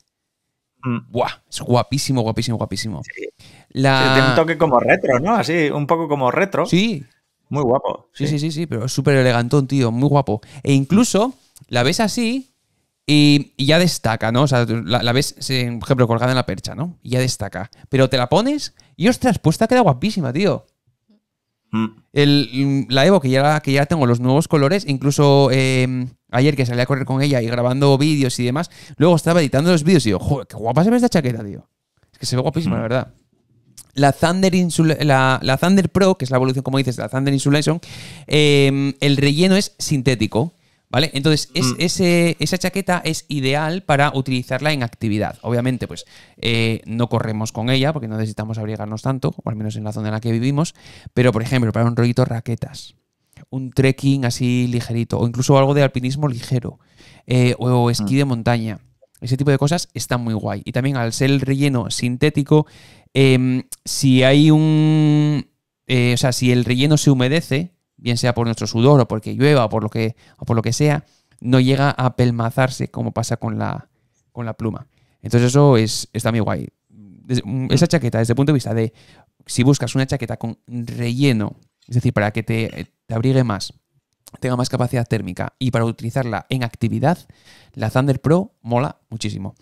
Mm. es guapísimo, guapísimo, guapísimo. La... Tiene un toque como retro, ¿no? Así, un poco como retro. Sí. Muy guapo. Sí, sí, sí, sí, pero súper elegantón, tío, muy guapo. E incluso la ves así y, ya destaca, ¿no? O sea, la, ves, por ejemplo, colgada en la percha, ¿no? Y ya destaca. Pero te la pones y, ostras, pues queda guapísima, tío. Mm. El, la Evo, que ya, que ya tengo los nuevos colores, incluso... Em, ayer que salí a correr con ella y grabando vídeos y demás, luego estaba editando los vídeos y digo, qué guapa se ve esta chaqueta, tío. Es que se ve guapísima, mm. la verdad. La Thunder, la, Pro, que es la evolución, como dices, de la Thunder Insulation, em, el relleno es sintético. ¿Vale? Entonces, mm. ese, esa chaqueta es ideal para utilizarla en actividad. Obviamente, pues eh, no corremos con ella porque no necesitamos abrigarnos tanto, o al menos en la zona en la que vivimos, pero por ejemplo, para un rollito raquetas, un trekking así ligerito, o incluso algo de alpinismo ligero, eh, o esquí mm. de montaña. Ese tipo de cosas está muy guay. Y también al ser el relleno sintético, em, si hay un. Eh, o sea, si el relleno se humedece, bien sea por nuestro sudor o porque llueva o por lo que, por lo que sea, no llega a pelmazarse como pasa con la, con la pluma. Entonces, eso es, está muy guay. Mm, mm. esa chaqueta, desde el punto de vista de si buscas una chaqueta con relleno, es decir, para que te eh, te abrigue más, tenga más capacidad térmica y para utilizarla en actividad, la Thunder Pro mola muchísimo.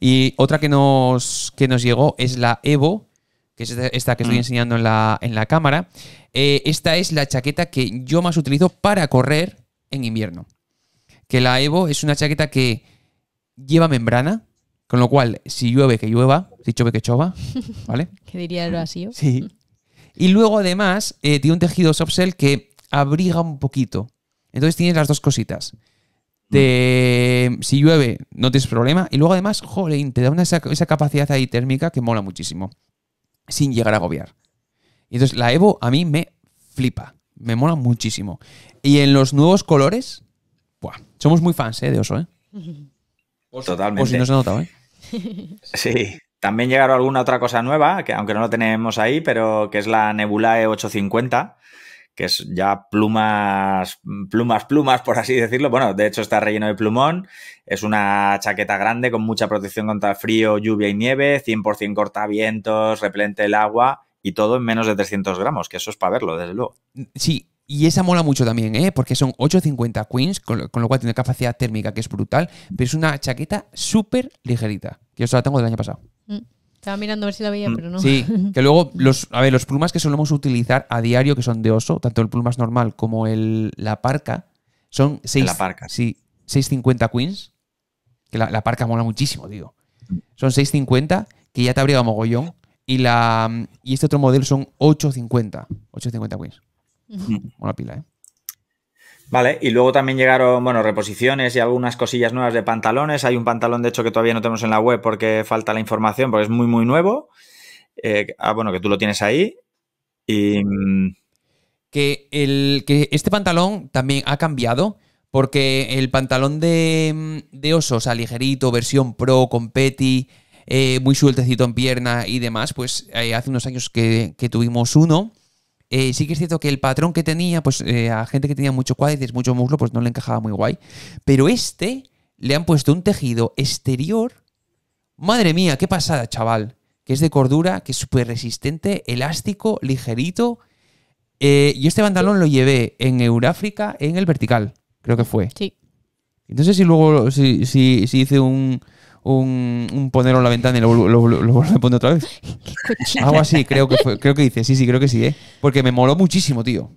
Y otra que nos, que nos llegó es la Evo, que es esta que estoy mm. enseñando en la, en la cámara. Eh, esta es la chaqueta que yo más utilizo para correr en invierno. Que la Evo es una chaqueta que lleva membrana, con lo cual, si llueve, que llueva, si chove, que chova, ¿vale? que diría el vacío. Sí. Y luego, además, eh, tiene un tejido softshell que abriga un poquito. Entonces tienes las dos cositas. de si llueve, no tienes problema. Y luego además, jolín, te da una, esa, capacidad ahí térmica que mola muchísimo. Sin llegar a agobiar. Y entonces la Evo a mí me flipa. Me mola muchísimo. Y en los nuevos colores, buah, somos muy fans eh, de Oso. ¿eh? Totalmente. O si no se ha notado. Eh. Sí. También llegaron alguna otra cosa nueva, que aunque no lo tenemos ahí, pero que es la Nebula e 850 que es ya plumas, plumas, plumas, por así decirlo. Bueno, de hecho está relleno de plumón, es una chaqueta grande con mucha protección contra el frío, lluvia y nieve, 100% cortavientos, repelente el agua y todo en menos de 300 gramos, que eso es para verlo, desde luego. Sí, y esa mola mucho también, ¿eh? porque son 850 queens, con lo, cual tiene capacidad térmica que es brutal, pero es una chaqueta súper ligerita, que yo se la tengo del año pasado. Mm. Estaba mirando a ver si la veía, mm, pero no. Sí, que luego, los, a ver, los plumas que solemos utilizar a diario, que son de oso, tanto el plumas normal como el, la parca, son 6, la parca. Sí, 650 queens. Que la, parca mola muchísimo, digo. Son 650, que ya te habría dado mogollón. Y, la, y este otro modelo son 850. 850 queens. Una pila, ¿eh? Vale, y luego también llegaron, bueno, reposiciones y algunas cosillas nuevas de pantalones. Hay un pantalón, de hecho, que todavía no tenemos en la web porque falta la información, porque es muy, muy nuevo. Eh, ah, bueno, que tú lo tienes ahí. Y... Mm, que, el, que este pantalón también ha cambiado porque el pantalón de, mm, de oso, ligerito, versión pro, con peti, eh, muy sueltecito en pierna y demás, pues eh, hace unos años que, que tuvimos uno eh, sí que es cierto que el patrón que tenía, pues eh, a gente que tenía mucho cuádriceps, mucho muslo, pues no le encajaba muy guay. Pero este le han puesto un tejido exterior. Madre mía, qué pasada, chaval. Que es de cordura, que es súper resistente, elástico, ligerito. Eh, y este pantalón lo llevé en Euráfrica, en el vertical, creo que fue. Sí. Entonces, si luego, si hice un, un, un ponerlo en la ventana y lo, lo, lo, vuelve a poner otra vez. Algo así, creo que, fue, creo que dice. Sí, sí, creo que sí, ¿eh? Porque me moló muchísimo, tío.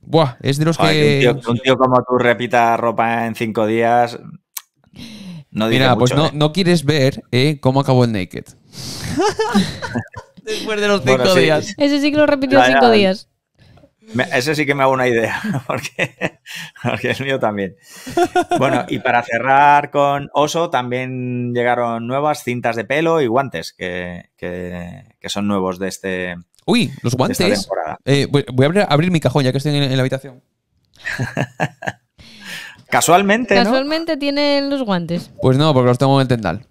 Buah, es de los que. Un tío, un tío, como tú repita ropa en cinco días. No Mira, pues no, ¿eh? no quieres ver eh, cómo acabó el Naked. Después de los cinco días. Ese sí que lo repitió cinco días ese sí que me hago una idea, porque, es mío también. Bueno, y para cerrar con Oso, también llegaron nuevas cintas de pelo y guantes, que, son nuevos de este. Uy, los guantes. Eh, voy a abrir, mi cajón ya que estoy en, la habitación. Casualmente. Casualmente tienen los guantes. Pues no, porque los tengo en el tendal.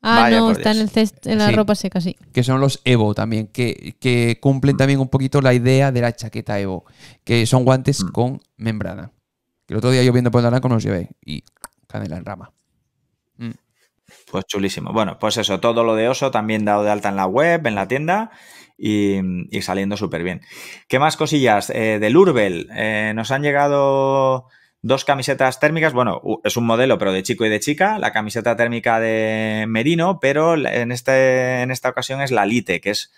Ah, no, está en, el en la ropa seca, sí. Que son los Evo también, que, que, cumplen también un poquito la idea de la chaqueta Evo, que son guantes mm. con membrana. Que el otro día yo viendo por el nos los llevé y cadena en rama. Mm. Pues chulísimo. Bueno, pues eso, todo lo de oso también dado de alta en la web, en la tienda y, saliendo súper bien. ¿Qué más cosillas? Eh, del Urbel, eh, nos han llegado dos camisetas térmicas. Bueno, es un modelo, pero de chico y de chica. La camiseta térmica de Merino, pero en, este, en esta ocasión es la Lite, que es,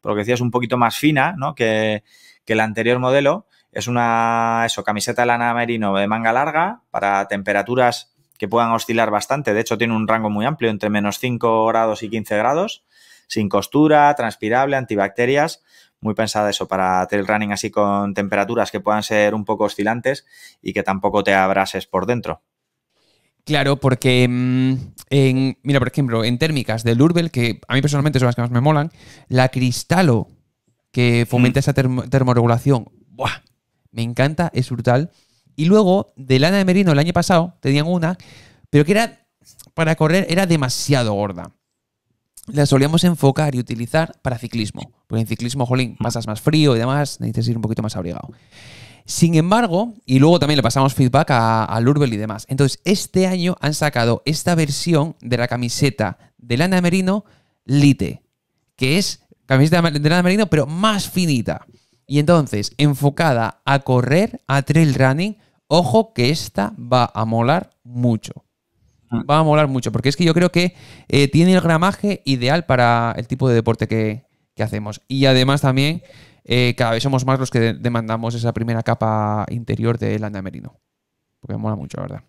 porque lo que decía, es un poquito más fina ¿no? que, que el anterior modelo. Es una eso, camiseta de lana merino de manga larga para temperaturas que puedan oscilar bastante. De hecho, tiene un rango muy amplio, entre menos 5 grados y 15 grados, sin costura, transpirable, antibacterias muy pensada eso para trail running así con temperaturas que puedan ser un poco oscilantes y que tampoco te abrases por dentro. Claro, porque mm, en, mira, por ejemplo, en térmicas del Urbel, que a mí personalmente son las que más me molan, la cristalo que mm. fomenta esa termorregulación, ¡buah! me encanta, es brutal. Y luego, de lana de merino el año pasado, tenían una, pero que era para correr, era demasiado gorda la solíamos enfocar y utilizar para ciclismo. Porque en ciclismo, jolín, mm. pasas más frío y demás, necesitas ir un poquito más abrigado. Sin embargo, y luego también le pasamos feedback a, a Lurbel y demás. Entonces, este año han sacado esta versión de la camiseta de lana merino Lite, que es camiseta de lana merino, pero más finita. Y entonces, enfocada a correr, a trail running, ojo que esta va a molar mucho. Mm. va a molar mucho, porque es que yo creo que eh, tiene el gramaje ideal para el tipo de deporte que, hacemos. Y además también eh, cada vez somos más los que demandamos esa primera capa interior del andamerino, porque mola mucho, la verdad.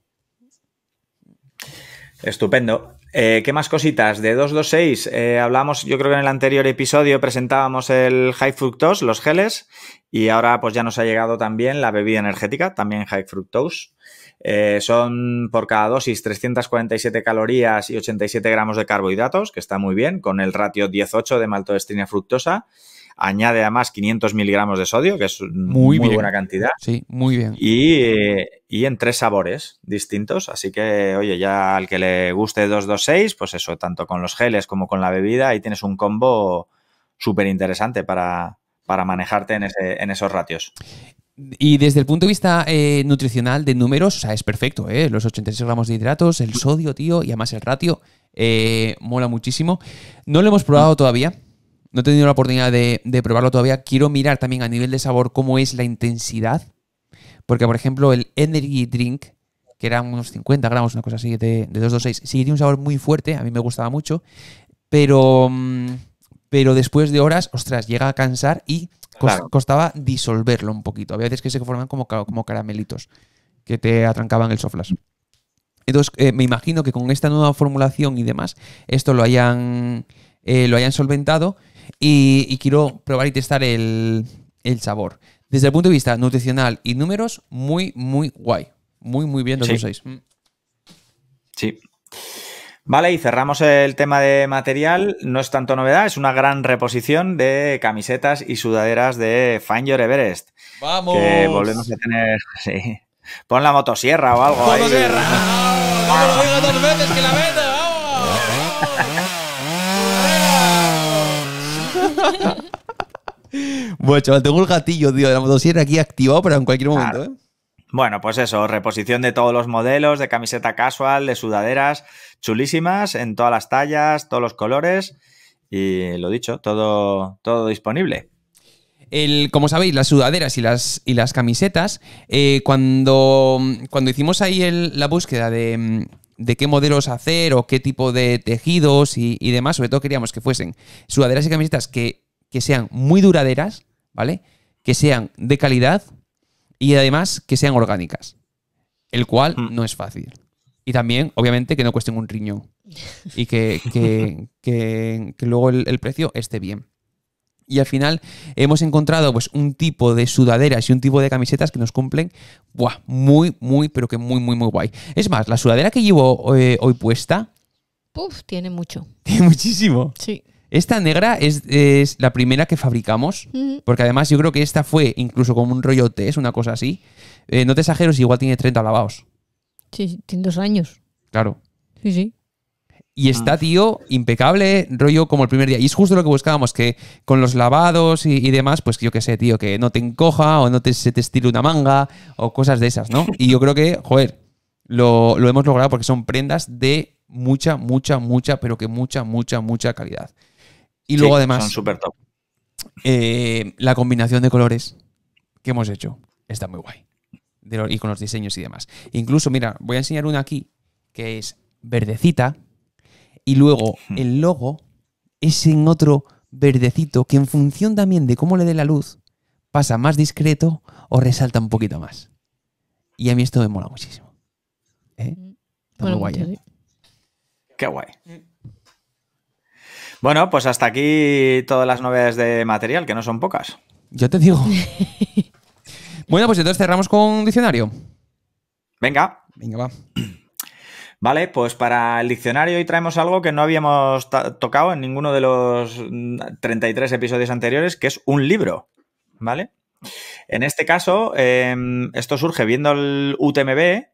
Estupendo. Eh, ¿Qué más cositas? De 226 eh, hablamos, yo creo que en el anterior episodio presentábamos el high fructose, los geles, y ahora pues ya nos ha llegado también la bebida energética, también high fructose. Eh, son por cada dosis 347 calorías y 87 gramos de carbohidratos, que está muy bien, con el ratio 18 de maltodextrina fructosa. Añade además 500 miligramos de sodio, que es muy, buena cantidad. Sí, muy bien. Y, en tres sabores distintos. Así que, oye, ya al que le guste 226, pues eso, tanto con los geles como con la bebida, ahí tienes un combo súper interesante para, manejarte en esos ratios. Y desde el punto de vista eh, nutricional de números, o sea, es perfecto, ¿eh? Los 86 gramos de hidratos, el sodio, tío, y además el ratio, eh, mola muchísimo. No lo hemos probado todavía, no he tenido la oportunidad de, probarlo todavía. Quiero mirar también a nivel de sabor cómo es la intensidad, porque por ejemplo el Energy Drink, que era unos 50 gramos, una cosa así, de, de 226, sí tiene un sabor muy fuerte, a mí me gustaba mucho, pero... Mm, pero después de horas, ostras, llega a cansar y costaba disolverlo un poquito. Había veces que se forman como, como caramelitos que te atrancaban el soflas. Entonces, eh, me imagino que con esta nueva formulación y demás, esto lo hayan, eh, lo hayan solventado y, quiero probar y testar el, sabor. Desde el punto de vista nutricional y números, muy, muy guay. Muy, muy bien lo sí. usáis. Sí. Vale, y cerramos el tema de material. No es tanto novedad, es una gran reposición de camisetas y sudaderas de Find Your Everest. ¡Vamos! Que volvemos a tener. Pon la motosierra o algo. ¡Motosierra! Vamos dos veces que la ¡Vamos! bueno, chaval, tengo el gatillo, tío, de la motosierra aquí activado, pero en cualquier momento, ¿eh? Bueno, pues eso, reposición de todos los modelos, de camiseta casual, de sudaderas, chulísimas, en todas las tallas, todos los colores y lo dicho, todo, todo disponible. El, como sabéis, las sudaderas y las, y las camisetas, eh, cuando, cuando hicimos ahí la búsqueda de, de qué modelos hacer o qué tipo de tejidos y, y demás. Sobre todo queríamos que fuesen sudaderas y camisetas que, que, sean muy duraderas, ¿vale? Que sean de calidad, y además que sean orgánicas, el cual hmm. no es fácil. Y también, obviamente, que no cuesten un riñón y que, luego el, precio esté bien. Y al final hemos encontrado pues, un tipo de sudaderas y un tipo de camisetas que nos cumplen muy, muy, pero que muy, muy, muy guay. Es más, la sudadera que llevo eh, hoy puesta... Puf, tiene mucho. Tiene muchísimo. Sí. Esta negra es, la primera que fabricamos, porque además yo creo que esta fue incluso como un rollo es una cosa así. Eh, no te exageres, igual tiene 30 lavados. Sí, tiene dos años. Claro. Sí, sí. Y está, ah. tío, impecable, rollo como el primer día. Y es justo lo que buscábamos, que con los lavados y, demás, pues yo qué sé, tío, que no te encoja o no te, se te estire una manga o cosas de esas, ¿no? Y yo creo que, joder, lo, lo hemos logrado porque son prendas de mucha, mucha, mucha, pero que mucha, mucha, mucha calidad. Y luego además... Eh, la combinación de colores que hemos hecho está muy guay. y con los diseños y demás. Incluso, mira, voy a enseñar una aquí que es verdecita y luego el logo es en otro verdecito que en función también de cómo le dé la luz pasa más discreto o resalta un poquito más. Y a mí esto me mola muchísimo. ¿eh? Está muy guay. ¿eh? Qué guay. Mm. Bueno, pues hasta aquí todas las novedades de material, que no son pocas. Yo te digo. bueno, pues entonces cerramos con diccionario. Venga. Venga, va. Vale, pues para el diccionario hoy traemos algo que no habíamos tocado en ninguno de los 33 mm, episodios anteriores, que es un libro. ¿Vale? En este caso, em, esto surge viendo el UTMB,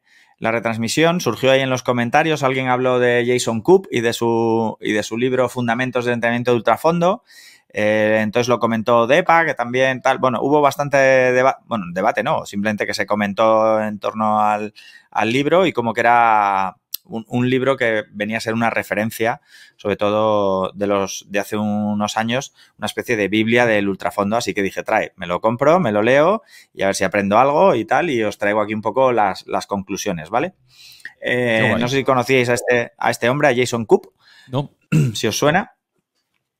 la retransmisión. Surgió ahí en los comentarios, alguien habló de Jason Coop y de su, y de su libro Fundamentos de Entrenamiento de Ultrafondo. Eh, entonces lo comentó Depa, que también tal. Bueno, hubo bastante debate, bueno, debate no, simplemente que se comentó en torno al, al libro y como que era un, libro que venía a ser una referencia, sobre todo de los de hace unos años, una especie de Biblia del ultrafondo, así que dije, trae, me lo compro, me lo leo y a ver si aprendo algo y tal, y os traigo aquí un poco las, conclusiones, ¿vale? Eh, no sé si conocíais a este, a este hombre, a Jason Coop. No. Si os suena.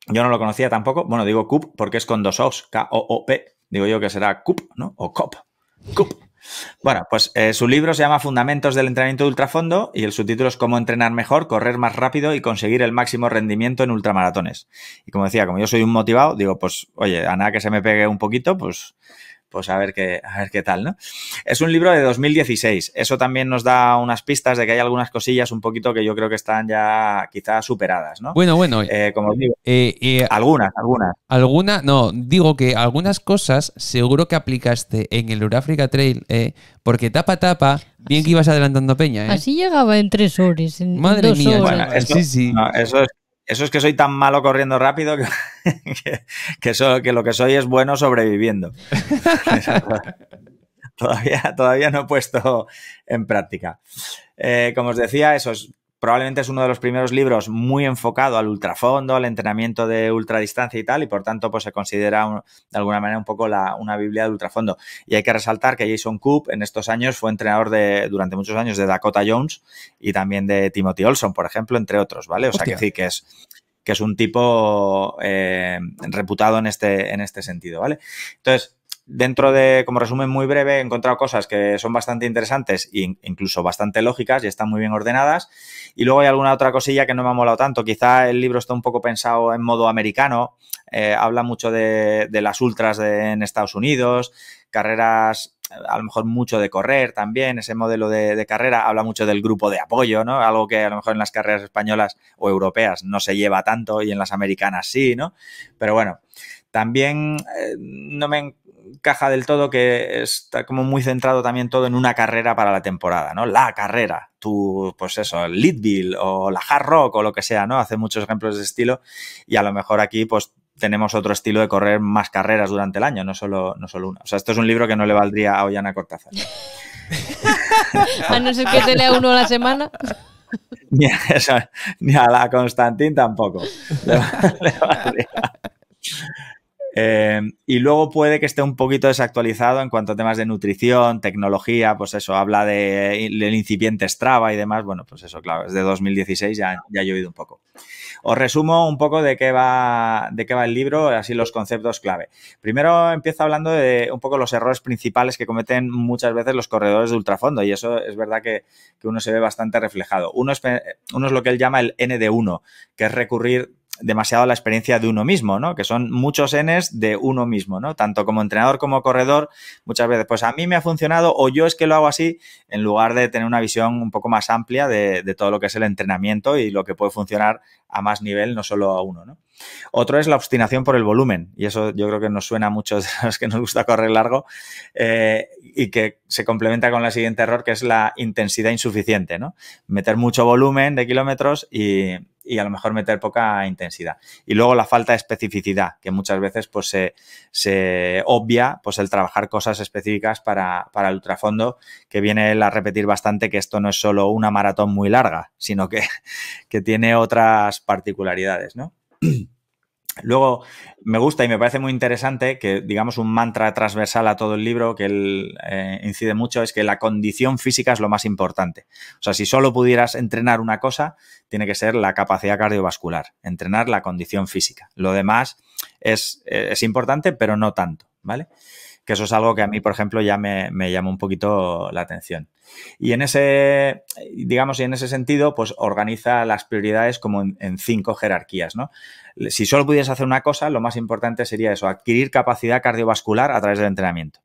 Yo no lo conocía tampoco. Bueno, digo Coop porque es con dos O's, K-O-O-P. Digo yo que será Coop, ¿no? O Cop. Coop. Bueno, pues eh, su libro se llama Fundamentos del Entrenamiento de Ultrafondo y el subtítulo es Cómo entrenar mejor, correr más rápido y conseguir el máximo rendimiento en ultramaratones. Y como decía, como yo soy un motivado, digo, pues oye, a nada que se me pegue un poquito, pues pues a ver qué, a ver qué tal, ¿no? Es un libro de 2016. Eso también nos da unas pistas de que hay algunas cosillas un poquito que yo creo que están ya quizás superadas, ¿no? Bueno, bueno. Eh, como digo, eh, eh, algunas, algunas. Algunas, no, digo que algunas cosas seguro que aplicaste en el Euráfrica Trail, porque tapa tapa, bien que ibas adelantando Peña, ¿eh? Así llegaba en tres horas, en Madre mía, horas. sí, sí. eso es eso es que soy tan malo corriendo rápido que, que, lo que soy es bueno sobreviviendo. todavía, todavía no he puesto en práctica. Eh, como os decía, eso es probablemente es uno de los primeros libros muy enfocado al ultrafondo, al entrenamiento de ultradistancia y tal, y por tanto pues se considera de alguna manera un poco la, una Biblia de ultrafondo. Y hay que resaltar que Jason Coop en estos años fue entrenador de, durante muchos años de Dakota Jones y también de Timothy Olson, por ejemplo, entre otros, ¿vale? O sea, que sí que es que es un tipo eh, reputado en este, en este sentido, ¿vale? Entonces, dentro de, como resumen muy breve, he encontrado cosas que son bastante interesantes e incluso bastante lógicas y están muy bien ordenadas. Y luego hay alguna otra cosilla que no me ha molado tanto. Quizá el libro está un poco pensado en modo americano, eh, habla mucho de, las ultras en Estados Unidos, carreras a lo mejor mucho de correr también, ese modelo de, carrera, habla mucho del grupo de apoyo, ¿no? Algo que a lo mejor en las carreras españolas o europeas no se lleva tanto y en las americanas sí, ¿no? Pero bueno, también eh, no me caja del todo que está como muy centrado también todo en una carrera para la temporada, ¿no? La carrera, tú, pues eso, el Leadville o la Hard Rock o lo que sea, ¿no? Hace muchos ejemplos de estilo y a lo mejor aquí, pues tenemos otro estilo de correr más carreras durante el año, no solo, no solo una. O sea, esto es un libro que no le valdría a Ollana Cortázar. a no ser que te lea uno a la semana. Ni a, la Constantín tampoco. Eh, y luego puede que esté un poquito desactualizado en cuanto a temas de nutrición, tecnología, pues eso, habla de, del incipiente Strava y demás. Bueno, pues eso, claro, es de 2016, ya, ya ha llovido un poco. Os resumo un poco de qué va, de qué va el libro, así los conceptos clave. Primero empiezo hablando de un poco los errores principales que cometen muchas veces los corredores de ultrafondo, y eso es verdad que, uno se ve bastante reflejado. Uno uno es lo que él llama el ND1, que es recurrir demasiado la experiencia de uno mismo, ¿no? Que son muchos Ns de uno mismo, ¿no? Tanto como entrenador como corredor, muchas veces, pues a mí me ha funcionado o yo es que lo hago así, en lugar de tener una visión un poco más amplia de, todo lo que es el entrenamiento y lo que puede funcionar a más nivel, no solo a uno, ¿no? Otro es la obstinación por el volumen, y eso yo creo que nos suena a muchos de los que nos gusta correr largo, eh, y que se complementa con la siguiente error, que es la intensidad insuficiente, ¿no? Meter mucho volumen de kilómetros y, y a lo mejor meter poca intensidad. Y luego la falta de especificidad, que muchas veces pues, se, obvia pues, el trabajar cosas específicas para, el ultrafondo, que viene a repetir bastante que esto no es solo una maratón muy larga, sino que, tiene otras particularidades, ¿no? Luego, me gusta y me parece muy interesante que, digamos, un mantra transversal a todo el libro que él eh, incide mucho es que la condición física es lo más importante. O sea, si solo pudieras entrenar una cosa, tiene que ser la capacidad cardiovascular, entrenar la condición física. Lo demás es, importante, pero no tanto, ¿vale? que eso es algo que a mí, por ejemplo, ya me, llamó un poquito la atención. Y en ese, digamos, y en ese sentido, pues organiza las prioridades como en, cinco jerarquías, ¿no? Si solo pudiese hacer una cosa, lo más importante sería eso, adquirir capacidad cardiovascular a través del entrenamiento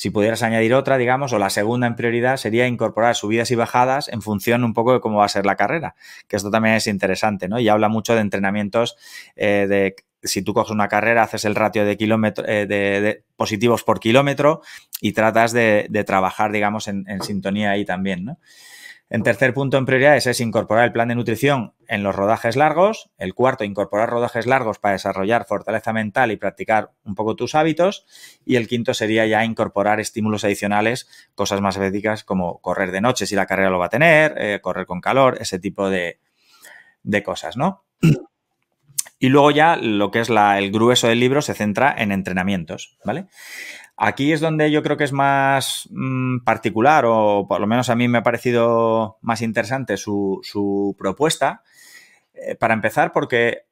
si pudieras añadir otra, digamos, o la segunda en prioridad sería incorporar subidas y bajadas en función un poco de cómo va a ser la carrera, que esto también es interesante, ¿no? Y habla mucho de entrenamientos eh, de si tú coges una carrera, haces el ratio de, kilómetros eh, de, positivos por kilómetro y tratas de, trabajar, digamos, en, en, sintonía ahí también, ¿no? En tercer punto, en prioridades, es incorporar el plan de nutrición en los rodajes largos. El cuarto, incorporar rodajes largos para desarrollar fortaleza mental y practicar un poco tus hábitos. Y el quinto sería ya incorporar estímulos adicionales, cosas más éticas como correr de noche si la carrera lo va a tener, eh, correr con calor, ese tipo de, cosas, ¿no? Y luego ya lo que es el grueso del libro se centra en entrenamientos, ¿vale? Aquí es donde yo creo que es más mm, particular, o por lo menos a mí me ha parecido más interesante su, propuesta. Eh, para empezar, porque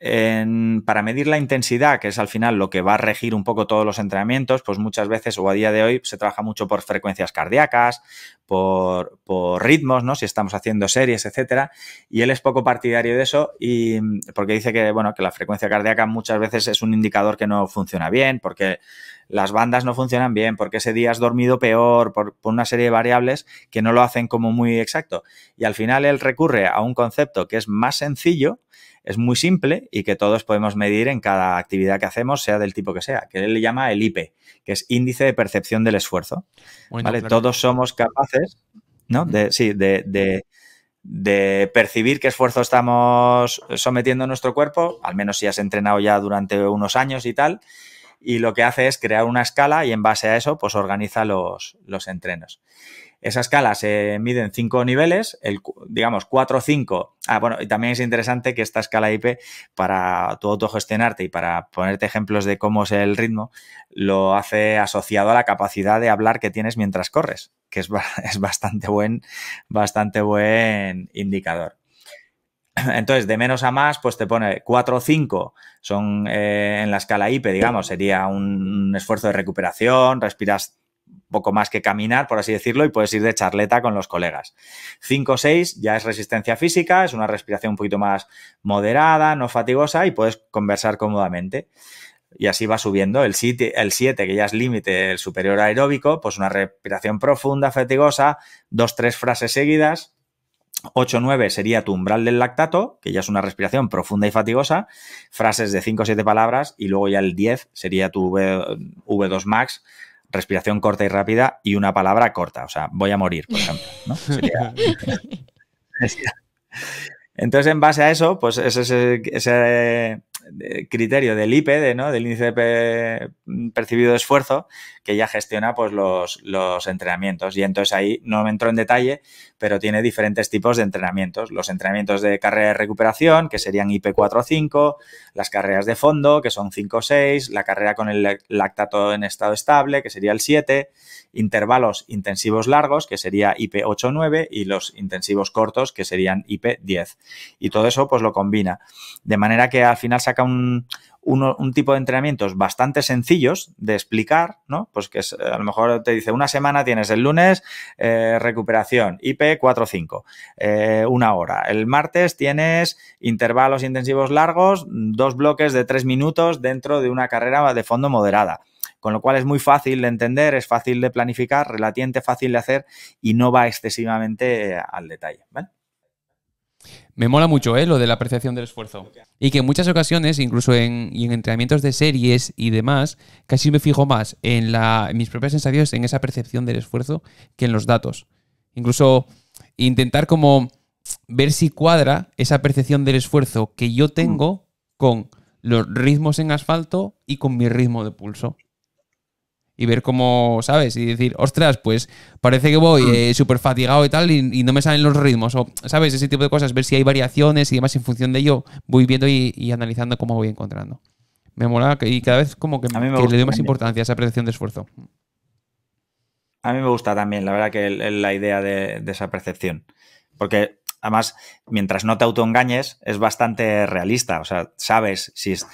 para medir la intensidad, que es al final lo que va a regir un poco todos los entrenamientos, pues muchas veces o a día de hoy se trabaja mucho por frecuencias cardíacas, por, ritmos, ¿no? Si estamos haciendo series, etcétera. Y él es poco partidario de eso y porque dice que, bueno, que la frecuencia cardíaca muchas veces es un indicador que no funciona bien, porque las bandas no funcionan bien, porque ese día has dormido peor, por una serie de variables que no lo hacen como muy exacto. Y al final él recurre a un concepto que es más sencillo, es muy simple y que todos podemos medir en cada actividad que hacemos, sea del tipo que sea, que él le llama el IP, que es índice de percepción del esfuerzo. Todos somos capaces, De, percibir qué esfuerzo estamos sometiendo a nuestro cuerpo, al menos si has entrenado ya durante unos años y tal, y lo que hace es crear una escala y en base a eso pues organiza los, los entrenos. Esa escala se mide en cinco niveles, el, digamos cuatro o cinco. Ah, bueno, y también es interesante que esta escala IP, para tu autogestionarte y para ponerte ejemplos de cómo es el ritmo, lo hace asociado a la capacidad de hablar que tienes mientras corres, que es, bastante, buen, bastante buen indicador. Entonces, de menos a más, pues te pone 4 o 5 son eh, en la escala IP, digamos, sería un, esfuerzo de recuperación, respiras poco más que caminar, por así decirlo, y puedes ir de charleta con los colegas. 5 6 ya es resistencia física, es una respiración un poquito más moderada, no fatigosa y puedes conversar cómodamente. Y así va subiendo. El 7, que ya es límite, el superior aeróbico, pues una respiración profunda, fatigosa, dos, tres frases seguidas, 8-9 sería tu umbral del lactato, que ya es una respiración profunda y fatigosa, frases de 5 o 7 palabras, y luego ya el 10 sería tu V2 Max, respiración corta y rápida y una palabra corta. O sea, voy a morir, por ejemplo. Entonces, en base a eso, pues es ese, eh, criterio del IPED, ¿no? del índice percibido de esfuerzo, que ya gestiona pues los, entrenamientos. Y entonces ahí no me entro en detalle, pero tiene diferentes tipos de entrenamientos. Los entrenamientos de carrera de recuperación, que serían IP4 5, las carreras de fondo, que son 5 6, la carrera con el lactato en estado estable, que sería el 7, intervalos intensivos largos, que sería IP8 9, y los intensivos cortos, que serían IP10. Y todo eso pues lo combina. De manera que al final saca un, un tipo de entrenamientos bastante sencillos de explicar, ¿no? Pues que a lo mejor te dice una semana tienes el lunes eh, recuperación, IP 4-5, eh, una hora. El martes tienes intervalos intensivos largos, dos bloques de tres minutos dentro de una carrera de fondo moderada con lo cual es muy fácil de entender, es fácil de planificar, relatiente, fácil de hacer y no va excesivamente eh, al detalle. ¿vale? Me mola mucho ¿eh? lo de la apreciación del esfuerzo. Y que en muchas ocasiones, incluso en, en entrenamientos de series y demás, casi me fijo más en, en mis propias sensaciones, en esa percepción del esfuerzo, que en los datos. Incluso intentar como ver si cuadra esa percepción del esfuerzo que yo tengo mm. con los ritmos en asfalto y con mi ritmo de pulso y ver cómo, ¿sabes? Y decir, ostras, pues parece que voy mm. eh, súper fatigado y tal y, no me salen los ritmos, o, ¿sabes? Ese tipo de cosas, ver si hay variaciones y demás, en función de ello voy viendo y, analizando cómo voy encontrando. Me mola y cada vez como que, le doy más importancia a esa percepción de esfuerzo. A mí me gusta también, la verdad, que la idea de, de esa percepción. Porque además, mientras no te autoengañes, es bastante realista. O sea, sabes si es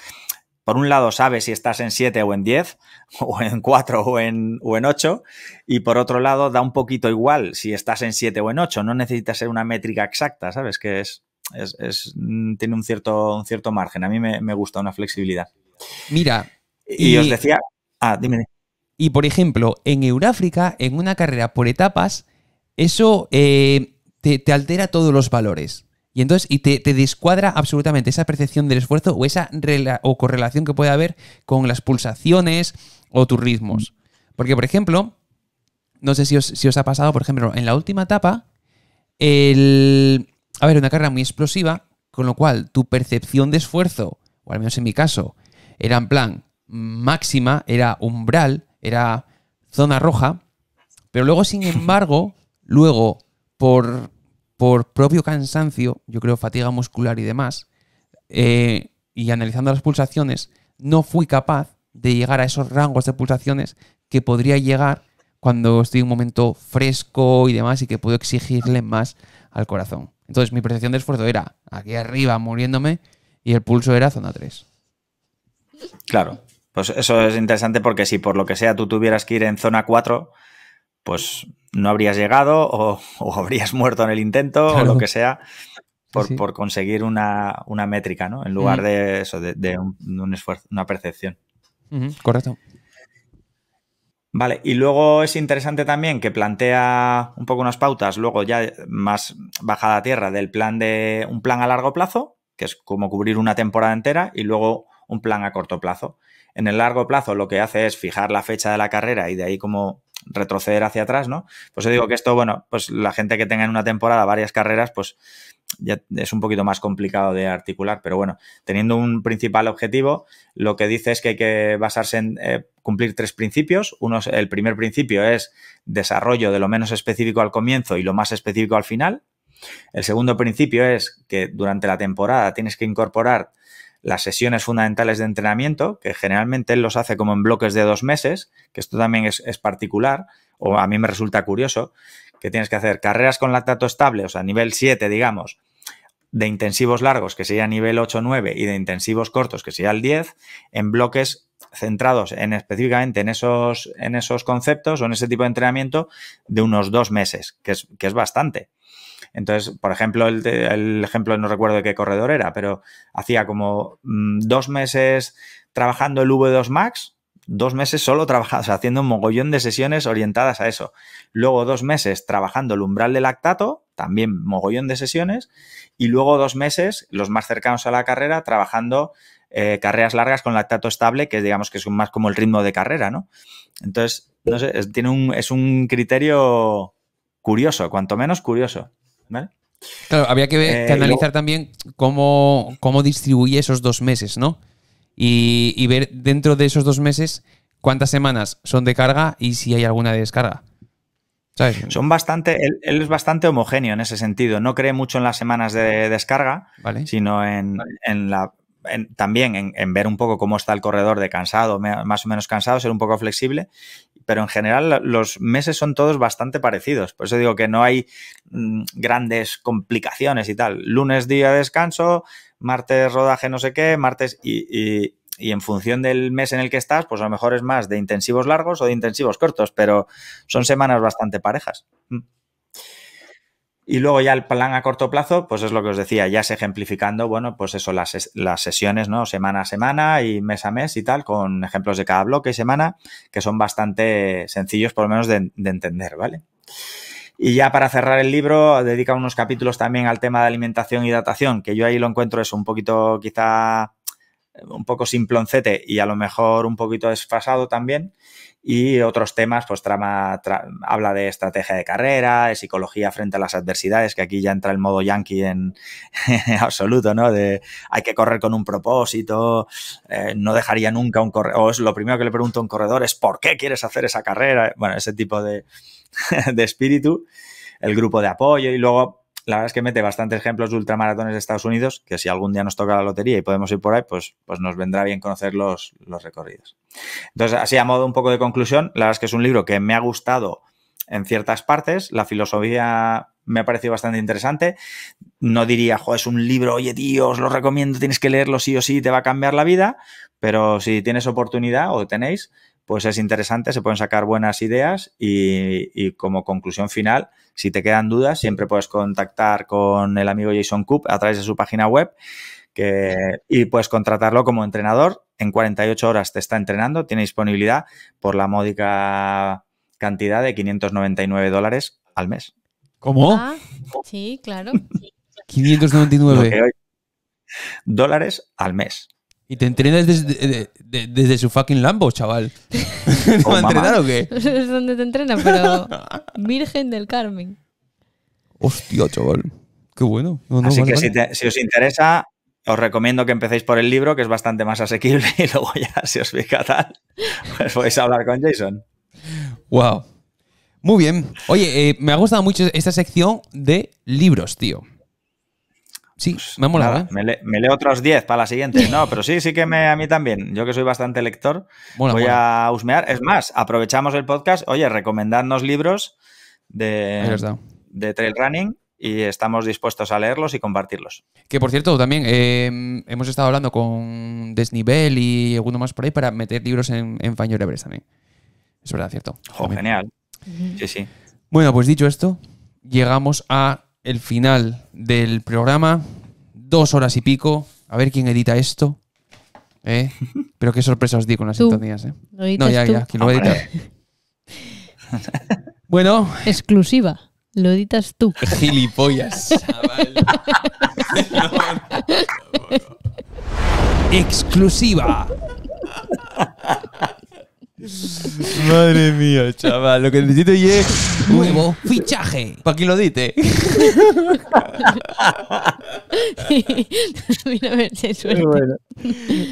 por un lado sabes si estás en 7 o en 10, o en 4 o en, o en 8, y por otro lado da un poquito igual si estás en 7 o en 8, no necesitas ser una métrica exacta, ¿sabes? Que es, mm, tiene un cierto, un cierto margen, a mí me, gusta una flexibilidad. Mira. Y, os decía, ah, dime. Y por ejemplo, en Euráfrica, en una carrera por etapas, eso eh, te, te altera todos los valores. Y entonces y te, descuadra absolutamente esa percepción del esfuerzo o esa o correlación que puede haber con las pulsaciones o tus ritmos. Mm. Porque, por ejemplo, no sé si os, ha pasado, por ejemplo, en la última etapa, el, a ver, una carga muy explosiva, con lo cual tu percepción de esfuerzo, o al menos en mi caso, era en plan máxima, era umbral, era zona roja, pero luego, sin embargo, luego, por por propio cansancio, yo creo fatiga muscular y demás, eh, y analizando las pulsaciones, no fui capaz de llegar a esos rangos de pulsaciones que podría llegar cuando estoy en un momento fresco y demás y que puedo exigirle más al corazón. Entonces mi percepción de esfuerzo era aquí arriba muriéndome y el pulso era zona 3. Claro, pues eso es interesante porque si por lo que sea tú tuvieras que ir en zona 4, pues no habrías llegado o, habrías muerto en el intento o lo que sea. Por, conseguir una, métrica, ¿no? En lugar de eso, de, un, esfuerzo, una percepción. Correcto. Vale, y luego es interesante también que plantea un poco unas pautas, luego ya más bajada a tierra, del plan de un plan a largo plazo, que es como cubrir una temporada entera, y luego un plan a corto plazo. En el largo plazo lo que hace es fijar la fecha de la carrera y de ahí como retroceder hacia atrás, ¿no? Pues yo digo que esto, bueno, pues la gente que tenga en una temporada varias carreras, pues ya es un poquito más complicado de articular, pero bueno, teniendo un principal objetivo, lo que dice es que hay que basarse en eh, cumplir tres principios. Uno, el primer principio es desarrollo de lo menos específico al comienzo y lo más específico al final. El segundo principio es que durante la temporada tienes que incorporar las sesiones fundamentales de entrenamiento, que generalmente él los hace como en bloques de dos meses, que esto también es, particular, o a mí me resulta curioso, que tienes que hacer carreras con lactato estable, o sea, nivel 7, digamos, de intensivos largos, que sería nivel 8-9, y de intensivos cortos, que sería el 10, en bloques centrados en específicamente en esos, en esos conceptos o en ese tipo de entrenamiento de unos dos meses, que es, que es bastante. Entonces, por ejemplo, el, ejemplo no recuerdo de qué corredor era, pero hacía como mm, dos meses trabajando el V2 Max, dos meses solo trabajando, haciendo un mogollón de sesiones orientadas a eso. Luego dos meses trabajando el umbral de lactato, también mogollón de sesiones. Y luego dos meses, los más cercanos a la carrera, trabajando eh, carreras largas con lactato estable, que digamos que es más como el ritmo de carrera, ¿no? Entonces, no tiene un, es un criterio curioso, cuanto menos curioso. Había Claro, había que, eh, analizar también cómo, cómo distribuye esos dos meses, ¿no? Y, ver dentro de esos dos meses cuántas semanas son de carga y si hay alguna de descarga. Son bastante, él, es bastante homogéneo en ese sentido. No cree mucho en las semanas de descarga, sino en, la también en, ver un poco cómo está el corredor de cansado, más o menos cansado, ser un poco flexible pero en general los meses son todos bastante parecidos. Por eso digo que no hay mm, grandes complicaciones y tal. Lunes día de descanso, martes rodaje no sé qué, martes y, en función del mes en el que estás, pues a lo mejor es más de intensivos largos o de intensivos cortos, pero son semanas bastante parejas. Mm. Y luego ya el plan a corto plazo, pues es lo que os decía, ya se ejemplificando, bueno, pues eso, las, las, sesiones, ¿no? Semana a semana y mes a mes y tal, con ejemplos de cada bloque y semana, que son bastante sencillos, por lo menos, de, entender, ¿vale? Y ya para cerrar el libro, dedica unos capítulos también al tema de alimentación y hidratación, que yo ahí lo encuentro es un poquito quizá eh, un poco simploncete y a lo mejor un poquito desfasado también y otros temas, pues trama, habla de estrategia de carrera, de psicología frente a las adversidades, que aquí ya entra el modo yankee en absoluto, ¿no? De hay que correr con un propósito, eh, no dejaría nunca un corredor, o es lo primero que le pregunto a un corredor es ¿por qué quieres hacer esa carrera? Bueno, ese tipo de, de espíritu, el grupo de apoyo y luego la verdad es que mete bastantes ejemplos de ultramaratones de Estados Unidos, que si algún día nos toca la lotería y podemos ir por ahí, pues, pues nos vendrá bien conocer los, los recorridos. Entonces, así a modo un poco de conclusión, la verdad es que es un libro que me ha gustado en ciertas partes, la filosofía me ha parecido bastante interesante. No diría, jo, es un libro, oye, tío, os lo recomiendo, tienes que leerlo sí o sí, te va a cambiar la vida, pero si tienes oportunidad o tenéis, pues es interesante, se pueden sacar buenas ideas y, como conclusión final, si te quedan dudas, siempre puedes contactar con el amigo Jason Coop a través de su página web y puedes contratarlo como entrenador. En 48 horas te está entrenando, tiene disponibilidad por la módica cantidad de 599 dólares al mes. ¿Cómo? Ah, sí, claro. 599 dólares al mes. Y te entrenas desde, desde su fucking Lambo, chaval. ¿Te va a entrenar o qué? No sé dónde te entrena, pero. Virgen del Carmen. Hostia, chaval. Qué bueno. Así que Si, os interesa, os recomiendo que empecéis por el libro, que es bastante más asequible, y luego ya, si os pica tal, pues podéis hablar con Jason. Wow. Muy bien. Oye, eh, me ha gustado mucho esta sección de libros, tío. Sí, pues me mola. molado. ¿eh? me, leo otros 10 para la siguiente. No, pero sí, sí que me, a mí también. Yo que soy bastante lector, voy a husmear. Es más, aprovechamos el podcast. Oye, recomendadnos libros de, de trail running y estamos dispuestos a leerlos y compartirlos. Que por cierto, también em, hemos estado hablando con Desnivel y alguno más por ahí para meter libros en, en Find Your Everest también. Es verdad, cierto. genial. Sí, sí. Bueno, pues dicho esto, llegamos a el final del programa. Dos horas y pico. A ver quién edita esto. ¿eh? Pero qué sorpresa os di con las sintonías. ¿eh? no, ya, ya, ¿Quién lo bueno. Exclusiva. Lo editas tú. Gilipollas. Exclusiva. Madre mía, chaval. Lo que necesito es nuevo fichaje. Para que lo dite.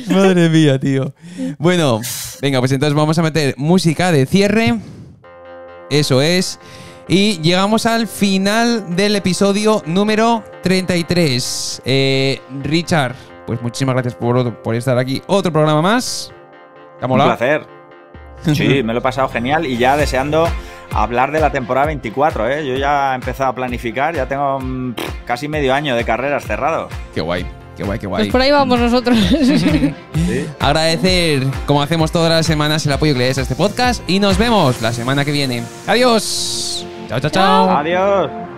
Madre mía, tío. Bueno, venga, pues entonces vamos a meter música de cierre. Eso es. Y llegamos al final del episodio número 33. Eh, Richard, pues muchísimas gracias por, por estar aquí. Otro programa más. Un placer. Sí, me lo he pasado genial y ya deseando hablar de la temporada 24, ¿eh? Yo ya he empezado a planificar, ya tengo mm, casi medio año de carreras cerrado. Qué guay. Qué guay, qué guay. Pues por ahí vamos nosotros. Agradecer, como hacemos todas las semanas, el apoyo que le des a este podcast y nos vemos la semana que viene. Adiós. Chao, chao, chao. Adiós.